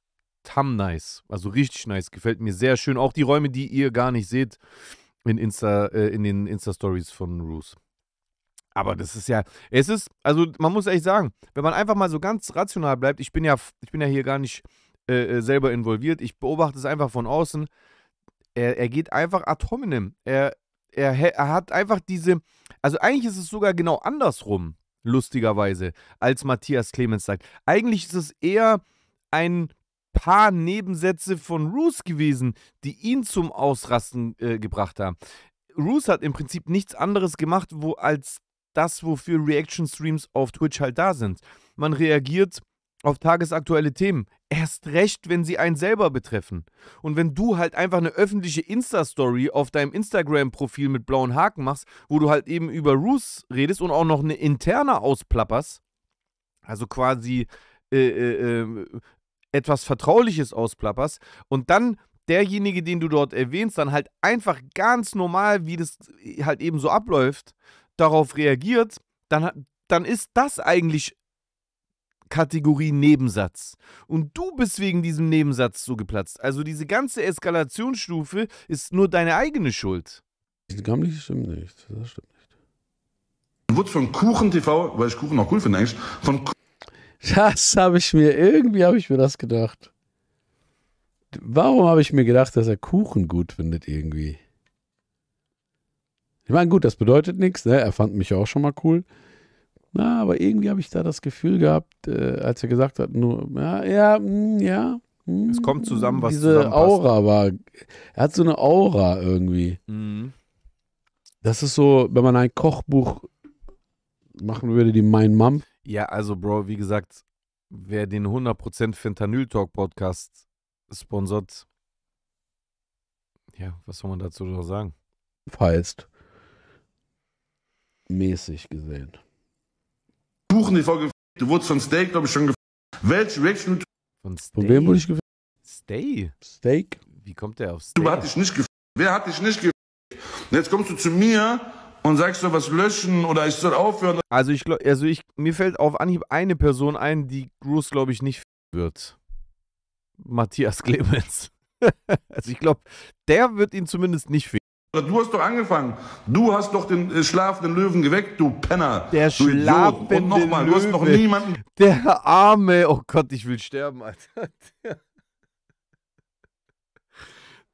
tam nice, also richtig nice, gefällt mir sehr schön. Auch die Räume, die ihr gar nicht seht in Insta, äh, in den Insta Stories von Ruth. Aber das ist ja, es ist, also man muss ehrlich sagen, wenn man einfach mal so ganz rational bleibt, ich bin ja, ich bin ja hier gar nicht äh, äh, selber involviert, ich beobachte es einfach von außen. Er, er geht einfach ad hominem. Er, er, er hat einfach diese, also eigentlich ist es sogar genau andersrum, lustigerweise, als Matthias Clemens sagt. Eigentlich ist es eher ein paar Nebensätze von Roos gewesen, die ihn zum Ausrasten äh, gebracht haben. Roos hat im Prinzip nichts anderes gemacht, wo als das, wofür Reaction-Streams auf Twitch halt da sind. Man reagiert auf tagesaktuelle Themen. Erst recht, wenn sie einen selber betreffen. Und wenn du halt einfach eine öffentliche Insta-Story auf deinem Instagram-Profil mit blauen Haken machst, wo du halt eben über Ruth redest und auch noch eine interne ausplapperst, also quasi äh, äh, ähm, etwas Vertrauliches ausplapperst und dann derjenige, den du dort erwähnst, dann halt einfach ganz normal, wie das halt eben so abläuft, darauf reagiert, dann, dann ist das eigentlich Kategorie Nebensatz. Und du bist wegen diesem Nebensatz so geplatzt. Also diese ganze Eskalationsstufe ist nur deine eigene Schuld. Das stimmt nicht. Das stimmt nicht. Wurde von Kuchen TV, weil ich Kuchen auch cool finde eigentlich, von K Das habe ich mir, irgendwie habe ich mir das gedacht. Warum habe ich mir gedacht, dass er Kuchen gut findet irgendwie? Ich meine, gut, das bedeutet nichts. Ne? Er fand mich auch schon mal cool. Na, aber irgendwie habe ich da das Gefühl gehabt, äh, als er gesagt hat, nur, ja, ja, mh, hm, ja. Mh, hm, es kommt zusammen, was Diese Aura war, er hat so eine Aura irgendwie. Mhm. Das ist so, wenn man ein Kochbuch machen würde, die Mein Mom. Ja, also Bro, wie gesagt, wer den 100% Fentanyl Talk Podcast sponsert, ja, was soll man dazu noch sagen? Feist mäßig gesehen. Buchen die Folge. Du wurdest von Steak, glaube ich, schon gefickt. Welche Reaction? Von Steak? Von wem wurde ich gefickt? Steak. Steak? Wie kommt der auf Steak? Du hat dich nicht gefickt. Wer hat dich nicht gefickt? Jetzt kommst du zu mir und sagst du was löschen oder ich soll aufhören. Also ich glaube, also ich, mir fällt auf Anhieb eine Person ein, die Gruß, glaube ich, nicht wird. Matthias Clemens. also ich glaube, der wird ihn zumindest nicht finden. Du hast doch angefangen. Du hast doch den äh, schlafenden Löwen geweckt, du Penner. Der du schlafende Idiot. Und nochmal, du hast noch niemanden. Der arme, oh Gott, ich will sterben, Alter. Der,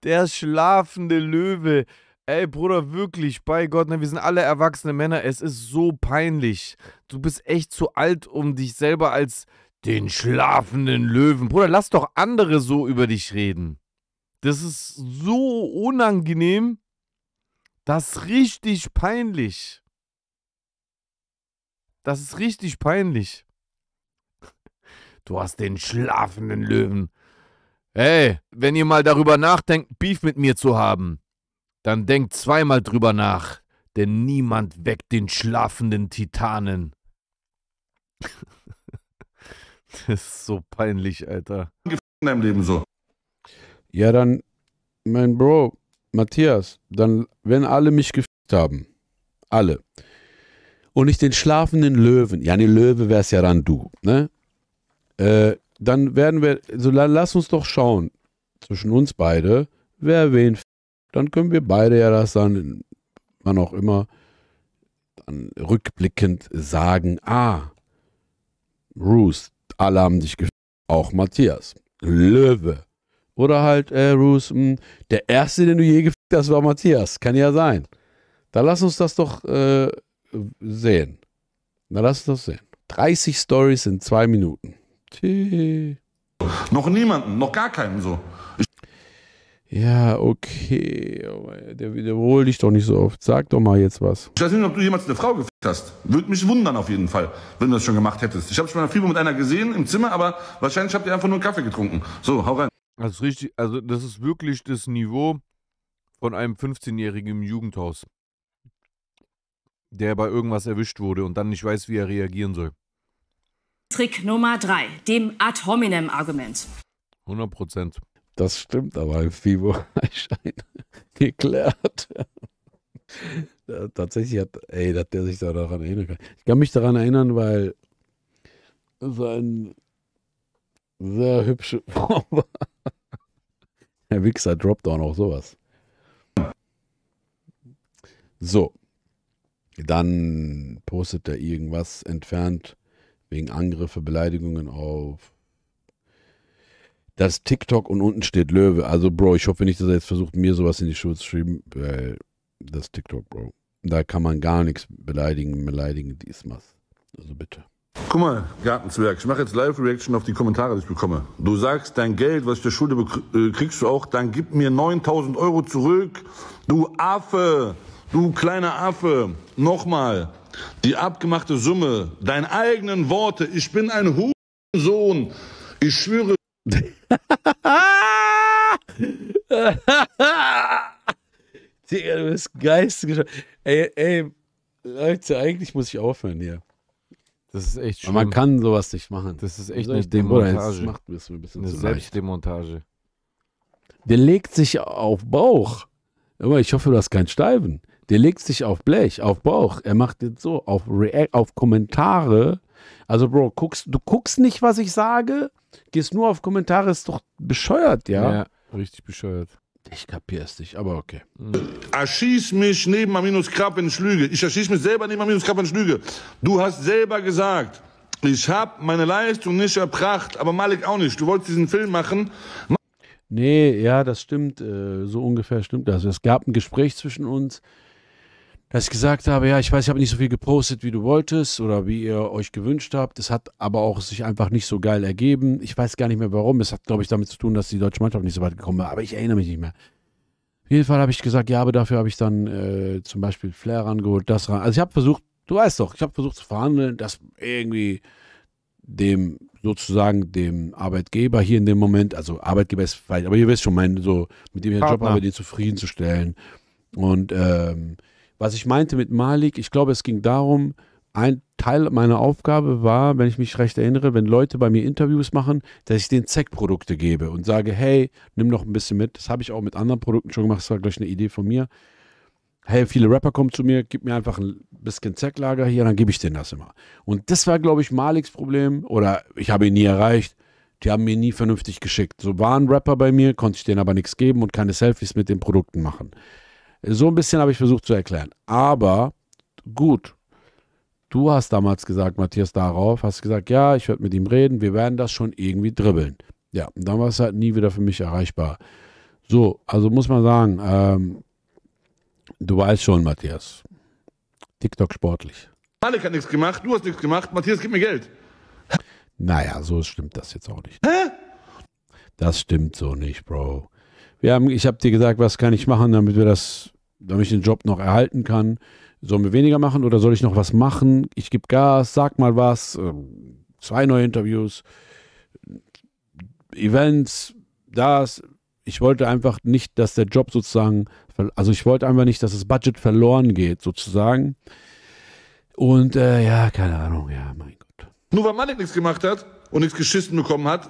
der schlafende Löwe. Ey, Bruder, wirklich, bei Gott, ne, wir sind alle erwachsene Männer. Es ist so peinlich. Du bist echt zu alt, um dich selber als den schlafenden Löwen. Bruder, lass doch andere so über dich reden. Das ist so unangenehm. Das ist richtig peinlich. Das ist richtig peinlich. Du hast den schlafenden Löwen. Hey, wenn ihr mal darüber nachdenkt, Beef mit mir zu haben, dann denkt zweimal drüber nach, denn niemand weckt den schlafenden Titanen. das ist so peinlich, Alter. In deinem Leben so. Ja, dann, mein Bro, Matthias, dann, wenn alle mich gefickt haben, alle, und ich den schlafenden Löwen, ja, ne, Löwe wär's ja dann du, ne? Äh, dann werden wir, so lass uns doch schauen, zwischen uns beide, wer wen fickt. Dann können wir beide ja das dann, wann auch immer, dann rückblickend sagen, ah, Bruce, alle haben dich gefickt, auch Matthias. Löwe, oder halt, äh, Roos, hm, der erste, den du je gefickt hast, war Matthias. Kann ja sein. Da lass uns das doch äh, sehen. Na, lass uns das sehen. 30 Stories in zwei Minuten. Tee. Noch niemanden, noch gar keinen so. Ich ja, okay. Oh, der wiederhol dich doch nicht so oft. Sag doch mal jetzt was. Ich weiß nicht, ob du jemals eine Frau gefickt hast. Würde mich wundern auf jeden Fall, wenn du das schon gemacht hättest. Ich habe schon mal viel mit einer gesehen im Zimmer, aber wahrscheinlich habt ihr einfach nur einen Kaffee getrunken. So, hau rein. Das ist richtig, also das ist wirklich das Niveau von einem 15-Jährigen im Jugendhaus, der bei irgendwas erwischt wurde und dann nicht weiß, wie er reagieren soll. Trick Nummer drei, dem ad hominem Argument. 100 Prozent. Das stimmt aber im Fibo-Schein geklärt. tatsächlich hat, ey, dass der sich daran erinnern kann. Ich kann mich daran erinnern, weil sein sehr hübsche Frau war. Der Wichser droppt auch noch sowas. So. Dann postet er irgendwas entfernt wegen Angriffe, Beleidigungen auf das TikTok und unten steht Löwe. Also, Bro, ich hoffe nicht, dass er jetzt versucht, mir sowas in die Schuhe zu schreiben, weil das TikTok, Bro. Da kann man gar nichts beleidigen, beleidigen diesmal. Also bitte. Guck mal, Gartenzwerg, ich mache jetzt Live-Reaction auf die Kommentare, die ich bekomme. Du sagst, dein Geld, was ich dir schulde, äh, kriegst du auch, dann gib mir 9000 Euro zurück. Du Affe, du kleiner Affe. Nochmal, die abgemachte Summe, deine eigenen Worte, ich bin ein Hurensohn. Ich schwöre. Digga, du bist geistig. Ey, ey, Leute, eigentlich muss ich aufhören hier. Das ist echt schlimm. Aber man kann sowas nicht machen. Das ist echt eine Demontage. Das macht mir ein bisschen eine Selbstdemontage. Der legt sich auf Bauch. ich hoffe, du hast keinen Steifen. Der legt sich auf Blech, auf Bauch. Er macht jetzt so auf React, auf Kommentare. Also, Bro, guckst, du guckst nicht, was ich sage, gehst nur auf Kommentare, ist doch bescheuert, ja? Ja, richtig bescheuert. Ich kapiere es nicht, aber okay. Erschieß mich neben Aminus Krab in Schlüge. Ich erschieß mich selber neben Aminus Krab in Schlüge. Du hast selber gesagt, ich habe meine Leistung nicht erbracht, aber Malik auch nicht. Du wolltest diesen Film machen. Nee, ja, das stimmt. Äh, so ungefähr stimmt das. Es gab ein Gespräch zwischen uns dass ich gesagt habe, ja, ich weiß, ich habe nicht so viel gepostet, wie du wolltest oder wie ihr euch gewünscht habt. Es hat aber auch sich einfach nicht so geil ergeben. Ich weiß gar nicht mehr warum. Es hat, glaube ich, damit zu tun, dass die deutsche Mannschaft nicht so weit gekommen war. Aber ich erinnere mich nicht mehr. Auf jeden Fall habe ich gesagt, ja, aber dafür habe ich dann äh, zum Beispiel Flair rangeholt, das ran. Also ich habe versucht, du weißt doch, ich habe versucht zu verhandeln, dass irgendwie dem sozusagen dem Arbeitgeber hier in dem Moment, also Arbeitgeber ist vielleicht, aber ihr wisst schon, mein, so mit dem ich einen Job habe, den zufriedenzustellen. Und ähm, was ich meinte mit Malik, ich glaube, es ging darum, ein Teil meiner Aufgabe war, wenn ich mich recht erinnere, wenn Leute bei mir Interviews machen, dass ich denen Zeck-Produkte gebe und sage, hey, nimm noch ein bisschen mit. Das habe ich auch mit anderen Produkten schon gemacht, das war gleich eine Idee von mir. Hey, viele Rapper kommen zu mir, gib mir einfach ein bisschen Zecklager hier, dann gebe ich denen das immer. Und das war, glaube ich, Maliks Problem oder ich habe ihn nie erreicht. Die haben mir nie vernünftig geschickt. So waren Rapper bei mir, konnte ich denen aber nichts geben und keine Selfies mit den Produkten machen. So ein bisschen habe ich versucht zu erklären. Aber gut, du hast damals gesagt, Matthias, darauf, hast gesagt, ja, ich werde mit ihm reden, wir werden das schon irgendwie dribbeln. Ja, und dann war es halt nie wieder für mich erreichbar. So, also muss man sagen, ähm, du weißt schon, Matthias, TikTok sportlich. Malik hat nichts gemacht, du hast nichts gemacht, Matthias, gib mir Geld. Naja, so stimmt das jetzt auch nicht. Hä? Das stimmt so nicht, Bro wir haben, ich habe dir gesagt, was kann ich machen, damit wir das, damit ich den Job noch erhalten kann. Sollen wir weniger machen oder soll ich noch was machen? Ich gebe Gas, sag mal was. Ähm, zwei neue Interviews, Events, das. Ich wollte einfach nicht, dass der Job sozusagen, also ich wollte einfach nicht, dass das Budget verloren geht, sozusagen. Und äh, ja, keine Ahnung, ja, mein Gott. Nur weil Malik nichts gemacht hat und nichts geschissen bekommen hat,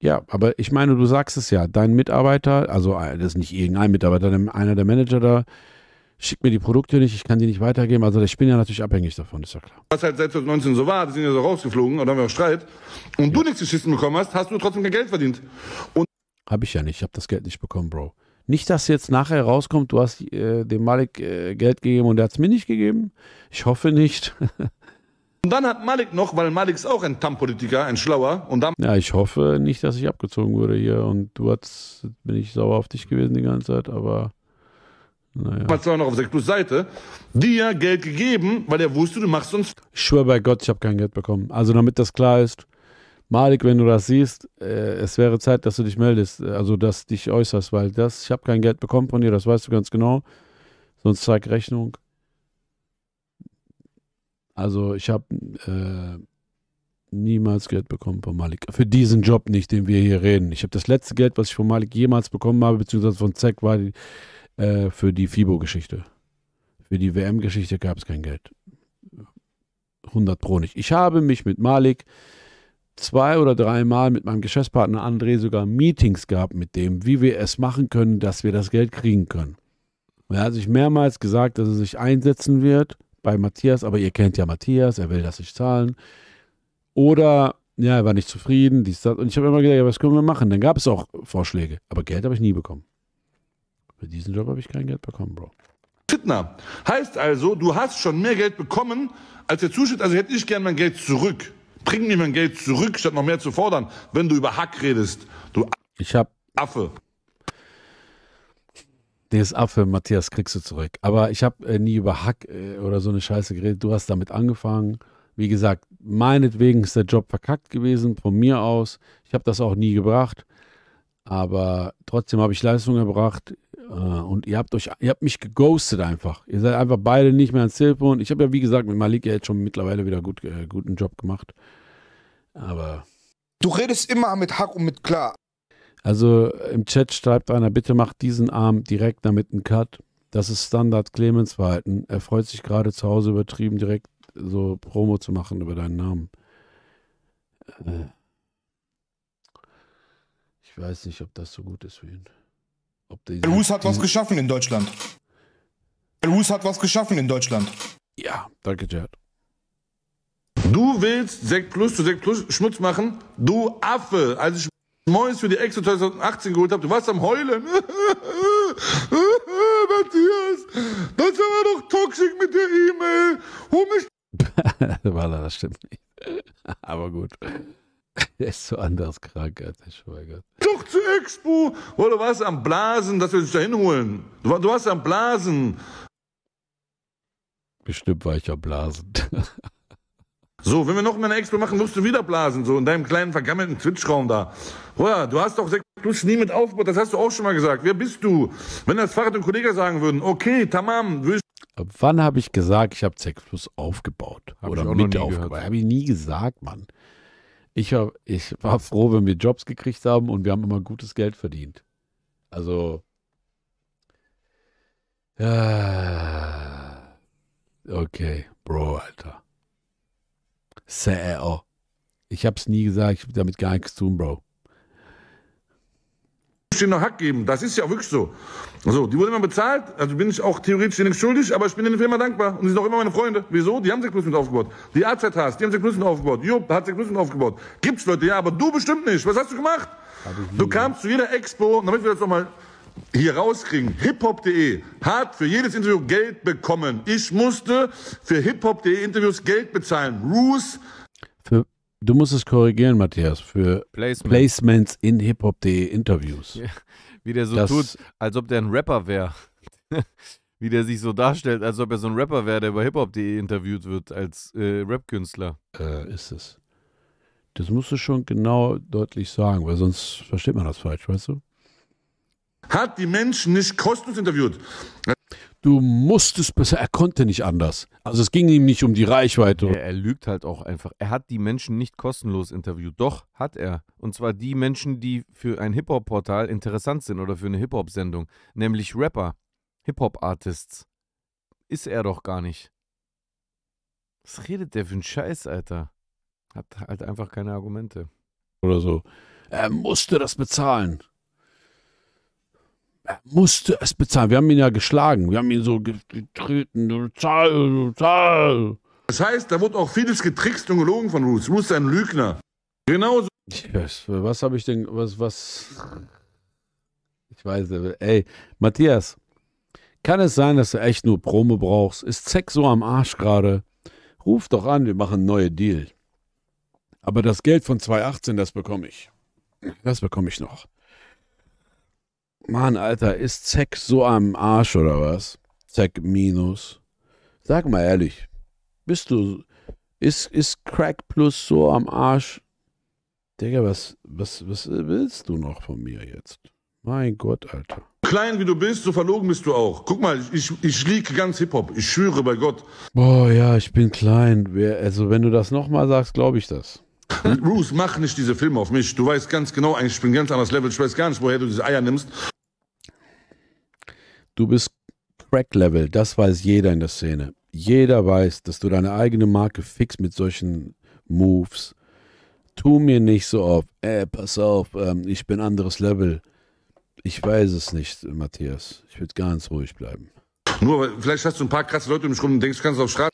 ja, aber ich meine, du sagst es ja, dein Mitarbeiter, also äh, das ist nicht irgendein Mitarbeiter, einer der Manager da, schickt mir die Produkte nicht, ich kann die nicht weitergeben. Also ich bin ja natürlich abhängig davon, ist ja klar. Was halt seit 2019 so war, wir sind ja so rausgeflogen, und dann haben wir auch Streit. Und ja. du nichts geschissen bekommen hast, hast du trotzdem kein Geld verdient. Und hab ich ja nicht, ich habe das Geld nicht bekommen, Bro. Nicht, dass jetzt nachher rauskommt, du hast äh, dem Malik äh, Geld gegeben und der hat es mir nicht gegeben. Ich hoffe nicht. Und dann hat Malik noch, weil Malik ist auch ein Tam-Politiker, ein Schlauer. Und dann ja, ich hoffe nicht, dass ich abgezogen wurde hier. Und du hast, bin ich sauer auf dich gewesen die ganze Zeit, aber naja. Mal war noch auf 6 Plus Seite, dir Geld gegeben, weil er wusste, du machst uns. Ich schwöre bei Gott, ich habe kein Geld bekommen. Also damit das klar ist, Malik, wenn du das siehst, äh, es wäre Zeit, dass du dich meldest, also dass dich äußerst, weil das, ich habe kein Geld bekommen von dir, das weißt du ganz genau. Sonst zeig Rechnung. Also ich habe äh, niemals Geld bekommen von Malik. Für diesen Job nicht, den wir hier reden. Ich habe das letzte Geld, was ich von Malik jemals bekommen habe, beziehungsweise von Zack, war die, äh, für die FIBO-Geschichte. Für die WM-Geschichte gab es kein Geld. 100 Pro nicht. Ich habe mich mit Malik zwei oder dreimal mit meinem Geschäftspartner André sogar Meetings gehabt mit dem, wie wir es machen können, dass wir das Geld kriegen können. Er hat sich mehrmals gesagt, dass er sich einsetzen wird bei Matthias, aber ihr kennt ja Matthias, er will das nicht zahlen. Oder, ja, er war nicht zufrieden, dies, das. Und ich habe immer gedacht, ja, was können wir machen? Dann gab es auch Vorschläge, aber Geld habe ich nie bekommen. Für diesen Job habe ich kein Geld bekommen, Bro. Tittner. Heißt also, du hast schon mehr Geld bekommen, als der Zuschnitt, also hätte ich gern mein Geld zurück. Bring mir mein Geld zurück, statt noch mehr zu fordern, wenn du über Hack redest. Du ich hab Affe dsa ist nee, Matthias, kriegst du zurück. Aber ich habe äh, nie über Hack äh, oder so eine Scheiße geredet. Du hast damit angefangen. Wie gesagt, meinetwegen ist der Job verkackt gewesen, von mir aus. Ich habe das auch nie gebracht. Aber trotzdem habe ich Leistung erbracht. Äh, und ihr habt euch, ihr habt mich geghostet einfach. Ihr seid einfach beide nicht mehr ans Telefon. Ich habe ja, wie gesagt, mit Malik ja jetzt schon mittlerweile wieder gut, äh, guten Job gemacht. Aber. Du redest immer mit Hack und mit klar. Also im Chat schreibt einer, bitte macht diesen Arm direkt damit einen Cut. Das ist Standard Clemens Verhalten. Er freut sich gerade zu Hause übertrieben, direkt so Promo zu machen über deinen Namen. Äh, ich weiß nicht, ob das so gut ist für ihn. Ob der Hus hat was geschaffen in Deutschland. Der Hus hat was geschaffen in Deutschland. Ja, danke, Jared. Du willst Sekt Plus zu Sekt Plus Schmutz machen? Du Affe! Also ich Moins für die Exo 2018 geholt habt, Du warst am Heulen. Matthias, das war doch toxisch mit der E-Mail. Hol mich. Walla, das stimmt nicht. Aber gut. Der ist so anders krank als der Schweiger. Doch zur Expo! Oder du warst am Blasen, dass wir dich da hinholen. Du, warst am Blasen. Bestimmt war ich am Blasen. So, wenn wir noch mal eine Expo machen, musst du wieder blasen, so in deinem kleinen vergammelten Twitch-Raum da. Boah, du hast doch sechs Plus nie mit aufgebaut, das hast du auch schon mal gesagt. Wer bist du? Wenn das Fahrrad und Kollege sagen würden, okay, tamam, würde Ab äh, Wann habe ich gesagt, ich habe 6 Plus aufgebaut? Hab oder mit aufgebaut? Habe ich nie gesagt, Mann. Ich, hab, ich war froh, wenn wir Jobs gekriegt haben und wir haben immer gutes Geld verdient. Also. Ja, äh, okay, Bro, Alter. Sa'o. Ich hab's nie gesagt, ich hab damit gar nichts zu tun, Bro. Ich muss noch Hack geben, das ist ja auch wirklich so. Also, die wurde immer bezahlt, also bin ich auch theoretisch nichts schuldig, aber ich bin den Firma dankbar und sie sind auch immer meine Freunde. Wieso? Die haben sich Plus mit aufgebaut. Die AZ AZHs, die haben sich Plus mit aufgebaut. Jupp hat sich Plus mit aufgebaut. Gibt's Leute, ja, aber du bestimmt nicht. Was hast du gemacht? Du kamst zu jeder Expo, damit wir das nochmal hier rauskriegen. hiphop.de hat für jedes Interview Geld bekommen. Ich musste für hiphop.de Interviews Geld bezahlen. Ruth. Für, du musst es korrigieren, Matthias, für Placement. Placements in hiphop.de Interviews. Ja, wie der so das, tut, als ob der ein Rapper wäre. wie der sich so darstellt, als ob er so ein Rapper wäre, der über hiphop.de interviewt wird als äh, Rap-Künstler. Äh, ist es. Das musst du schon genau deutlich sagen, weil sonst versteht man das falsch, weißt du? hat die Menschen nicht kostenlos interviewt. Du musstest besser, er konnte nicht anders. Also es ging ihm nicht um die Reichweite. Er, er, lügt halt auch einfach. Er hat die Menschen nicht kostenlos interviewt. Doch, hat er. Und zwar die Menschen, die für ein Hip-Hop-Portal interessant sind oder für eine Hip-Hop-Sendung. Nämlich Rapper, Hip-Hop-Artists. Ist er doch gar nicht. Was redet der für ein Scheiß, Alter? Hat halt einfach keine Argumente. Oder so. Er musste das bezahlen musste es bezahlen. Wir haben ihn ja geschlagen. Wir haben ihn so getreten. zahl, zahl. Das heißt, da wurde auch vieles getrickst und gelogen von Ruth. Ruth ist ein Lügner. Genauso. Ich was habe ich denn, was, was? Ich weiß, ey, Matthias, kann es sein, dass du echt nur Promo brauchst? Ist Zeck so am Arsch gerade? Ruf doch an, wir machen neue Deal. Aber das Geld von 2018, das bekomme ich. Das bekomme ich noch. Mann, Alter, ist Zack so am Arsch oder was? Zack minus. Sag mal ehrlich, bist du, ist, ist Crack plus so am Arsch? Digga, was, was, was willst du noch von mir jetzt? Mein Gott, Alter. Klein wie du bist, so verlogen bist du auch. Guck mal, ich, ich liege ganz Hip-Hop. Ich schwöre bei Gott. Boah, ja, ich bin klein. Also, wenn du das nochmal sagst, glaube ich das. Hm? Bruce, mach nicht diese Filme auf mich. Du weißt ganz genau, ich bin ganz anderes Level. Ich weiß gar nicht, woher du diese Eier nimmst. Du bist Crack-Level, das weiß jeder in der Szene. Jeder weiß, dass du deine eigene Marke fix mit solchen Moves. Tu mir nicht so auf, ey, pass auf, ähm, ich bin anderes Level. Ich weiß es nicht, Matthias. Ich würde ganz ruhig bleiben. Nur, weil vielleicht hast du ein paar krasse Leute um dich rum und denkst, du kannst auf Straße.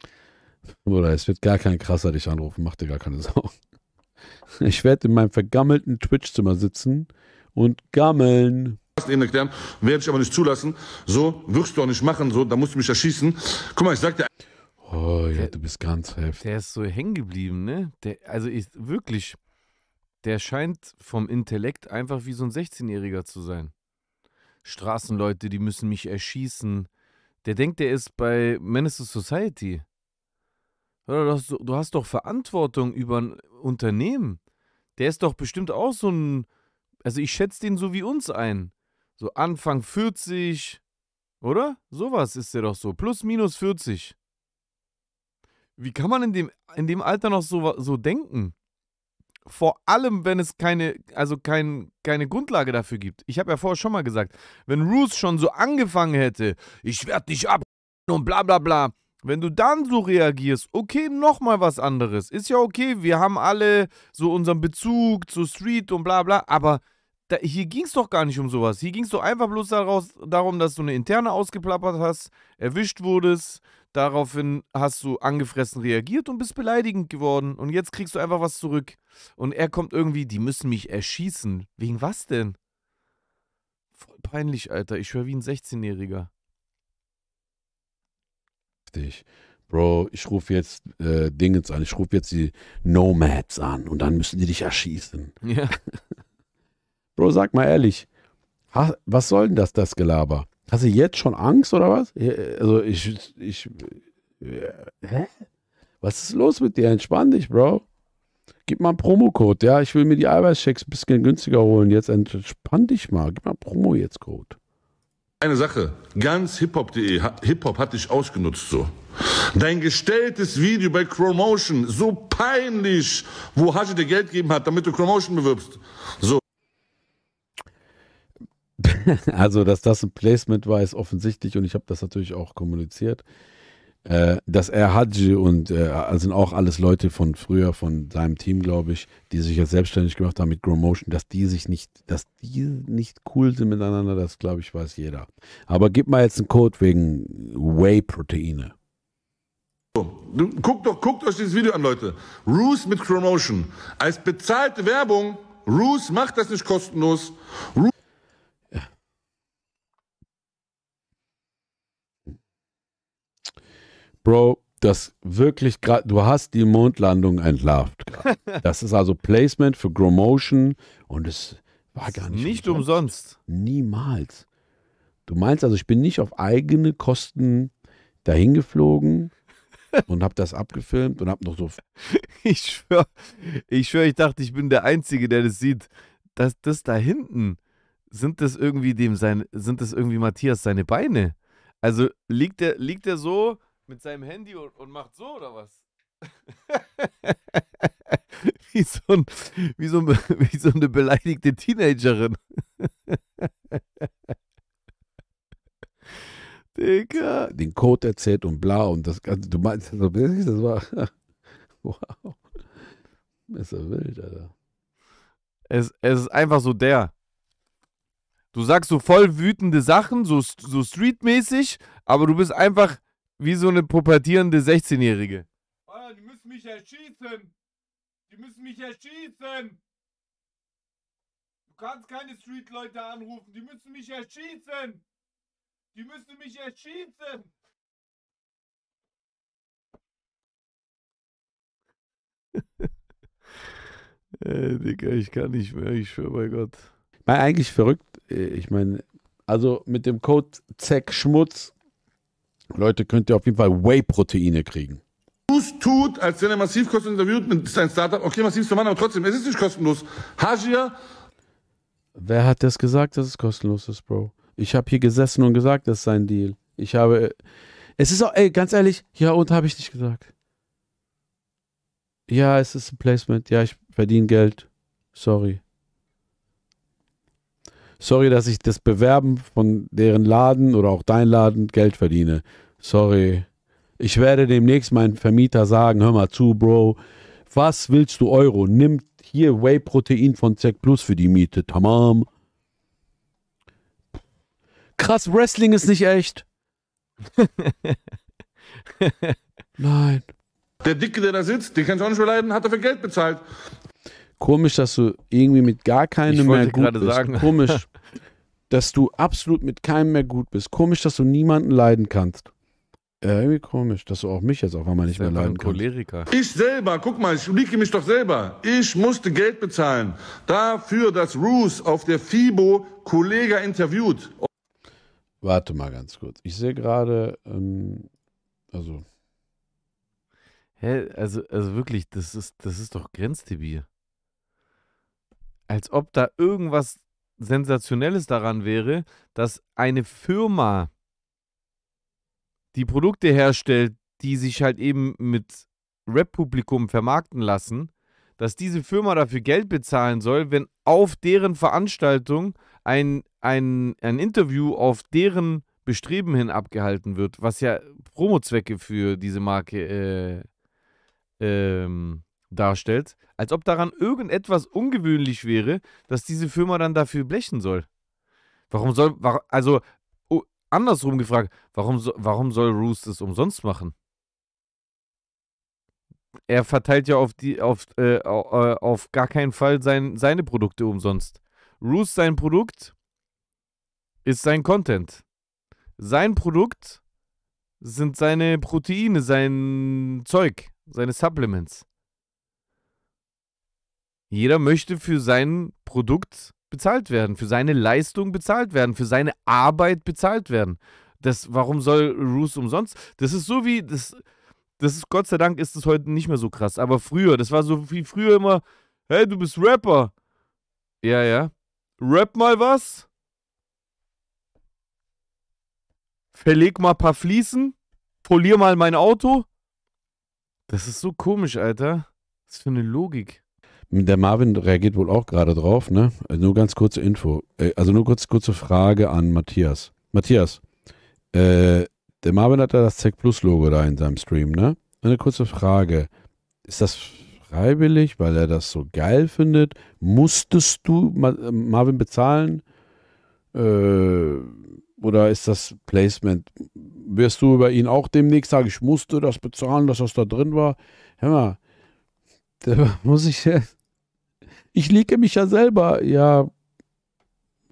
Oder es wird gar kein krasser dich anrufen, mach dir gar keine Sorgen. Ich werde in meinem vergammelten Twitch-Zimmer sitzen und gammeln hast eben erklärt, werde ich aber nicht zulassen. So wirst du auch nicht machen, so, da musst du mich erschießen. Guck mal, ich sag dir. Oh ja, der, du bist ganz heftig. Der ist so hängen geblieben, ne? Der, also ich, wirklich, der scheint vom Intellekt einfach wie so ein 16-Jähriger zu sein. Straßenleute, die müssen mich erschießen. Der denkt, der ist bei Menace to Society. Du hast, du hast doch Verantwortung über ein Unternehmen. Der ist doch bestimmt auch so ein. Also ich schätze den so wie uns ein. So Anfang 40, oder? Sowas ist ja doch so. Plus, minus 40. Wie kann man in dem, in dem Alter noch so, so denken? Vor allem, wenn es keine, also kein, keine Grundlage dafür gibt. Ich habe ja vorher schon mal gesagt, wenn Roos schon so angefangen hätte, ich werde dich ab und bla bla bla. Wenn du dann so reagierst, okay, nochmal was anderes. Ist ja okay, wir haben alle so unseren Bezug zu Street und bla bla, aber da, hier ging es doch gar nicht um sowas. Hier ging es doch einfach bloß daraus, darum, dass du eine interne ausgeplappert hast, erwischt wurdest, daraufhin hast du angefressen reagiert und bist beleidigend geworden. Und jetzt kriegst du einfach was zurück. Und er kommt irgendwie, die müssen mich erschießen. Wegen was denn? Voll peinlich, Alter. Ich höre wie ein 16-Jähriger. Richtig. Bro, ich rufe jetzt äh, Dingens an, ich rufe jetzt die Nomads an und dann müssen die dich erschießen. Ja. Bro, sag mal ehrlich, was soll denn das, das Gelaber? Hast du jetzt schon Angst oder was? Also ich, ich, äh, hä? Was ist los mit dir? Entspann dich, Bro. Gib mal einen Promocode, ja. Ich will mir die Eiweißchecks ein bisschen günstiger holen. Jetzt entspann dich mal. Gib mal einen Promo jetzt Code. Eine Sache, ganz hiphop.de, Hip-Hop hat dich ausgenutzt so. Dein gestelltes Video bei Chromotion, so peinlich, wo Haji dir Geld gegeben hat, damit du Chromotion bewirbst. So. also, dass das ein Placement war, ist offensichtlich und ich habe das natürlich auch kommuniziert. Äh, dass er Hadji und äh, also sind auch alles Leute von früher, von seinem Team, glaube ich, die sich jetzt selbstständig gemacht haben mit Grow Motion, dass die sich nicht, dass die nicht cool sind miteinander, das glaube ich, weiß jeder. Aber gib mal jetzt einen Code wegen Whey-Proteine. guckt, guckt euch dieses Video an, Leute. Roos mit Promotion. Als bezahlte Werbung. Roos macht das nicht kostenlos. Roos Bro, das wirklich gerade, du hast die Mondlandung entlarvt. Das ist also Placement für Gromotion und es war gar nicht. Nicht umsonst. Niemals. Du meinst also, ich bin nicht auf eigene Kosten dahin geflogen und habe das abgefilmt und habe noch so. ich schwöre, ich schwör, ich dachte, ich bin der Einzige, der das sieht. Das, das da hinten, sind das irgendwie dem sein, sind das irgendwie Matthias seine Beine? Also liegt er, liegt er so mit seinem Handy und, und macht so oder was? wie, so ein, wie, so wie so eine beleidigte Teenagerin. Digga. Den Code erzählt und bla und das Ganze. Also du meinst das wirklich? Das war. wow. Ist ja wild, Alter. Es, es ist einfach so der. Du sagst so voll wütende Sachen, so, so streetmäßig, aber du bist einfach wie so eine pubertierende 16-Jährige. Oh, die müssen mich erschießen! Die müssen mich erschießen! Du kannst keine Street-Leute anrufen, die müssen mich erschießen! Die müssen mich erschießen! Ey, Digga, ich kann nicht mehr, ich schwöre bei Gott. Nein, eigentlich verrückt. Äh, ich meine, also mit dem Code ZECKSCHMUTZ Leute, könnt ihr auf jeden Fall Whey-Proteine kriegen. Fuß tut, als wenn er massiv kostenlos interviewt mit seinem Startup. Okay, massiv zu machen, aber trotzdem, es ist nicht kostenlos. Hajia. Wer hat das gesagt, dass es kostenlos ist, Bro? Ich habe hier gesessen und gesagt, das ist sein Deal. Ich habe. Es ist auch, ey, ganz ehrlich, ja und habe ich nicht gesagt. Ja, es ist ein Placement. Ja, ich verdiene Geld. Sorry. Sorry, dass ich das Bewerben von deren Laden oder auch dein Laden Geld verdiene sorry. Ich werde demnächst meinen Vermieter sagen, hör mal zu, Bro, was willst du Euro? Nimm hier Whey-Protein von Zack Plus für die Miete, tamam. Krass, Wrestling ist nicht echt. Nein. Der Dicke, der da sitzt, den kannst du auch nicht leiden, hat dafür Geld bezahlt. Komisch, dass du irgendwie mit gar keinem mehr gut bist. Sagen. Komisch, dass du absolut mit keinem mehr gut bist. Komisch, dass du niemanden leiden kannst. Ja, irgendwie komisch, dass du auch mich jetzt auf einmal nicht mehr leiden kannst. Choleriker. Ich selber, guck mal, ich liege mich doch selber. Ich musste Geld bezahlen dafür, dass Roos auf der FIBO Kollega interviewt. Warte mal ganz kurz. Ich sehe gerade, ähm, also. Hä, also, also wirklich, das ist, das ist doch grenzdebil. Als ob da irgendwas Sensationelles daran wäre, dass eine Firma die Produkte herstellt, die sich halt eben mit Rap-Publikum vermarkten lassen, dass diese Firma dafür Geld bezahlen soll, wenn auf deren Veranstaltung ein, ein, ein Interview auf deren Bestreben hin abgehalten wird, was ja Promozwecke für diese Marke äh, ähm, darstellt, als ob daran irgendetwas ungewöhnlich wäre, dass diese Firma dann dafür blechen soll. Warum soll, also andersrum gefragt, warum, warum soll Roos das umsonst machen? Er verteilt ja auf, die, auf, äh, äh, auf gar keinen Fall sein, seine Produkte umsonst. Roos sein Produkt ist sein Content. Sein Produkt sind seine Proteine, sein Zeug, seine Supplements. Jeder möchte für sein Produkt bezahlt werden, für seine Leistung bezahlt werden, für seine Arbeit bezahlt werden. Das, warum soll Roos umsonst? Das ist so wie, das, das ist, Gott sei Dank ist es heute nicht mehr so krass, aber früher, das war so wie früher immer, hey, du bist Rapper. Ja, ja. Rap mal was? Verleg mal ein paar Fliesen? Polier mal mein Auto? Das ist so komisch, Alter. Was für eine Logik. Der Marvin reagiert wohl auch gerade drauf, ne? Äh, nur ganz kurze Info. Äh, also nur kurz, kurze Frage an Matthias. Matthias, äh, der Marvin hat ja das Tech Plus Logo da in seinem Stream, ne? Eine kurze Frage. Ist das freiwillig, weil er das so geil findet? Musstest du äh, Marvin bezahlen? Äh, oder ist das Placement? Wirst du über ihn auch demnächst sagen, ich musste das bezahlen, dass das da drin war? Hör mal, da muss ich ja. Ich liege mich ja selber. Ja,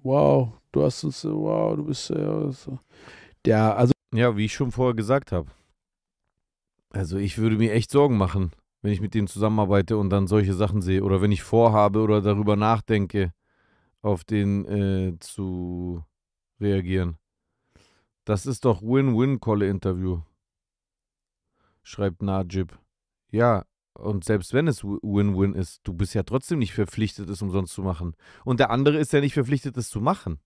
wow, du hast uns, wow, du bist ja. So. Der, also. Ja, wie ich schon vorher gesagt habe. Also, ich würde mir echt Sorgen machen, wenn ich mit dem zusammenarbeite und dann solche Sachen sehe. Oder wenn ich vorhabe oder darüber nachdenke, auf den äh, zu reagieren. Das ist doch Win-Win-Kolle-Interview, schreibt Najib. Ja, und selbst wenn es Win-Win ist, du bist ja trotzdem nicht verpflichtet, es umsonst zu machen. Und der andere ist ja nicht verpflichtet, es zu machen.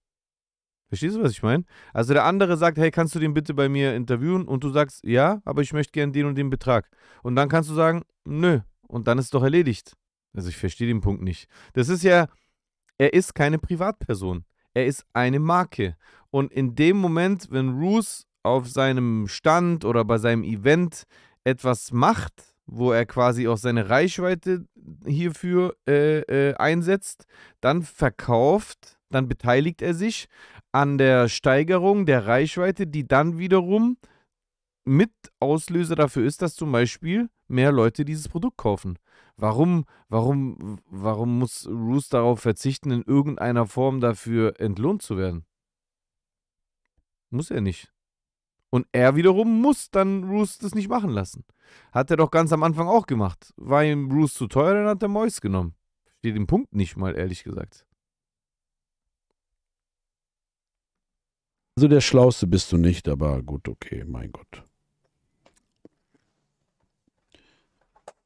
Verstehst du, was ich meine? Also der andere sagt, hey, kannst du den bitte bei mir interviewen? Und du sagst, ja, aber ich möchte gerne den und den Betrag. Und dann kannst du sagen, nö. Und dann ist es doch erledigt. Also ich verstehe den Punkt nicht. Das ist ja, er ist keine Privatperson. Er ist eine Marke. Und in dem Moment, wenn Roos auf seinem Stand oder bei seinem Event etwas macht, wo er quasi auch seine Reichweite hierfür äh, äh, einsetzt, dann verkauft, dann beteiligt er sich an der Steigerung der Reichweite, die dann wiederum mit Auslöser dafür ist, dass zum Beispiel mehr Leute dieses Produkt kaufen. Warum, warum, warum muss Roos darauf verzichten, in irgendeiner Form dafür entlohnt zu werden? Muss er nicht. Und er wiederum muss dann Roos das nicht machen lassen. Hat er doch ganz am Anfang auch gemacht. War ihm Roos zu teuer, dann hat er Mois genommen. Steht den Punkt nicht mal, ehrlich gesagt. Also der Schlauste bist du nicht, aber gut, okay, mein Gott.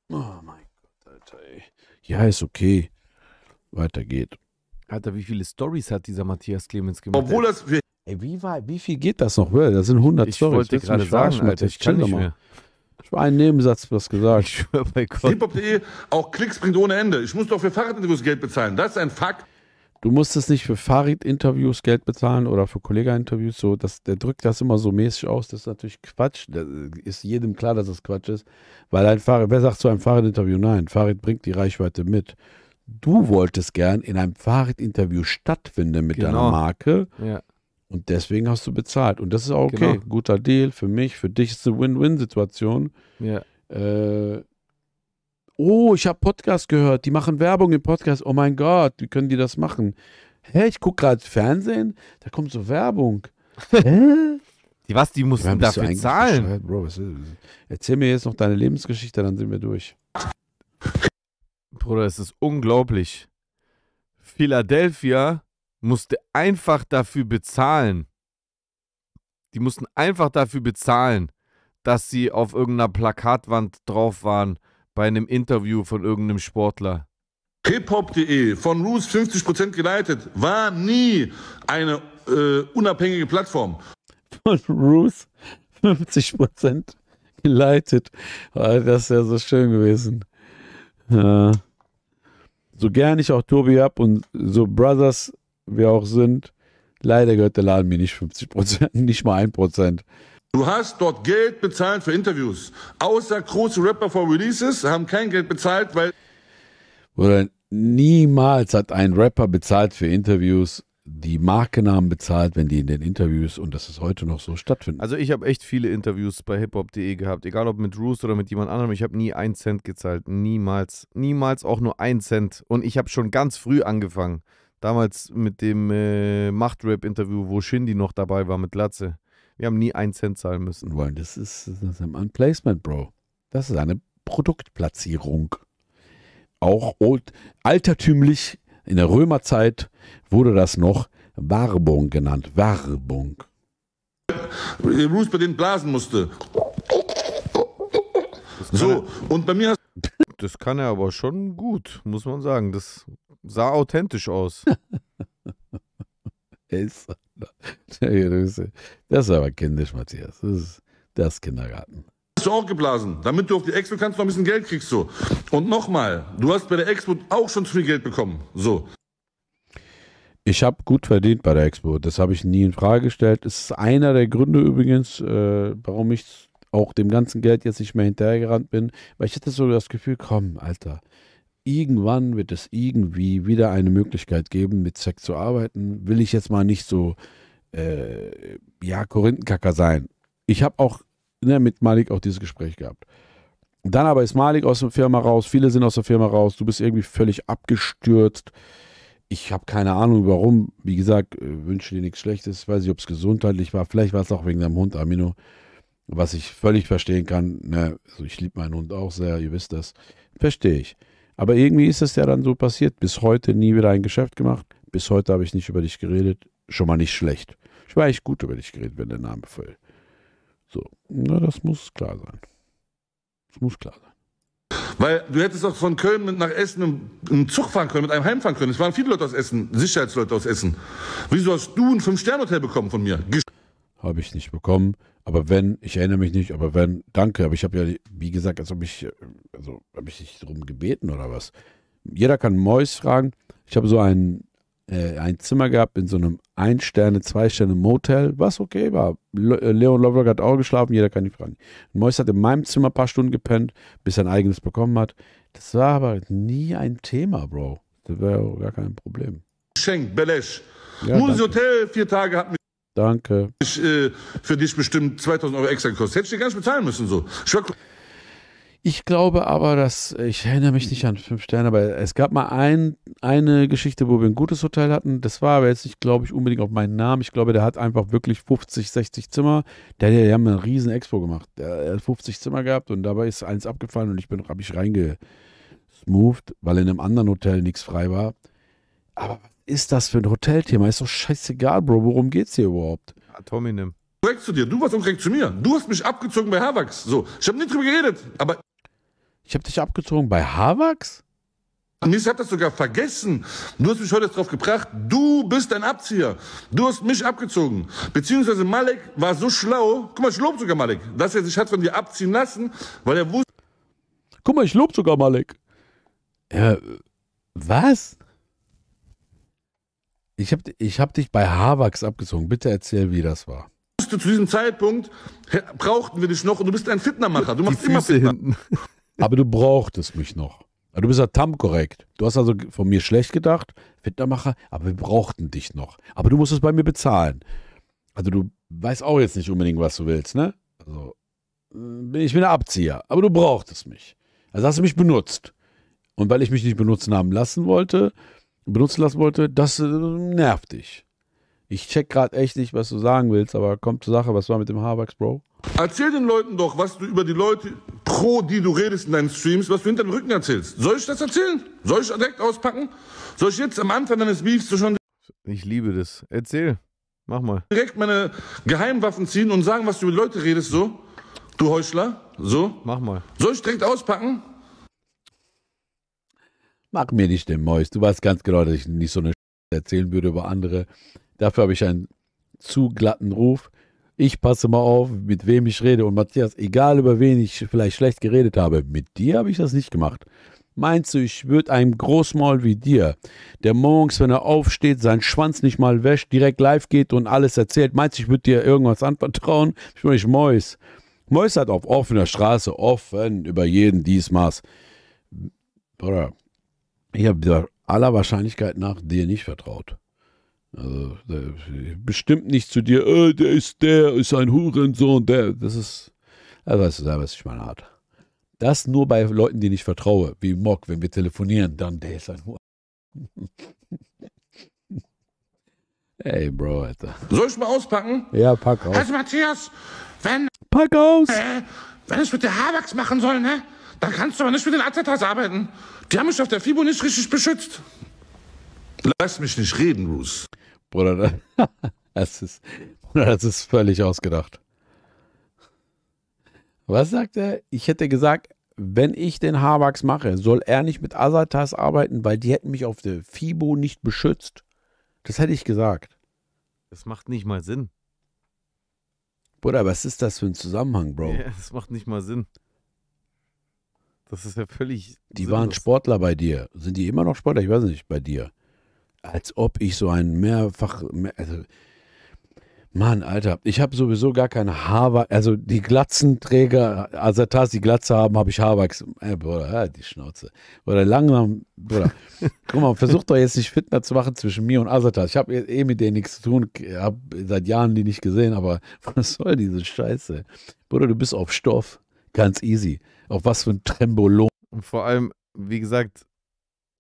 Oh mein Gott, Alter, ey. Ja, ist okay. Weiter geht. Alter, wie viele Stories hat dieser Matthias Clemens gemacht? Obwohl das, Ey, wie, war, wie viel geht das noch? Das sind 100 ich Stories. wollte gerade sagen, Alter, ich kann nicht mehr. Ich war ein Nebensatz was gesagt. Ich schwör bei Gott. Hiphop.de, auch Klicks bringt ohne Ende. Ich muss doch für Fahrradinterviews Geld bezahlen. Das ist ein Fakt. Du musstest nicht für Fahrradinterviews Geld bezahlen oder für Kollegeinterviews. So, der drückt das immer so mäßig aus. Das ist natürlich Quatsch. Das ist jedem klar, dass das Quatsch ist. Weil ein Fahrrad, wer sagt zu einem Fahrradinterview? Nein, Fahrrad bringt die Reichweite mit. Du wolltest gern in einem Fahrradinterview stattfinden mit genau. deiner Marke. Ja und deswegen hast du bezahlt. Und das ist auch okay. Genau. Guter Deal für mich, für dich ist es eine Win-Win-Situation. Ja. Äh, oh, ich habe Podcast gehört, die machen Werbung im Podcast. Oh mein Gott, wie können die das machen? Hä, ich gucke gerade Fernsehen, da kommt so Werbung. Hä? Die was, die mussten ja, dafür zahlen? Bro, Erzähl mir jetzt noch deine Lebensgeschichte, dann sind wir durch. Bruder, es ist unglaublich. Philadelphia musste einfach dafür bezahlen. Die mussten einfach dafür bezahlen, dass sie auf irgendeiner Plakatwand drauf waren bei einem Interview von irgendeinem Sportler. Hiphop.de, von Roos 50% geleitet, war nie eine äh, unabhängige Plattform. Von Roos 50% geleitet. Ah, das ist ja so schön gewesen. Ja. So gern ich auch Tobi hab und so Brothers wir auch sind. Leider gehört der Laden mir nicht 50 Prozent, nicht mal ein Prozent. Du hast dort Geld bezahlt für Interviews. Außer große Rapper vor Releases haben kein Geld bezahlt, weil. Oder niemals hat ein Rapper bezahlt für Interviews die Markennamen bezahlt, wenn die in den Interviews und das ist heute noch so stattfinden. Also ich habe echt viele Interviews bei hiphop.de gehabt, egal ob mit Roost oder mit jemand anderem, ich habe nie einen Cent gezahlt, niemals, niemals auch nur einen Cent und ich habe schon ganz früh angefangen. Damals mit dem äh, Machtrap-Interview, wo Shindy noch dabei war mit Latze. Wir haben nie einen Cent zahlen müssen. Weil das ist, das ist ein Placement, Bro. Das ist eine Produktplatzierung. Auch old, altertümlich in der Römerzeit wurde das noch Werbung genannt. Werbung. Äh, Bruce bei den Blasen musste. So, und bei mir hast das kann er aber schon gut, muss man sagen. Das sah authentisch aus. das ist aber kindisch, Matthias. Das ist das Kindergarten. Hast du auch geblasen, damit du auf die Expo kannst, noch ein bisschen Geld kriegst. So. Und nochmal, du hast bei der Expo auch schon zu viel Geld bekommen. So. Ich habe gut verdient bei der Expo. Das habe ich nie in Frage gestellt. Das ist einer der Gründe übrigens, äh, warum ich auch dem ganzen Geld jetzt nicht mehr hinterhergerannt bin, weil ich hatte so das Gefühl, komm, Alter, irgendwann wird es irgendwie wieder eine Möglichkeit geben, mit Sex zu arbeiten. Will ich jetzt mal nicht so, äh, ja, Korinthenkacker sein. Ich habe auch ne, mit Malik auch dieses Gespräch gehabt. Dann aber ist Malik aus der Firma raus, viele sind aus der Firma raus, du bist irgendwie völlig abgestürzt. Ich habe keine Ahnung, warum. Wie gesagt, äh, wünsche dir nichts Schlechtes. weiß ich, ob es gesundheitlich war. Vielleicht war es auch wegen deinem Hund, Amino was ich völlig verstehen kann. Ne, also ich liebe meinen Hund auch sehr, ihr wisst das. Verstehe ich. Aber irgendwie ist es ja dann so passiert. Bis heute nie wieder ein Geschäft gemacht. Bis heute habe ich nicht über dich geredet. Schon mal nicht schlecht. Ich war echt gut über dich geredet, wenn der Name fällt. So, na, das muss klar sein. Das muss klar sein. Weil du hättest doch von Köln mit nach Essen einen Zug fahren können, mit einem Heim fahren können. Es waren viele Leute aus Essen, Sicherheitsleute aus Essen. Wieso hast du ein Fünf-Sterne-Hotel bekommen von mir? Habe ich nicht bekommen. Aber wenn, ich erinnere mich nicht, aber wenn, danke, aber ich habe ja, wie gesagt, als ob ich, äh, also habe ich dich darum gebeten oder was. Jeder kann Mois fragen. Ich habe so ein, äh, ein Zimmer gehabt in so einem Ein-Sterne-, Zwei-Sterne-Motel, was okay war. Äh, Leon Lovelock hat auch geschlafen, jeder kann die fragen. Mois hat in meinem Zimmer ein paar Stunden gepennt, bis er ein eigenes bekommen hat. Das war aber nie ein Thema, Bro. Das wäre gar kein Problem. Schenk, Belesch. Ja, Hotel, vier Tage hat mich. Danke. Ich, äh, für dich bestimmt 2000 Euro extra gekostet. Hätte ich dir gar nicht bezahlen müssen, so. Ich, ich glaube aber, dass, ich erinnere mich nicht an fünf Sterne, aber es gab mal ein, eine Geschichte, wo wir ein gutes Hotel hatten. Das war aber jetzt nicht, glaube ich, unbedingt auf meinen Namen. Ich glaube, der hat einfach wirklich 50, 60 Zimmer. Der, der, der haben eine riesen Expo gemacht. Der, hat 50 Zimmer gehabt und dabei ist eins abgefallen und ich bin, habe ich reingesmoved, weil in einem anderen Hotel nichts frei war. Aber ist das für ein Hotelthema? Ist doch scheißegal, Bro. Worum geht's hier überhaupt? Atominem. Ah, Korrekt zu dir. Du warst unkorrekt zu mir. Du hast mich abgezogen bei Havax. So, ich habe nie drüber geredet, aber. Ich habe dich abgezogen bei Havax? Ich habe das sogar vergessen. Du hast mich heute drauf gebracht. Du bist ein Abzieher. Du hast mich abgezogen. Beziehungsweise Malek war so schlau. Guck mal, ich lob sogar Malek, dass er sich hat von dir abziehen lassen, weil er wusste. Guck mal, ich lob sogar Malek. Äh, was? Ich habe ich hab dich bei Havax abgezogen. Bitte erzähl, wie das war. Zu diesem Zeitpunkt brauchten wir dich noch und du bist ein Fitnermacher. Du machst immer Fitner. Hinten. Aber du brauchtest mich noch. Du bist ja tam korrekt. Du hast also von mir schlecht gedacht, Fitnermacher, aber wir brauchten dich noch. Aber du musst es bei mir bezahlen. Also du weißt auch jetzt nicht unbedingt, was du willst, ne? Also mm, ich bin der Abzieher, aber du brauchtest mich. Also hast du mich benutzt. Und weil ich mich nicht benutzen haben lassen wollte, benutzen lassen wollte, das äh, nervt dich. Ich check gerade echt nicht, was du sagen willst, aber komm zur Sache, was war mit dem Haarwachs, Bro? Erzähl den Leuten doch, was du über die Leute, pro die du redest in deinen Streams, was du hinter dem Rücken erzählst. Soll ich das erzählen? Soll ich direkt auspacken? Soll ich jetzt am Anfang deines Beefs so schon... Ich liebe das. Erzähl. Mach mal. Direkt meine Geheimwaffen ziehen und sagen, was du über Leute redest, so? Du Heuchler? So? Mach mal. Soll ich direkt auspacken? Mach mir nicht den Mäus. Du weißt ganz genau, dass ich nicht so eine Sch erzählen würde über andere. Dafür habe ich einen zu glatten Ruf. Ich passe mal auf, mit wem ich rede. Und Matthias, egal über wen ich vielleicht schlecht geredet habe, mit dir habe ich das nicht gemacht. Meinst du, ich würde einem Großmaul wie dir, der morgens, wenn er aufsteht, seinen Schwanz nicht mal wäscht, direkt live geht und alles erzählt, meinst du, ich würde dir irgendwas anvertrauen? Ich meine, ich Mäus Mois hat auf offener Straße offen über jeden Diesmaß. Bruder, ich habe aller Wahrscheinlichkeit nach dir nicht vertraut. Also, bestimmt nicht zu dir, äh, der ist der, ist ein Hurensohn, der, das ist, also weißt du selber, was ich meine Art. Das nur bei Leuten, die ich vertraue, wie Mock, wenn wir telefonieren, dann, der ist ein Hurensohn. Ey, Bro, Alter. Soll ich mal auspacken? Ja, pack aus. Also, Matthias, wenn. Pack aus! Äh, wenn ich mit der Habax machen soll, ne? Da kannst du aber nicht mit den Azetas arbeiten. Die haben mich auf der FIBO nicht richtig beschützt. Lass mich nicht reden, Bruce. Bruder, das ist, das ist völlig ausgedacht. Was sagt er? Ich hätte gesagt, wenn ich den Habax mache, soll er nicht mit Azatas arbeiten, weil die hätten mich auf der FIBO nicht beschützt. Das hätte ich gesagt. Das macht nicht mal Sinn. Bruder, was ist das für ein Zusammenhang, Bro? Ja, das macht nicht mal Sinn. Das ist ja völlig. Die sinnlos. waren Sportler bei dir. Sind die immer noch Sportler? Ich weiß nicht, bei dir. Als ob ich so ein mehrfach. Mehr, also, Mann, Alter, ich habe sowieso gar keine Haarwachs. Also die Glatzenträger, Asatas, die Glatze haben, habe ich Haarwachs. Äh, Ey, Bruder, halt die Schnauze. Oder langsam, Bruder. Guck mal, versuch doch jetzt nicht Fitner zu machen zwischen mir und Azatas. Ich habe eh, eh mit denen nichts zu tun, habe seit Jahren die nicht gesehen, aber was soll diese Scheiße? Bruder, du bist auf Stoff. Ganz easy. Auf was für ein Trembolon. Und vor allem, wie gesagt,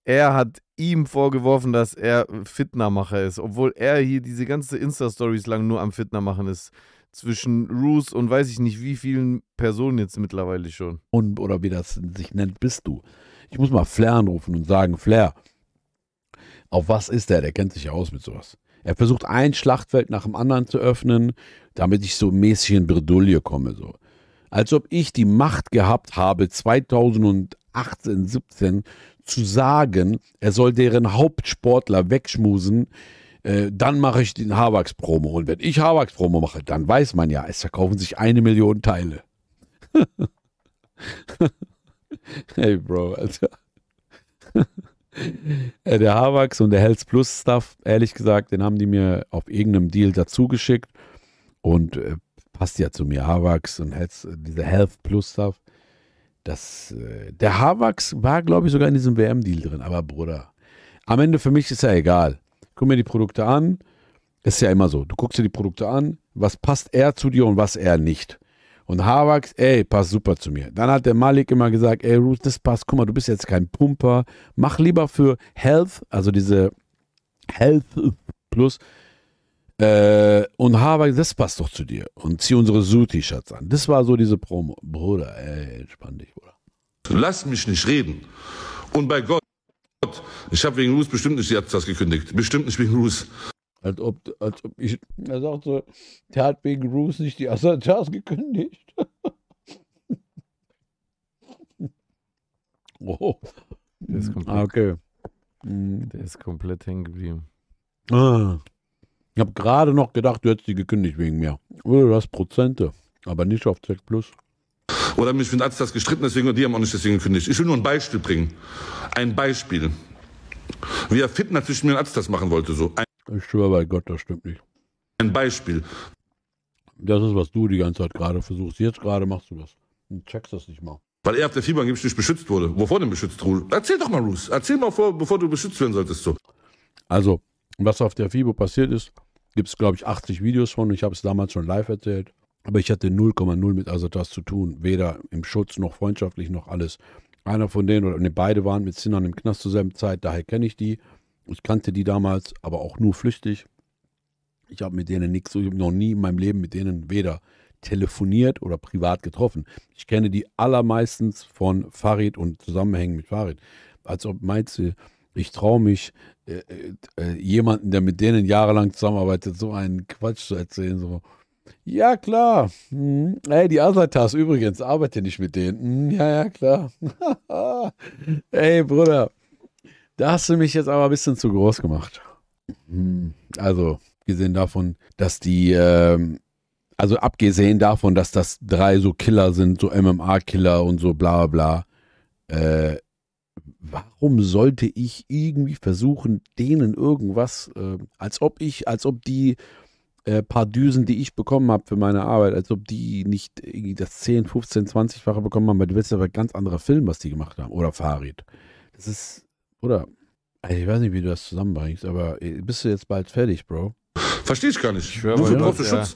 er hat ihm vorgeworfen, dass er Fitnermacher ist, obwohl er hier diese ganze Insta-Stories lang nur am Fitnermachen ist. Zwischen Roos und weiß ich nicht, wie vielen Personen jetzt mittlerweile schon. Und, oder wie das sich nennt, bist du. Ich muss mal Flair anrufen und sagen, Flair, auf was ist der? Der kennt sich ja aus mit sowas. Er versucht ein Schlachtfeld nach dem anderen zu öffnen, damit ich so mäßig in Bredouille komme. So als ob ich die Macht gehabt habe, 2018, 17 zu sagen, er soll deren Hauptsportler wegschmusen. Äh, dann mache ich den Hawax-Promo. Und wenn ich Hawax-Promo mache, dann weiß man ja, es verkaufen sich eine Million Teile. hey, Bro, Alter. Äh, der Havax und der Hells Plus Stuff, ehrlich gesagt, den haben die mir auf irgendeinem Deal dazu geschickt. Und äh, passt ja zu mir, Havax und Health, äh, diese Health Plus Stuff. Das, äh, der Havax war, glaube ich, sogar in diesem WM-Deal drin. Aber Bruder, am Ende für mich ist ja egal. Guck mir die Produkte an. Ist ja immer so. Du guckst dir die Produkte an, was passt er zu dir und was er nicht. Und Havax, ey, passt super zu mir. Dann hat der Malik immer gesagt, ey, Ruth, das passt. Guck mal, du bist jetzt kein Pumper. Mach lieber für Health, also diese Health Plus äh, und habe das passt doch zu dir. Und zieh unsere Zoo-T-Shirts an. Das war so diese Promo. Bruder, ey, entspann dich, Bruder. Lass mich nicht reden. Und bei Gott, ich habe wegen Ruß bestimmt nicht die Absatz gekündigt. Bestimmt nicht wegen Ruß. Als ob, als ob ich, er sagt so, der hat wegen Ruß nicht die Absatz gekündigt. oh. Der ist komplett, ah, okay. der ist komplett hängen geblieben. Ah. Ich habe gerade noch gedacht, du hättest die gekündigt wegen mir. du hast Prozente, aber nicht auf Z+. Oder mich mit Arzt das gestritten, deswegen und die haben auch nicht deswegen gekündigt. Ich will nur ein Beispiel bringen. Ein Beispiel. Wie er Fitner zwischen mir und Arzt das machen wollte, so. Ein ich schwöre bei Gott, das stimmt nicht. Ein Beispiel. Das ist, was du die ganze Zeit gerade versuchst. Jetzt gerade machst du das. Und checkst das nicht mal. Weil er auf der Fieber angeblich nicht beschützt wurde. Wovor denn beschützt, Ruhl? Erzähl doch mal, Ruth. Erzähl mal, vor, bevor du beschützt werden solltest, so. Also, was auf der FIBO passiert ist, gibt es, glaube ich, 80 Videos von. Ich habe es damals schon live erzählt. Aber ich hatte 0,0 mit Asatas zu tun. Weder im Schutz noch freundschaftlich noch alles. Einer von denen oder ne, beide waren mit Sinan im Knast zur selben Zeit. Daher kenne ich die. Ich kannte die damals, aber auch nur flüchtig. Ich habe mit denen nichts, ich habe noch nie in meinem Leben mit denen weder telefoniert oder privat getroffen. Ich kenne die allermeistens von Farid und Zusammenhängen mit Farid. Als ob meinst du, ich traue mich, äh, äh, äh, jemanden, der mit denen jahrelang zusammenarbeitet, so einen Quatsch zu erzählen. So. Ja, klar. Hm. Ey, die Asatas übrigens, arbeite nicht mit denen. Hm, ja, ja, klar. Ey, Bruder, da hast du mich jetzt aber ein bisschen zu groß gemacht. Hm. Also, gesehen davon, dass die, ähm, also abgesehen davon, dass das drei so Killer sind, so MMA-Killer und so bla bla, äh, warum sollte ich irgendwie versuchen, denen irgendwas, äh, als ob ich, als ob die äh, paar Düsen, die ich bekommen habe für meine Arbeit, als ob die nicht irgendwie das 10, 15, 20-fache bekommen haben, weil du willst ja ein ganz anderer Film, was die gemacht haben. Oder Fahrrad. Das ist, oder? Also ich weiß nicht, wie du das zusammenbringst, aber äh, bist du jetzt bald fertig, Bro? Verstehe ich gar nicht. Ich Wofür brauchst du ja. Schutz?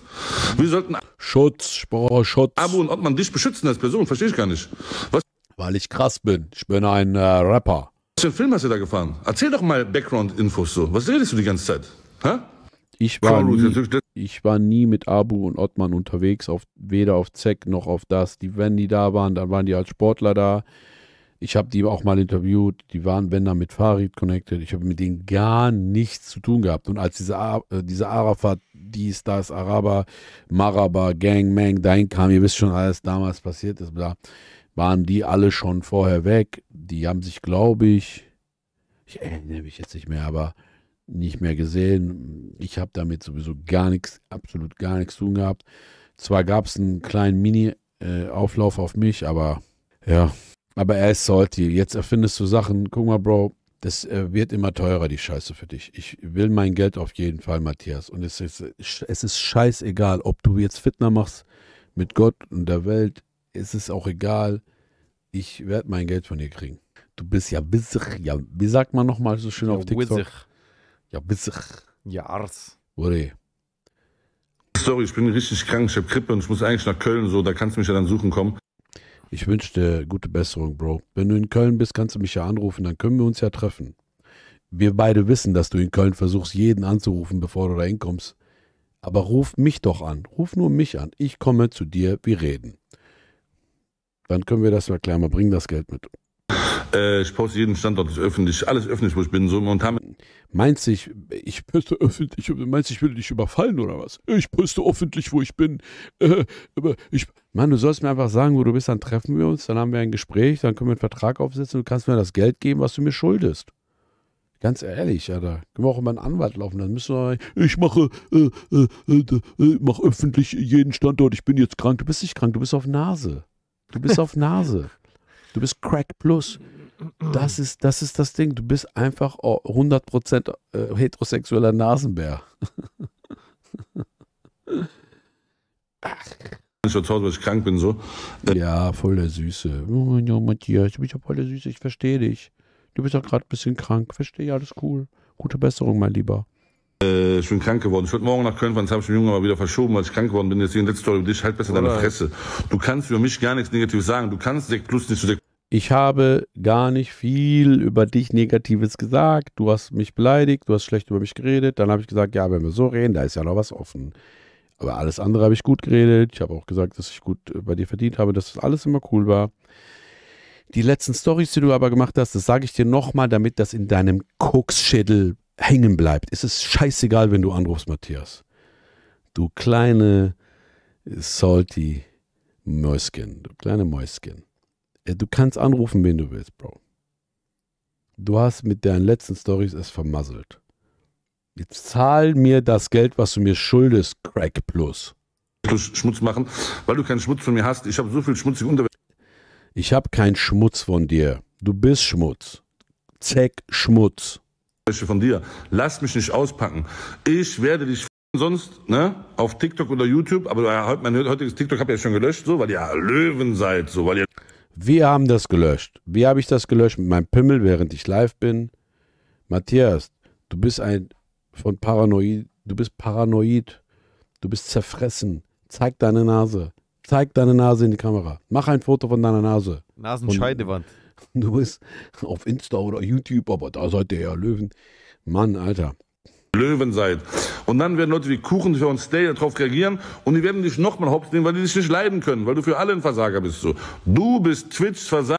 Wir sollten. Schutz, ich brauche Schutz. Abu und ob man dich beschützen als Person, verstehe ich gar nicht. Was weil ich krass bin. Ich bin ein äh, Rapper. Was für einen Film hast du da gefahren? Erzähl doch mal Background-Infos so. Was redest du die ganze Zeit? Hä? Ich war, nie, ich war nie mit Abu und Ottmann unterwegs, auf, weder auf Zeck noch auf das. Die, wenn die da waren, dann waren die als Sportler da. Ich habe die auch mal interviewt. Die waren, wenn dann, mit Farid connected. Ich habe mit denen gar nichts zu tun gehabt. Und als diese, äh, diese Arafat, dies, das, Araber, Maraba, Gang, Mang, dahin kam, ihr wisst schon, alles damals passiert ist, bla waren die alle schon vorher weg. Die haben sich, glaube ich, ich erinnere mich jetzt nicht mehr, aber nicht mehr gesehen. Ich habe damit sowieso gar nichts, absolut gar nichts zu tun gehabt. Zwar gab es einen kleinen Mini-Auflauf äh, auf mich, aber ja. Aber er ist salty. Jetzt erfindest du Sachen. Guck mal, Bro, das äh, wird immer teurer, die Scheiße für dich. Ich will mein Geld auf jeden Fall, Matthias. Und es ist, es ist scheißegal, ob du jetzt Fitner machst mit Gott und der Welt es ist auch egal, ich werde mein Geld von dir kriegen. Du bist ja bissig, ja, wie sagt man nochmal so schön ja, auf TikTok? Wissig. Ja, bissig. Ja, Ars. Wurde. Sorry, ich bin richtig krank, ich habe Krippe und ich muss eigentlich nach Köln, so, da kannst du mich ja dann suchen kommen. Ich wünsche dir gute Besserung, Bro. Wenn du in Köln bist, kannst du mich ja anrufen, dann können wir uns ja treffen. Wir beide wissen, dass du in Köln versuchst, jeden anzurufen, bevor du da hinkommst. Aber ruf mich doch an, ruf nur mich an. Ich komme zu dir, wir reden. Dann können wir das erklären. klar bringen, das Geld mit. Äh, ich poste jeden Standort, ist öffentlich, alles öffentlich, wo ich bin. So momentan. Meinst du, ich, ich poste öffentlich, meinst ich will dich überfallen oder was? Ich poste öffentlich, wo ich bin. Äh, ich, Mann, du sollst mir einfach sagen, wo du bist, dann treffen wir uns, dann haben wir ein Gespräch, dann können wir einen Vertrag aufsetzen, du kannst mir das Geld geben, was du mir schuldest. Ganz ehrlich, ja, da Können wir auch immer einen Anwalt laufen, dann müssen wir. Ich mache äh, äh, äh, äh, mach öffentlich jeden Standort, ich bin jetzt krank. Du bist nicht krank, du bist auf Nase. Du bist auf Nase. Du bist Crack Plus. Das ist, das ist das Ding. Du bist einfach 100% äh, heterosexueller Nasenbär. Ich schon zu Hause, weil ich krank bin, so. Äh, ja, voll der Süße. ja, oh, Matthias, du bist ja voll der Süße. Ich verstehe dich. Du bist ja gerade ein bisschen krank. Verstehe, alles cool. Gute Besserung, mein Lieber äh, ich bin krank geworden. Ich wollte morgen nach Köln fahren, jetzt habe ich den Jungen mal wieder verschoben, weil ich krank geworden bin. Deswegen letzte Story über dich, halt besser Oder? deine Fresse. Du kannst über mich gar nichts Negatives sagen. Du kannst Sekt Plus nicht zu Sekt ich habe gar nicht viel über dich Negatives gesagt. Du hast mich beleidigt, du hast schlecht über mich geredet. Dann habe ich gesagt, ja, wenn wir so reden, da ist ja noch was offen. Aber alles andere habe ich gut geredet. Ich habe auch gesagt, dass ich gut äh, bei dir verdient habe, dass das alles immer cool war. Die letzten Stories, die du aber gemacht hast, das sage ich dir nochmal, damit das in deinem Koksschädel hängen bleibt. Es ist scheißegal, wenn du anrufst, Matthias. Du kleine salty Mäuschen, du kleine Mäuschen. Äh, du kannst anrufen, wen du willst, Bro. Du hast mit deinen letzten Stories es vermasselt. Jetzt zahl mir das Geld, was du mir schuldest, Crack Plus. Schmutz machen, weil du keinen Schmutz von mir hast. Ich habe so viel schmutzige Unterwäsche. Ich habe keinen Schmutz von dir. Du bist Schmutz. Zeck Schmutz von dir. Lass mich nicht auspacken. Ich werde dich sonst, ne, auf TikTok oder YouTube, aber ja, halt mein heutiges TikTok habt ihr ja schon gelöscht, so, weil ihr Löwen seid, so, weil ihr... Wir haben das gelöscht. Wie habe ich das gelöscht? Mit meinem Pimmel, während ich live bin. Matthias, du bist ein von Paranoid, du bist paranoid, du bist zerfressen. Zeig deine Nase. Zeig deine Nase in die Kamera. Mach ein Foto von deiner Nase. Nasenscheidewand. Und Du bist auf Insta oder YouTube, aber da seid ihr ja Löwen. Mann, Alter. Löwen seid. Und dann werden Leute wie Kuchen für uns Stay darauf reagieren und die werden dich nochmal hops weil die dich nicht leiden können, weil du für alle ein Versager bist. So. Du bist Twitch-Versager.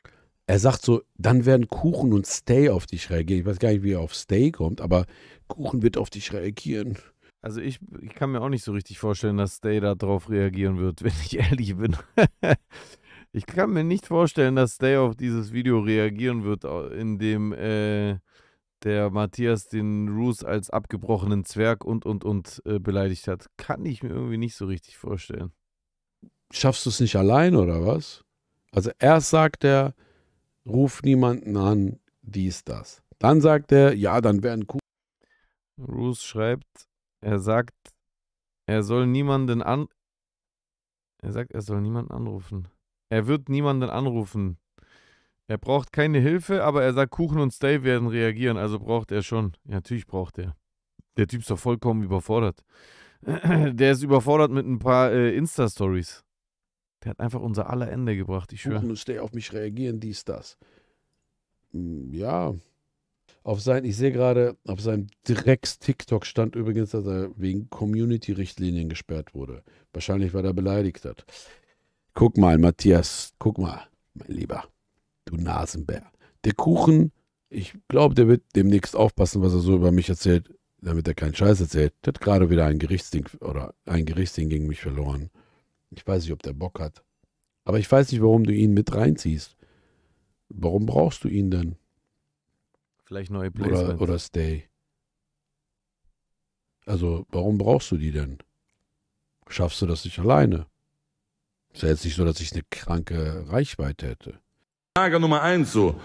Er sagt so, dann werden Kuchen und Stay auf dich reagieren. Ich weiß gar nicht, wie er auf Stay kommt, aber Kuchen wird auf dich reagieren. Also ich, ich kann mir auch nicht so richtig vorstellen, dass Stay darauf reagieren wird, wenn ich ehrlich bin. Ich kann mir nicht vorstellen, dass Stay auf dieses Video reagieren wird, in dem äh, der Matthias den Roos als abgebrochenen Zwerg und und und äh, beleidigt hat. Kann ich mir irgendwie nicht so richtig vorstellen. Schaffst du es nicht allein oder was? Also erst sagt er, ruf niemanden an, dies, das. Dann sagt er, ja, dann werden Kuh. Roos schreibt, er sagt, er soll niemanden an. Er sagt, er soll niemanden anrufen. Er wird niemanden anrufen. Er braucht keine Hilfe, aber er sagt, Kuchen und Stay werden reagieren, also braucht er schon. Ja, natürlich braucht er. Der Typ ist doch vollkommen überfordert. Der ist überfordert mit ein paar äh, Insta-Stories. Der hat einfach unser aller Ende gebracht, ich schwöre. Kuchen und Stay auf mich reagieren, dies, das. Hm, ja. Auf sein, ich sehe gerade, auf seinem Drecks-TikTok stand übrigens, dass er wegen Community-Richtlinien gesperrt wurde. Wahrscheinlich, weil er beleidigt hat. Guck mal, Matthias, guck mal, mein Lieber, du Nasenbär. Der Kuchen, ich glaube, der wird demnächst aufpassen, was er so über mich erzählt, damit er keinen Scheiß erzählt. Der hat gerade wieder ein Gerichtsding oder ein Gerichtsding gegen mich verloren. Ich weiß nicht, ob der Bock hat. Aber ich weiß nicht, warum du ihn mit reinziehst. Warum brauchst du ihn denn? Vielleicht neue Placements. Oder, oder Stay. Also, warum brauchst du die denn? Schaffst du das nicht alleine? Ist ja jetzt nicht so, dass ich eine kranke Reichweite hätte. Lager Nummer eins so.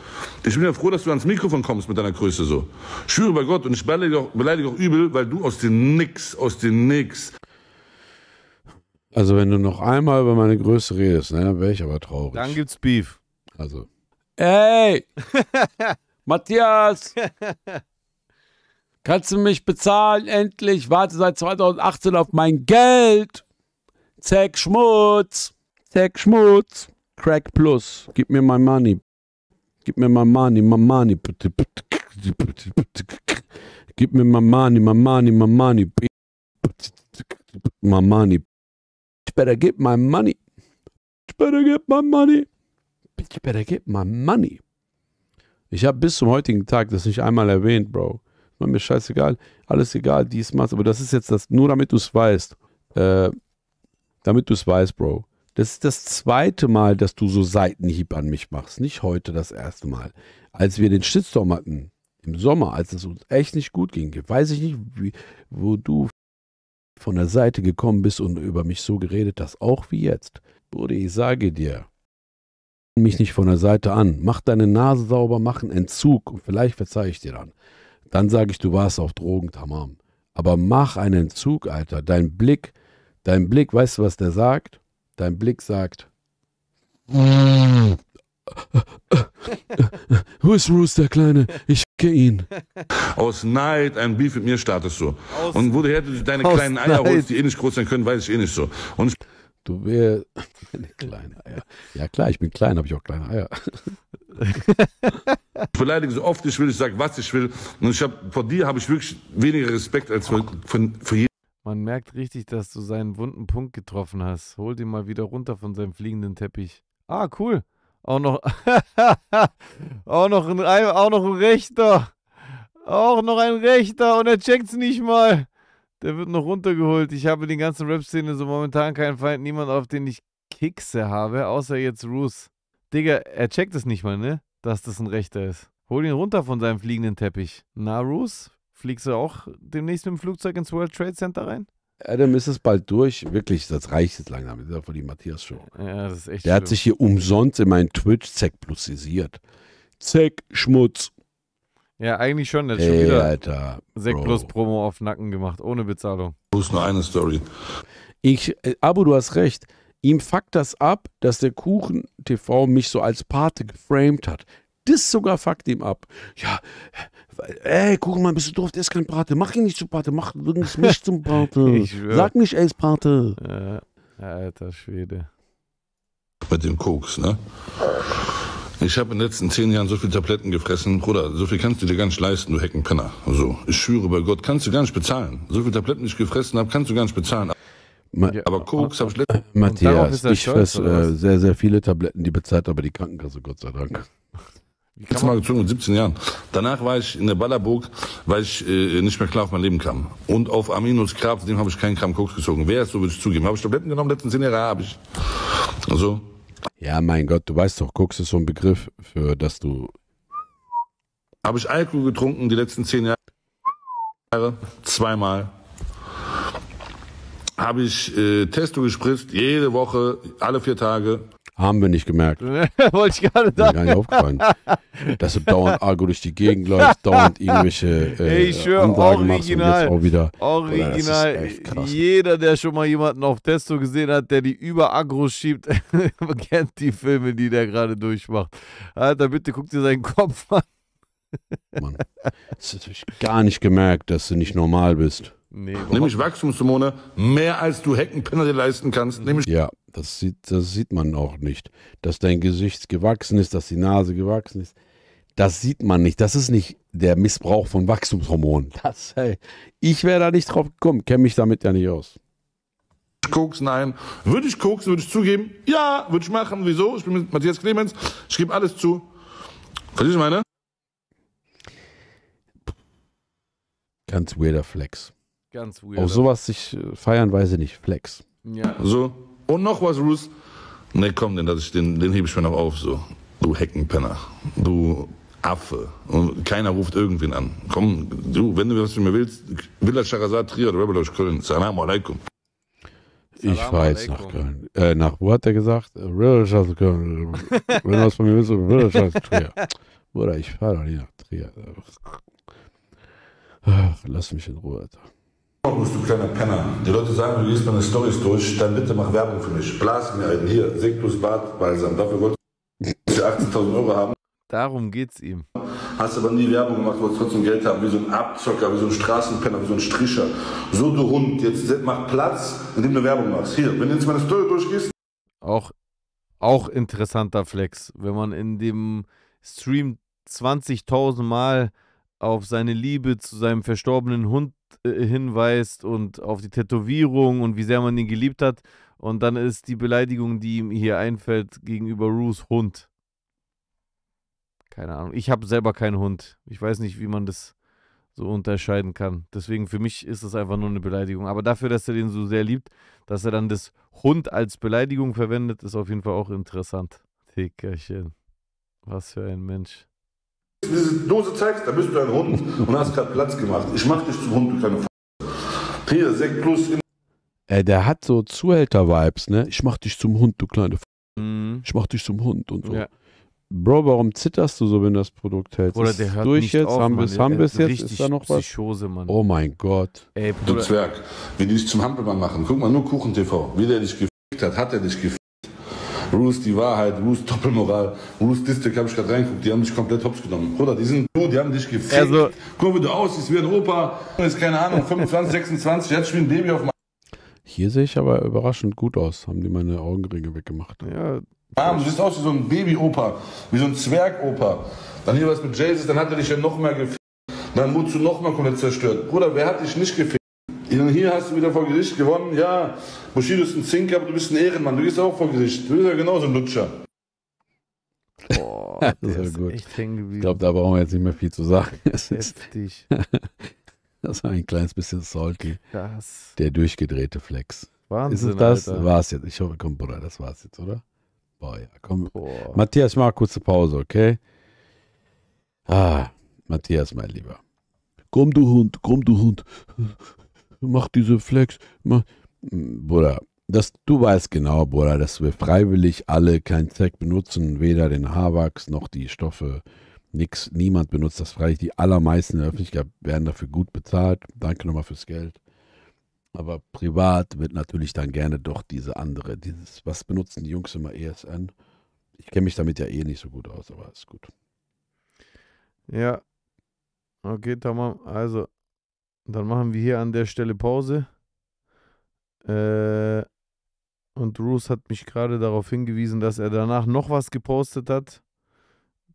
Ich bin ja froh, dass du ans Mikrofon kommst mit deiner Größe so. schwöre bei Gott und ich beleidige auch, beleidige auch übel, weil du aus dem Nix, aus dem Nix. Also wenn du noch einmal über meine Größe redest, ne, wäre ich aber traurig. Dann gibt's Beef. Also. Ey! Matthias! Kannst du mich bezahlen endlich? Warte seit 2018 auf mein Geld. Zeck Schmutz. Zack Schmutz. Crack Plus. Gib mir mein Money. Gib mir mein Money, mein Money. Gib mir mein Money, mein Money, mein Money. My money. Ich better get my money. Ich better get my money. Ich better get my money. Ich habe bis zum heutigen Tag das nicht einmal erwähnt, Bro. War mir scheißegal. Alles egal, diesmal. Aber das ist jetzt das, nur damit du es weißt. Äh, damit du es weißt, Bro. Das ist das zweite Mal, dass du so Seitenhieb an mich machst. Nicht heute das erste Mal. Als wir den Shitstorm hatten, im Sommer, als es uns echt nicht gut ging, weiß ich nicht, wie, wo du von der Seite gekommen bist und über mich so geredet hast, auch wie jetzt. Bruder, ich sage dir, mich nicht von der Seite an. Mach deine Nase sauber, mach einen Entzug und vielleicht verzeihe ich dir dann. Dann sage ich, du warst auf Drogen, Tamam. Aber mach einen Entzug, Alter. Dein Blick, dein Blick, weißt du, was der sagt? Dein Blick sagt. Wo ist der Kleine? Ich ficke ihn. Aus Neid ein Beef mit mir startest du. Aus und wo du her deine kleinen Eier Neid. holst, die eh nicht groß sein können, weiß ich eh nicht so. Und du wärst... Meine kleinen Eier. Ja klar, ich bin klein, habe ich auch kleine Eier. ich beleidige so oft ich will, ich sage, was ich will. Und ich hab, vor dir habe ich wirklich weniger Respekt als für, für, für jeden. Man merkt richtig, dass du seinen wunden Punkt getroffen hast. Hol den mal wieder runter von seinem fliegenden Teppich. Ah, cool. Auch noch, auch noch, ein, auch noch ein Rechter. Auch noch ein Rechter und er checkt's nicht mal. Der wird noch runtergeholt. Ich habe den ganzen Rap-Szene so momentan keinen Feind, niemand, auf den ich Kickse habe, außer jetzt Roos. Digga, er checkt es nicht mal, ne? Dass das ein Rechter ist. Hol ihn runter von seinem fliegenden Teppich. Na, Roos? Fliegst du auch demnächst mit dem Flugzeug ins World Trade Center rein? Adam ist es bald durch. Wirklich, das reicht jetzt langsam. Das ist auch von die Matthias-Show. Ja, das ist echt. Der schlimm. hat sich hier umsonst in meinen Twitch-Zack plussisiert. Zack, Schmutz. Ja, eigentlich schon. Der hat hey, schon wieder Alter, Zack plus Promo auf Nacken gemacht, ohne Bezahlung. Du hast nur eine Story. Ich, äh, du hast recht. Ihm fuckt das ab, dass der Kuchen TV mich so als Pate geframed hat das sogar fuckt ihm ab. Ja, ey, guck mal, bist du doof, der ist kein Pate. Mach ihn nicht zum Pate, mach übrigens mich zum Pate. Sag nicht, er ist Pate. Ja, alter Schwede. Mit dem Koks, ne? Ich habe in den letzten zehn Jahren so viele Tabletten gefressen. Bruder, so viel kannst du dir gar nicht leisten, du Heckenpenner. So, ich schwöre bei Gott, kannst du gar nicht bezahlen. So viele Tabletten, die ich gefressen habe, kannst du gar nicht bezahlen. Ma ja, aber Koks habe ich letztens... Matthias, ich fresse äh, sehr, sehr viele Tabletten, die bezahlt aber die Krankenkasse, Gott sei Dank. Letztes Mal gezogen mit 17 Jahren. Danach war ich in der Ballerburg, weil ich äh, nicht mehr klar auf mein Leben kam. Und auf Aminos Grab, dem habe ich keinen Kram Koks gezogen. Wer ist so, würde ich zugeben. Habe ich Tabletten genommen, letzten 10 Jahre habe ich. Also. Ja, mein Gott, du weißt doch, Koks ist so ein Begriff, für das du. Habe ich Alkohol getrunken die letzten 10 Jahre? Zweimal. Habe ich äh, Testo gespritzt, jede Woche, alle vier Tage. Haben wir nicht gemerkt. Wollte ich gerade sagen. Mir gar nicht aufgefallen. Dass du dauernd Argo durch die Gegend läufst, dauernd irgendwelche äh, hey, schwör, Ansagen original, machst und jetzt auch wieder. Original. Boah, Jeder, der schon mal jemanden auf Testo gesehen hat, der die über Agro schiebt, kennt die Filme, die der gerade durchmacht. Alter, bitte guck dir seinen Kopf an. Mann, das habe ich gar nicht gemerkt, dass du nicht normal bist. Nee, Nämlich Wachstumshormone mehr als du Heckenpinner dir leisten kannst. Mhm. Nämlich ja, das sieht, das sieht man auch nicht. Dass dein Gesicht gewachsen ist, dass die Nase gewachsen ist. Das sieht man nicht. Das ist nicht der Missbrauch von Wachstumshormonen. Das, hey, ich wäre da nicht drauf gekommen, kenne mich damit ja nicht aus. Koks, nein. Würde ich koksen, würde ich zugeben? Ja, würde ich machen. Wieso? Ich bin mit Matthias Clemens, ich gebe alles zu. Verstehst du meine? Ganz weirder Flex. Ganz weird. Auf sowas sich äh, feiern, weiß ich nicht. Flex. Ja. So. Und noch was, Ruth. Ne, komm, den, den, den hebe ich mir noch auf, so. Du Heckenpenner. Du Affe. Und keiner ruft irgendwen an. Komm, du, wenn du was von mir willst, Villa Charazat, Trier, Rebel Rebelosch, Köln. Salam alaikum. Ich fahre jetzt nach Köln. Äh, nach, wo hat er gesagt? Rebelosch, äh, Köln. wenn du was von mir willst, Rebelosch, Trier. Bruder, ich fahre doch nicht nach Trier. Ach, lass mich in Ruhe, Alter bist du kleiner Penner. Die Leute sagen, du liest meine Storys durch, dann bitte mach Werbung für mich. Blas mir einen hier, Sieg plus Balsam. Dafür wolltest du 18.000 Euro haben. Darum geht's ihm. Hast aber nie Werbung gemacht, wolltest trotzdem Geld haben, wie so ein Abzocker, wie so ein Straßenpenner, wie so ein Stricher. So du Hund, jetzt mach Platz, indem du Werbung machst. Hier, wenn du jetzt meine Story durchgehst. Auch, auch interessanter Flex, wenn man in dem Stream 20.000 Mal auf seine Liebe zu seinem verstorbenen Hund äh, hinweist und auf die Tätowierung und wie sehr man ihn geliebt hat. Und dann ist die Beleidigung, die ihm hier einfällt, gegenüber Rus Hund. Keine Ahnung. Ich habe selber keinen Hund. Ich weiß nicht, wie man das so unterscheiden kann. Deswegen für mich ist das einfach nur eine Beleidigung. Aber dafür, dass er den so sehr liebt, dass er dann das Hund als Beleidigung verwendet, ist auf jeden Fall auch interessant. Dickerchen. Was für ein Mensch diese Dose zeigst, da bist du ein Hund und hast gerade Platz gemacht. Ich mach dich zum Hund, du kleine F Hier, Sekt plus. Ey, der hat so Zuhälter-Vibes, ne? Ich mach dich zum Hund, du kleine F mhm. Ich mach dich zum Hund und so. Ja. Bro, warum zitterst du so, wenn du das Produkt hältst? Oder der hört durch nicht jetzt, auf, haben wir es, haben wir jetzt, ist da noch was? Mann. Oh mein Gott. Ey, du Zwerg, wenn die dich zum Hampelmann machen, guck mal, nur Kuchen TV, wie der dich gefickt hat, hat er dich gefickt. Roos die Wahrheit, Roos Doppelmoral, Roos District, habe ich gerade reingeguckt, die haben dich komplett hops genommen. Bruder, die sind so, die haben dich gefickt. Also, Guck mal, wie du aussiehst, wie ein Opa, ist keine Ahnung, 25, 26, jetzt spielt ein Baby auf meinem. Hier sehe ich aber überraschend gut aus, haben die meine Augenringe weggemacht. Ja, Arm, du siehst aus wie so ein Baby-Opa, wie so ein Zwerg-Opa. Dann hier was mit Jesus, dann hat er dich ja noch mehr gefickt. Dann wurdest du noch mal komplett zerstört. Bruder, wer hat dich nicht gefickt? Hier hast du wieder vor Gericht gewonnen. Ja, Bushido ist ein Zinker, aber du bist ein Ehrenmann. Du gehst auch vor Gericht. Du bist ja genauso ein Lutscher. Boah, das ist, ist gut. Ich glaube, da brauchen wir jetzt nicht mehr viel zu sagen. Das, ist das war ein kleines bisschen salty. Das. Der durchgedrehte Flex. Wahnsinn, ist es das? War's jetzt. Ich hoffe, komm, Bruder, das war's jetzt, oder? Boah, ja, komm. Boah. Matthias, mach kurze Pause, okay? Ah, Matthias, mein Lieber. Komm, du Hund, komm, du Hund mach diese Flex, mach. Bruder, das, du weißt genau, Bruder, dass wir freiwillig alle kein Zeug benutzen, weder den Haarwachs noch die Stoffe. Nix, niemand benutzt das freilich. Die allermeisten in der Öffentlichkeit werden dafür gut bezahlt. Danke nochmal fürs Geld. Aber privat wird natürlich dann gerne doch diese andere, dieses, was benutzen die Jungs immer ESN? Ich kenne mich damit ja eh nicht so gut aus, aber ist gut. Ja. Okay, Tamam. Also, dann machen wir hier an der Stelle Pause. Äh, und Bruce hat mich gerade darauf hingewiesen, dass er danach noch was gepostet hat.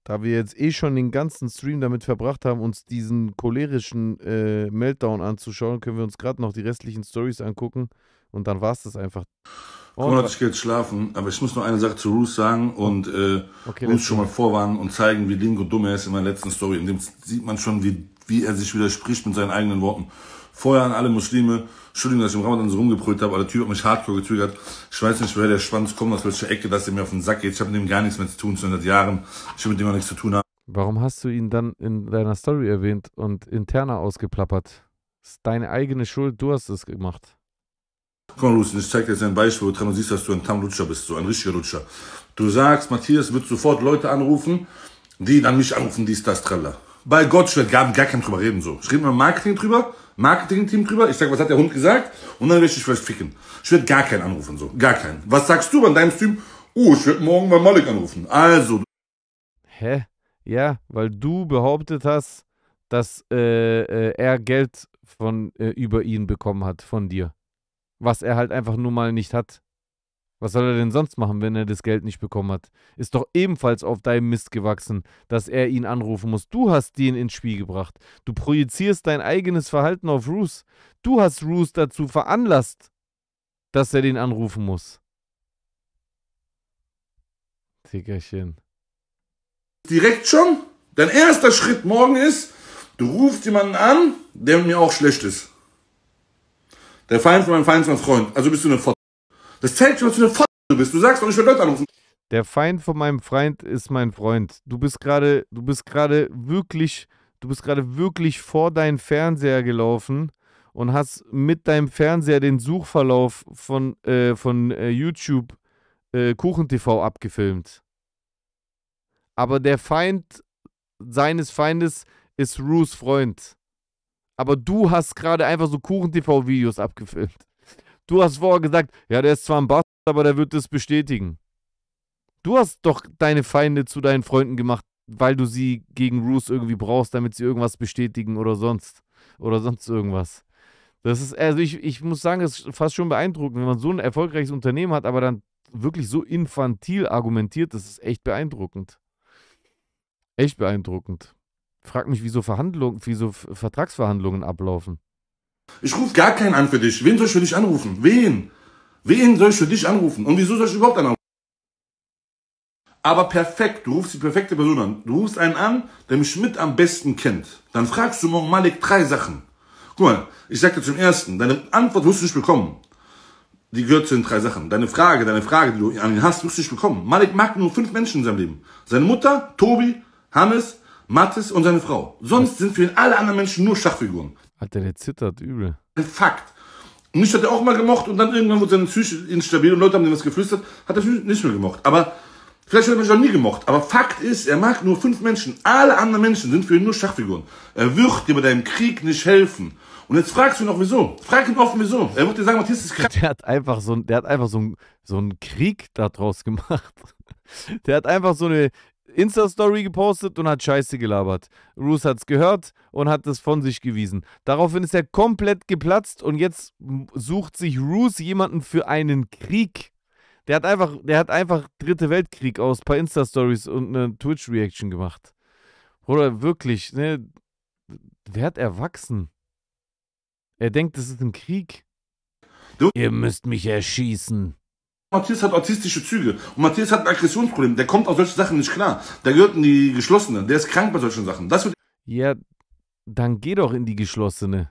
Da wir jetzt eh schon den ganzen Stream damit verbracht haben, uns diesen cholerischen äh, Meltdown anzuschauen, können wir uns gerade noch die restlichen Stories angucken und dann war es das einfach. Oh, Konrad, ich gehe jetzt schlafen, aber ich muss noch eine Sache zu Ruth sagen und äh, okay, uns schon mal vorwarnen und zeigen, wie Lingo dumm er ist in meiner letzten Story. In dem sieht man schon, wie wie er sich widerspricht mit seinen eigenen Worten. Vorher an alle Muslime, Entschuldigung, dass ich im Ramadan so rumgebrüllt habe, aber der Typ hat mich hardcore getriggert. Ich weiß nicht, woher der Schwanz kommt, aus welcher Ecke, dass er mir auf den Sack geht. Ich habe mit dem gar nichts mehr zu tun, seit Jahren. Ich habe mit dem auch nichts zu tun. Haben. Warum hast du ihn dann in deiner Story erwähnt und interner ausgeplappert? Das ist deine eigene Schuld, du hast es gemacht. Komm, Lucien, ich zeig dir jetzt ein Beispiel, wo du siehst, dass du ein Tam-Lutscher bist, so ein richtiger Lutscher. Du sagst, Matthias wird sofort Leute anrufen, die dann mich anrufen, die ist das, tralla bei Gott, Gottschalk gar, gar kein drüber reden so. Ich rede mit meinem Marketing drüber, Marketing-Team drüber, ich sag, was hat der Hund gesagt und dann werde ich dich vielleicht ficken. Ich werde gar keinen anrufen so, gar keinen. Was sagst du an deinem Stream? Oh, ich werde morgen mal Malik anrufen. Also. Hä? Ja, weil du behauptet hast, dass äh, äh, er Geld von äh, über ihn bekommen hat, von dir. Was er halt einfach nur mal nicht hat. Was soll er denn sonst machen, wenn er das Geld nicht bekommen hat? Ist doch ebenfalls auf deinem Mist gewachsen, dass er ihn anrufen muss. Du hast den ins Spiel gebracht. Du projizierst dein eigenes Verhalten auf Roos. Du hast Roos dazu veranlasst, dass er den anrufen muss. Tickerchen. Direkt schon? Dein erster Schritt morgen ist, du rufst jemanden an, der mir auch schlecht ist. Der Feind von meinem Feind ist mein Freund. Also bist du eine Fotze. Das zeigt schon, was für eine F du bist. Du sagst doch, ich werde Leute anrufen. Der Feind von meinem Freund ist mein Freund. Du bist gerade, du bist gerade wirklich, du bist gerade wirklich vor deinen Fernseher gelaufen und hast mit deinem Fernseher den Suchverlauf von, äh, von äh, YouTube äh, KuchenTV abgefilmt. Aber der Feind seines Feindes ist Ruths Freund. Aber du hast gerade einfach so KuchenTV-Videos abgefilmt. Du hast vorher gesagt, ja, der ist zwar ein Bastard, aber der wird das bestätigen. Du hast doch deine Feinde zu deinen Freunden gemacht, weil du sie gegen Roos irgendwie brauchst, damit sie irgendwas bestätigen oder sonst. Oder sonst irgendwas. Das ist, also ich, ich muss sagen, es ist fast schon beeindruckend, wenn man so ein erfolgreiches Unternehmen hat, aber dann wirklich so infantil argumentiert, das ist echt beeindruckend. Echt beeindruckend. Frag mich, wieso Verhandlungen, wieso Vertragsverhandlungen ablaufen. Ich rufe gar keinen an für dich. Wen soll ich für dich anrufen? Wen? Wen soll ich für dich anrufen? Und wieso soll ich überhaupt einen anrufen? Aber perfekt, du rufst die perfekte Person an. Du rufst einen an, der mich mit am besten kennt. Dann fragst du morgen Malik drei Sachen. Guck mal, ich sag dir zum ersten, deine Antwort wirst du nicht bekommen. Die gehört zu den drei Sachen. Deine Frage, deine Frage, die du an ihn hast, wirst du nicht bekommen. Malik mag nur fünf Menschen in seinem Leben. Seine Mutter, Tobi, Hannes, Mathis und seine Frau. Sonst sind für ihn alle anderen Menschen nur Schachfiguren. Alter, der zittert übel. Fakt. Mich hat er auch mal gemocht und dann irgendwann wurde seine Psyche instabil und Leute haben ihm was geflüstert, hat er nicht mehr gemocht. Aber vielleicht hat er mich auch nie gemocht. Aber Fakt ist, er mag nur fünf Menschen. Alle anderen Menschen sind für ihn nur Schachfiguren. Er wird dir bei deinem Krieg nicht helfen. Und jetzt fragst du ihn auch wieso. Frag ihn offen wieso. Er wird dir sagen, Matthias ist krank. Der hat einfach so, der hat einfach so, so einen Krieg daraus gemacht. Der hat einfach so eine Insta-Story gepostet und hat Scheiße gelabert. Roos hat's gehört und hat es von sich gewiesen. Daraufhin ist er komplett geplatzt und jetzt sucht sich Roos jemanden für einen Krieg. Der hat einfach, der hat einfach Dritte Weltkrieg aus ein paar Insta-Stories und eine Twitch-Reaction gemacht. Oder wirklich, ne? hat erwachsen. Er denkt, das ist ein Krieg. Du? Ihr müsst mich erschießen. Matthias hat autistische Züge und Matthias hat ein Aggressionsproblem. Der kommt auf solche Sachen nicht klar. Der gehört in die Geschlossene. Der ist krank bei solchen Sachen. Das wird ja, dann geh doch in die Geschlossene.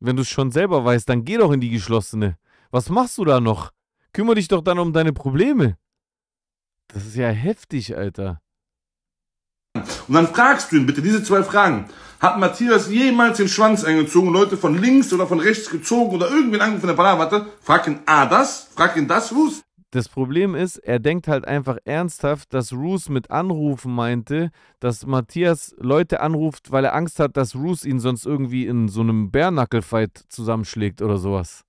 Wenn du es schon selber weißt, dann geh doch in die Geschlossene. Was machst du da noch? Kümmer dich doch dann um deine Probleme. Das ist ja heftig, Alter. Und dann fragst du ihn bitte diese zwei Fragen. Hat Matthias jemals den Schwanz eingezogen, Leute von links oder von rechts gezogen oder irgendwen angefangen von der Palavate? Frag ihn A das, frag ihn das, Ruß. Das Problem ist, er denkt halt einfach ernsthaft, dass Roos mit Anrufen meinte, dass Matthias Leute anruft, weil er Angst hat, dass Roos ihn sonst irgendwie in so einem Bärnackelfight zusammenschlägt oder sowas.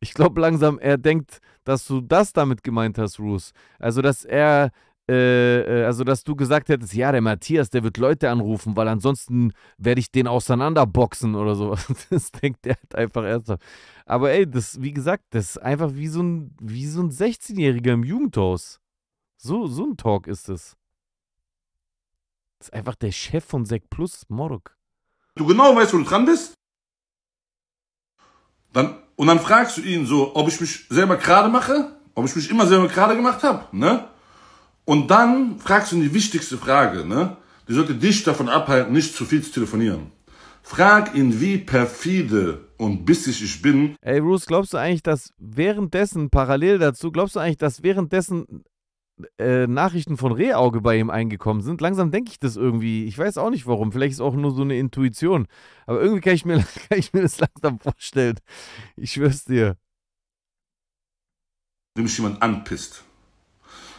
Ich glaube langsam, er denkt, dass du das damit gemeint hast, Roos. Also, dass er äh, äh, also dass du gesagt hättest, ja, der Matthias, der wird Leute anrufen, weil ansonsten werde ich den auseinanderboxen oder sowas. Das denkt er halt einfach ernsthaft. Aber ey, das, wie gesagt, das ist einfach wie so ein, wie so ein 16-Jähriger im Jugendhaus. So, so ein Talk ist es. Das ist einfach der Chef von Sek Plus, Morok. Du genau weißt, wo du dran bist? Dann, und dann fragst du ihn so, ob ich mich selber gerade mache, ob ich mich immer selber gerade gemacht habe, ne? Und dann fragst du die wichtigste Frage, ne? Die sollte dich davon abhalten, nicht zu viel zu telefonieren. Frag ihn, wie perfide und bissig ich bin. Ey, Bruce, glaubst du eigentlich, dass währenddessen, parallel dazu, glaubst du eigentlich, dass währenddessen äh, Nachrichten von Rehauge bei ihm eingekommen sind. Langsam denke ich das irgendwie. Ich weiß auch nicht warum. Vielleicht ist auch nur so eine Intuition. Aber irgendwie kann ich mir, kann ich mir das langsam vorstellen. Ich schwör's dir. Wenn mich jemand anpisst,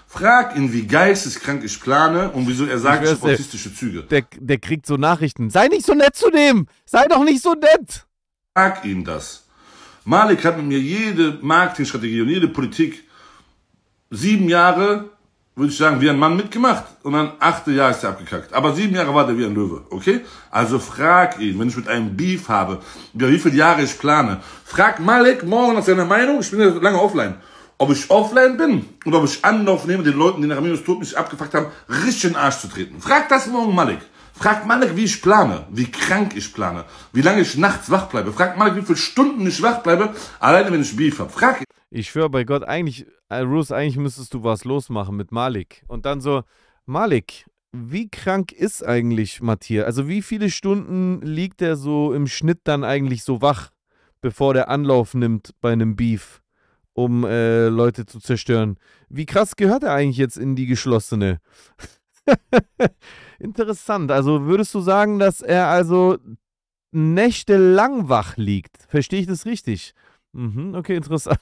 Frag ihn, wie geisteskrank ich plane und wieso er sagt ich, autistische Züge. Der, der kriegt so Nachrichten. Sei nicht so nett zu dem. Sei doch nicht so nett. Frag ihn das. Malik hat mit mir jede Marketingstrategie und jede Politik sieben Jahre, würde ich sagen, wie ein Mann mitgemacht. Und dann achte Jahr ist er abgekackt. Aber sieben Jahre war der wie ein Löwe, okay? Also frag ihn, wenn ich mit einem Beef habe, über wie viele Jahre ich plane. Frag Malik morgen nach seiner Meinung. Ich bin ja lange offline ob ich offline bin und ob ich Anlauf nehme, den Leuten, die nach Minus Tod mich abgefragt haben, richtig in den Arsch zu treten. Frag das morgen Malik. Frag Malik, wie ich plane, wie krank ich plane, wie lange ich nachts wach bleibe. Frag Malik, wie viele Stunden ich wach bleibe, alleine wenn ich Beef habe. Frag. Ich schwöre bei Gott, eigentlich, äh, Rose, eigentlich müsstest du was losmachen mit Malik. Und dann so, Malik, wie krank ist eigentlich Matthias? Also wie viele Stunden liegt er so im Schnitt dann eigentlich so wach, bevor der Anlauf nimmt bei einem Beef? um äh, Leute zu zerstören. Wie krass gehört er eigentlich jetzt in die geschlossene? Interessant. Also würdest du sagen, dass er also nächtelang wach liegt? Verstehe ich das richtig? Mhm, okay, interessant.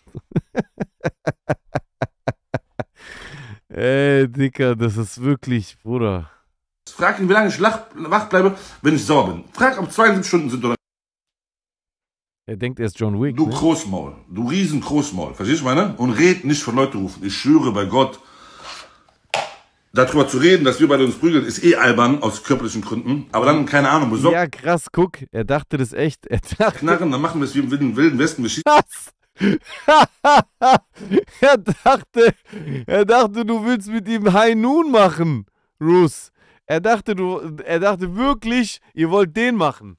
Ey, Dicker, das ist wirklich, Bruder. Frag ihn, wie lange ich wach bleibe, wenn ich sauer bin. Frag, ob 72 Stunden sind oder er denkt, er ist John Wick. Du ne? Großmaul, du riesen Großmaul, verstehst du meine? Und red nicht von Leute rufen. Ich schwöre bei Gott, darüber zu reden, dass wir beide uns prügeln, ist eh albern aus körperlichen Gründen. Aber dann, keine Ahnung, besorgt. Ja, krass, guck, er dachte das echt. Er dachte. Knarren, dann machen wir es wie im wilden, Westen. Was? er dachte, er dachte, du willst mit ihm High Noon machen, Russ. Er dachte, du, er dachte wirklich, ihr wollt den machen.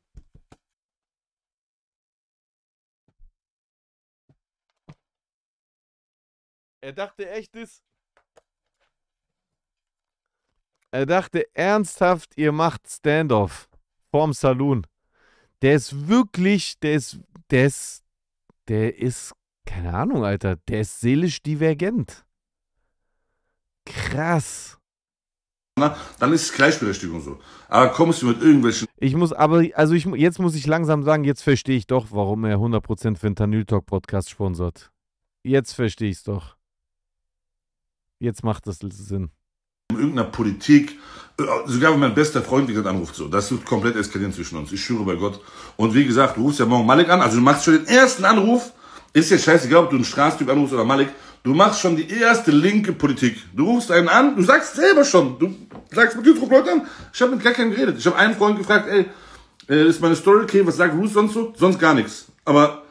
Er dachte echt ist. Er dachte ernsthaft, ihr macht Standoff vorm Saloon. Der ist wirklich, der ist, der ist, der ist, keine Ahnung, Alter, der ist seelisch divergent. Krass. Na, dann ist es Gleichberechtigung so. Aber kommst du mit irgendwelchen. Ich muss, aber, also ich, jetzt muss ich langsam sagen, jetzt verstehe ich doch, warum er 100% Talk Podcast sponsert. Jetzt verstehe ich es doch. Jetzt macht das Sinn. Um irgendeiner Politik, äh, sogar wenn mein bester Freund, wie gesagt, anruft so. Das wird komplett eskalieren zwischen uns. Ich schwöre bei Gott. Und wie gesagt, du rufst ja morgen Malik an. Also du machst schon den ersten Anruf. Ist ja scheißegal, ob du einen Straßentyp anrufst oder Malik. Du machst schon die erste linke Politik. Du rufst einen an, du sagst selber schon. Du sagst mit YouTube Leute an. Ich habe mit gar keinem geredet. Ich habe einen Freund gefragt, ey, äh, ist meine Story okay? Was sagt Ruth sonst so? Sonst gar nichts. Aber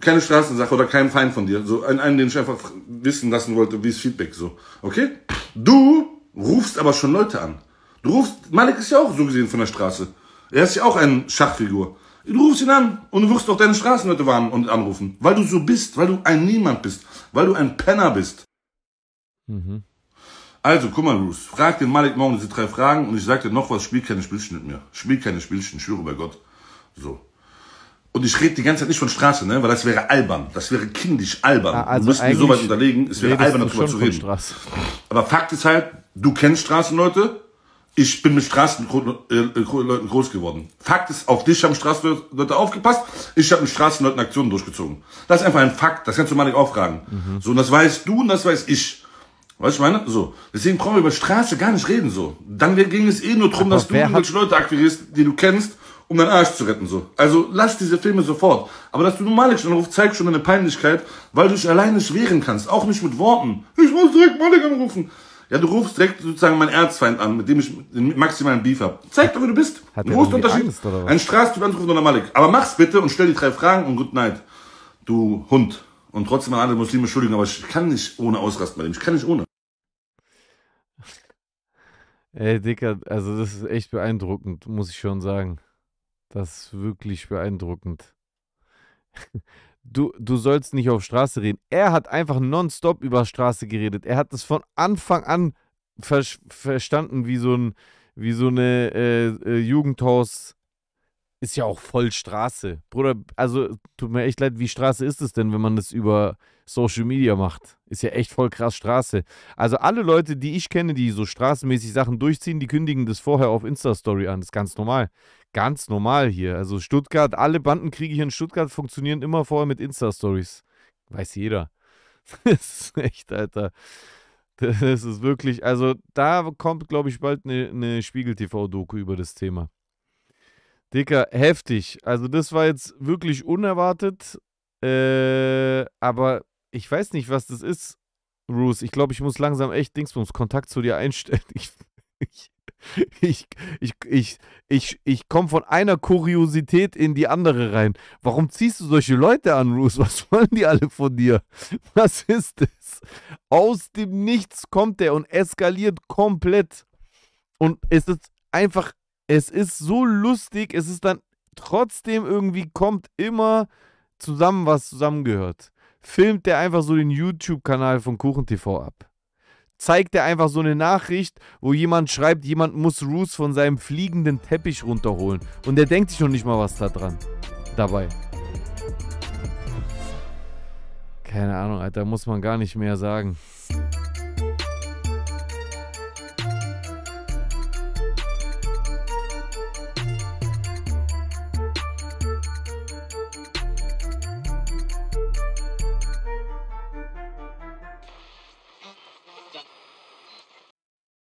keine Straßensache oder kein Feind von dir. So einen, einen, den ich einfach wissen lassen wollte, wie es Feedback so. Okay? Du rufst aber schon Leute an. Du rufst, Malik ist ja auch so gesehen von der Straße. Er ist ja auch eine Schachfigur. Du rufst ihn an und du wirst auch deine Straßenleute warnen und anrufen. Weil du so bist, weil du ein Niemand bist, weil du ein Penner bist. Mhm. Also, guck mal, Bruce, frag den Malik morgen diese drei Fragen und ich sag dir noch was, spiel keine Spielchen mit mir. Spiel keine Spielchen, schwöre bei Gott. So. Und ich rede die ganze Zeit nicht von Straße, ne? weil das wäre albern. Das wäre kindisch albern. Ja, also wir müssten die so weit unterlegen, es wäre albern, darüber zu reden. Aber Fakt ist halt, du kennst Straßenleute, ich bin mit Straßenleuten äh, groß geworden. Fakt ist, auf dich haben Straßenleute aufgepasst, ich habe mit Straßenleuten Aktionen durchgezogen. Das ist einfach ein Fakt, das kannst du mal nicht aufragen. Mhm. So, und das weißt du und das weiß ich. Weißt du, meine? So. Deswegen brauchen wir über Straße gar nicht reden, so. Dann ging es eh nur drum, dass du irgendwelche Leute akquirierst, die du kennst um deinen Arsch zu retten. so. Also lass diese Filme sofort. Aber dass du nur Malik anrufst, zeigt schon deine Peinlichkeit, weil du dich alleine schweren kannst. Auch nicht mit Worten. Ich muss direkt Malik anrufen. Ja, du rufst direkt sozusagen meinen Erzfeind an, mit dem ich den maximalen Beef habe. Zeig doch, wo du bist. Hat du großen Unterschied. Angst, oder was? Ein Straßentyp anrufen oder Malik. Aber mach's bitte und stell die drei Fragen und good night. Du Hund. Und trotzdem an alle Muslime entschuldigen, aber ich kann nicht ohne ausrasten bei dem. Ich kann nicht ohne. Ey, Dicker, also das ist echt beeindruckend, muss ich schon sagen. Das ist wirklich beeindruckend. Du, du sollst nicht auf Straße reden. Er hat einfach nonstop über Straße geredet. Er hat es von Anfang an ver verstanden, wie so, ein, wie so eine äh, äh, Jugendhaus. Ist ja auch voll Straße. Bruder, also tut mir echt leid, wie Straße ist es denn, wenn man das über Social Media macht? Ist ja echt voll krass Straße. Also alle Leute, die ich kenne, die so straßenmäßig Sachen durchziehen, die kündigen das vorher auf Insta-Story an. Das ist ganz normal ganz normal hier. Also Stuttgart, alle Bandenkriege hier in Stuttgart funktionieren immer vorher mit Insta-Stories. Weiß jeder. Das ist echt, Alter. Das ist wirklich, also da kommt, glaube ich, bald eine ne, ne Spiegel-TV-Doku über das Thema. Dicker, heftig. Also das war jetzt wirklich unerwartet. Äh, aber ich weiß nicht, was das ist, Bruce. Ich glaube, ich muss langsam echt Dingsbums Kontakt zu dir einstellen. Ich, ich, ich, ich, ich, ich, ich komme von einer Kuriosität in die andere rein. Warum ziehst du solche Leute an, Ruth? Was wollen die alle von dir? Was ist das? Aus dem Nichts kommt er und eskaliert komplett. Und es ist einfach, es ist so lustig, es ist dann trotzdem irgendwie kommt immer zusammen, was zusammengehört. Filmt der einfach so den YouTube-Kanal von KuchenTV ab zeigt er einfach so eine Nachricht, wo jemand schreibt, jemand muss Roos von seinem fliegenden Teppich runterholen. Und er denkt sich noch nicht mal was da dran. Dabei. Keine Ahnung, Alter, muss man gar nicht mehr sagen.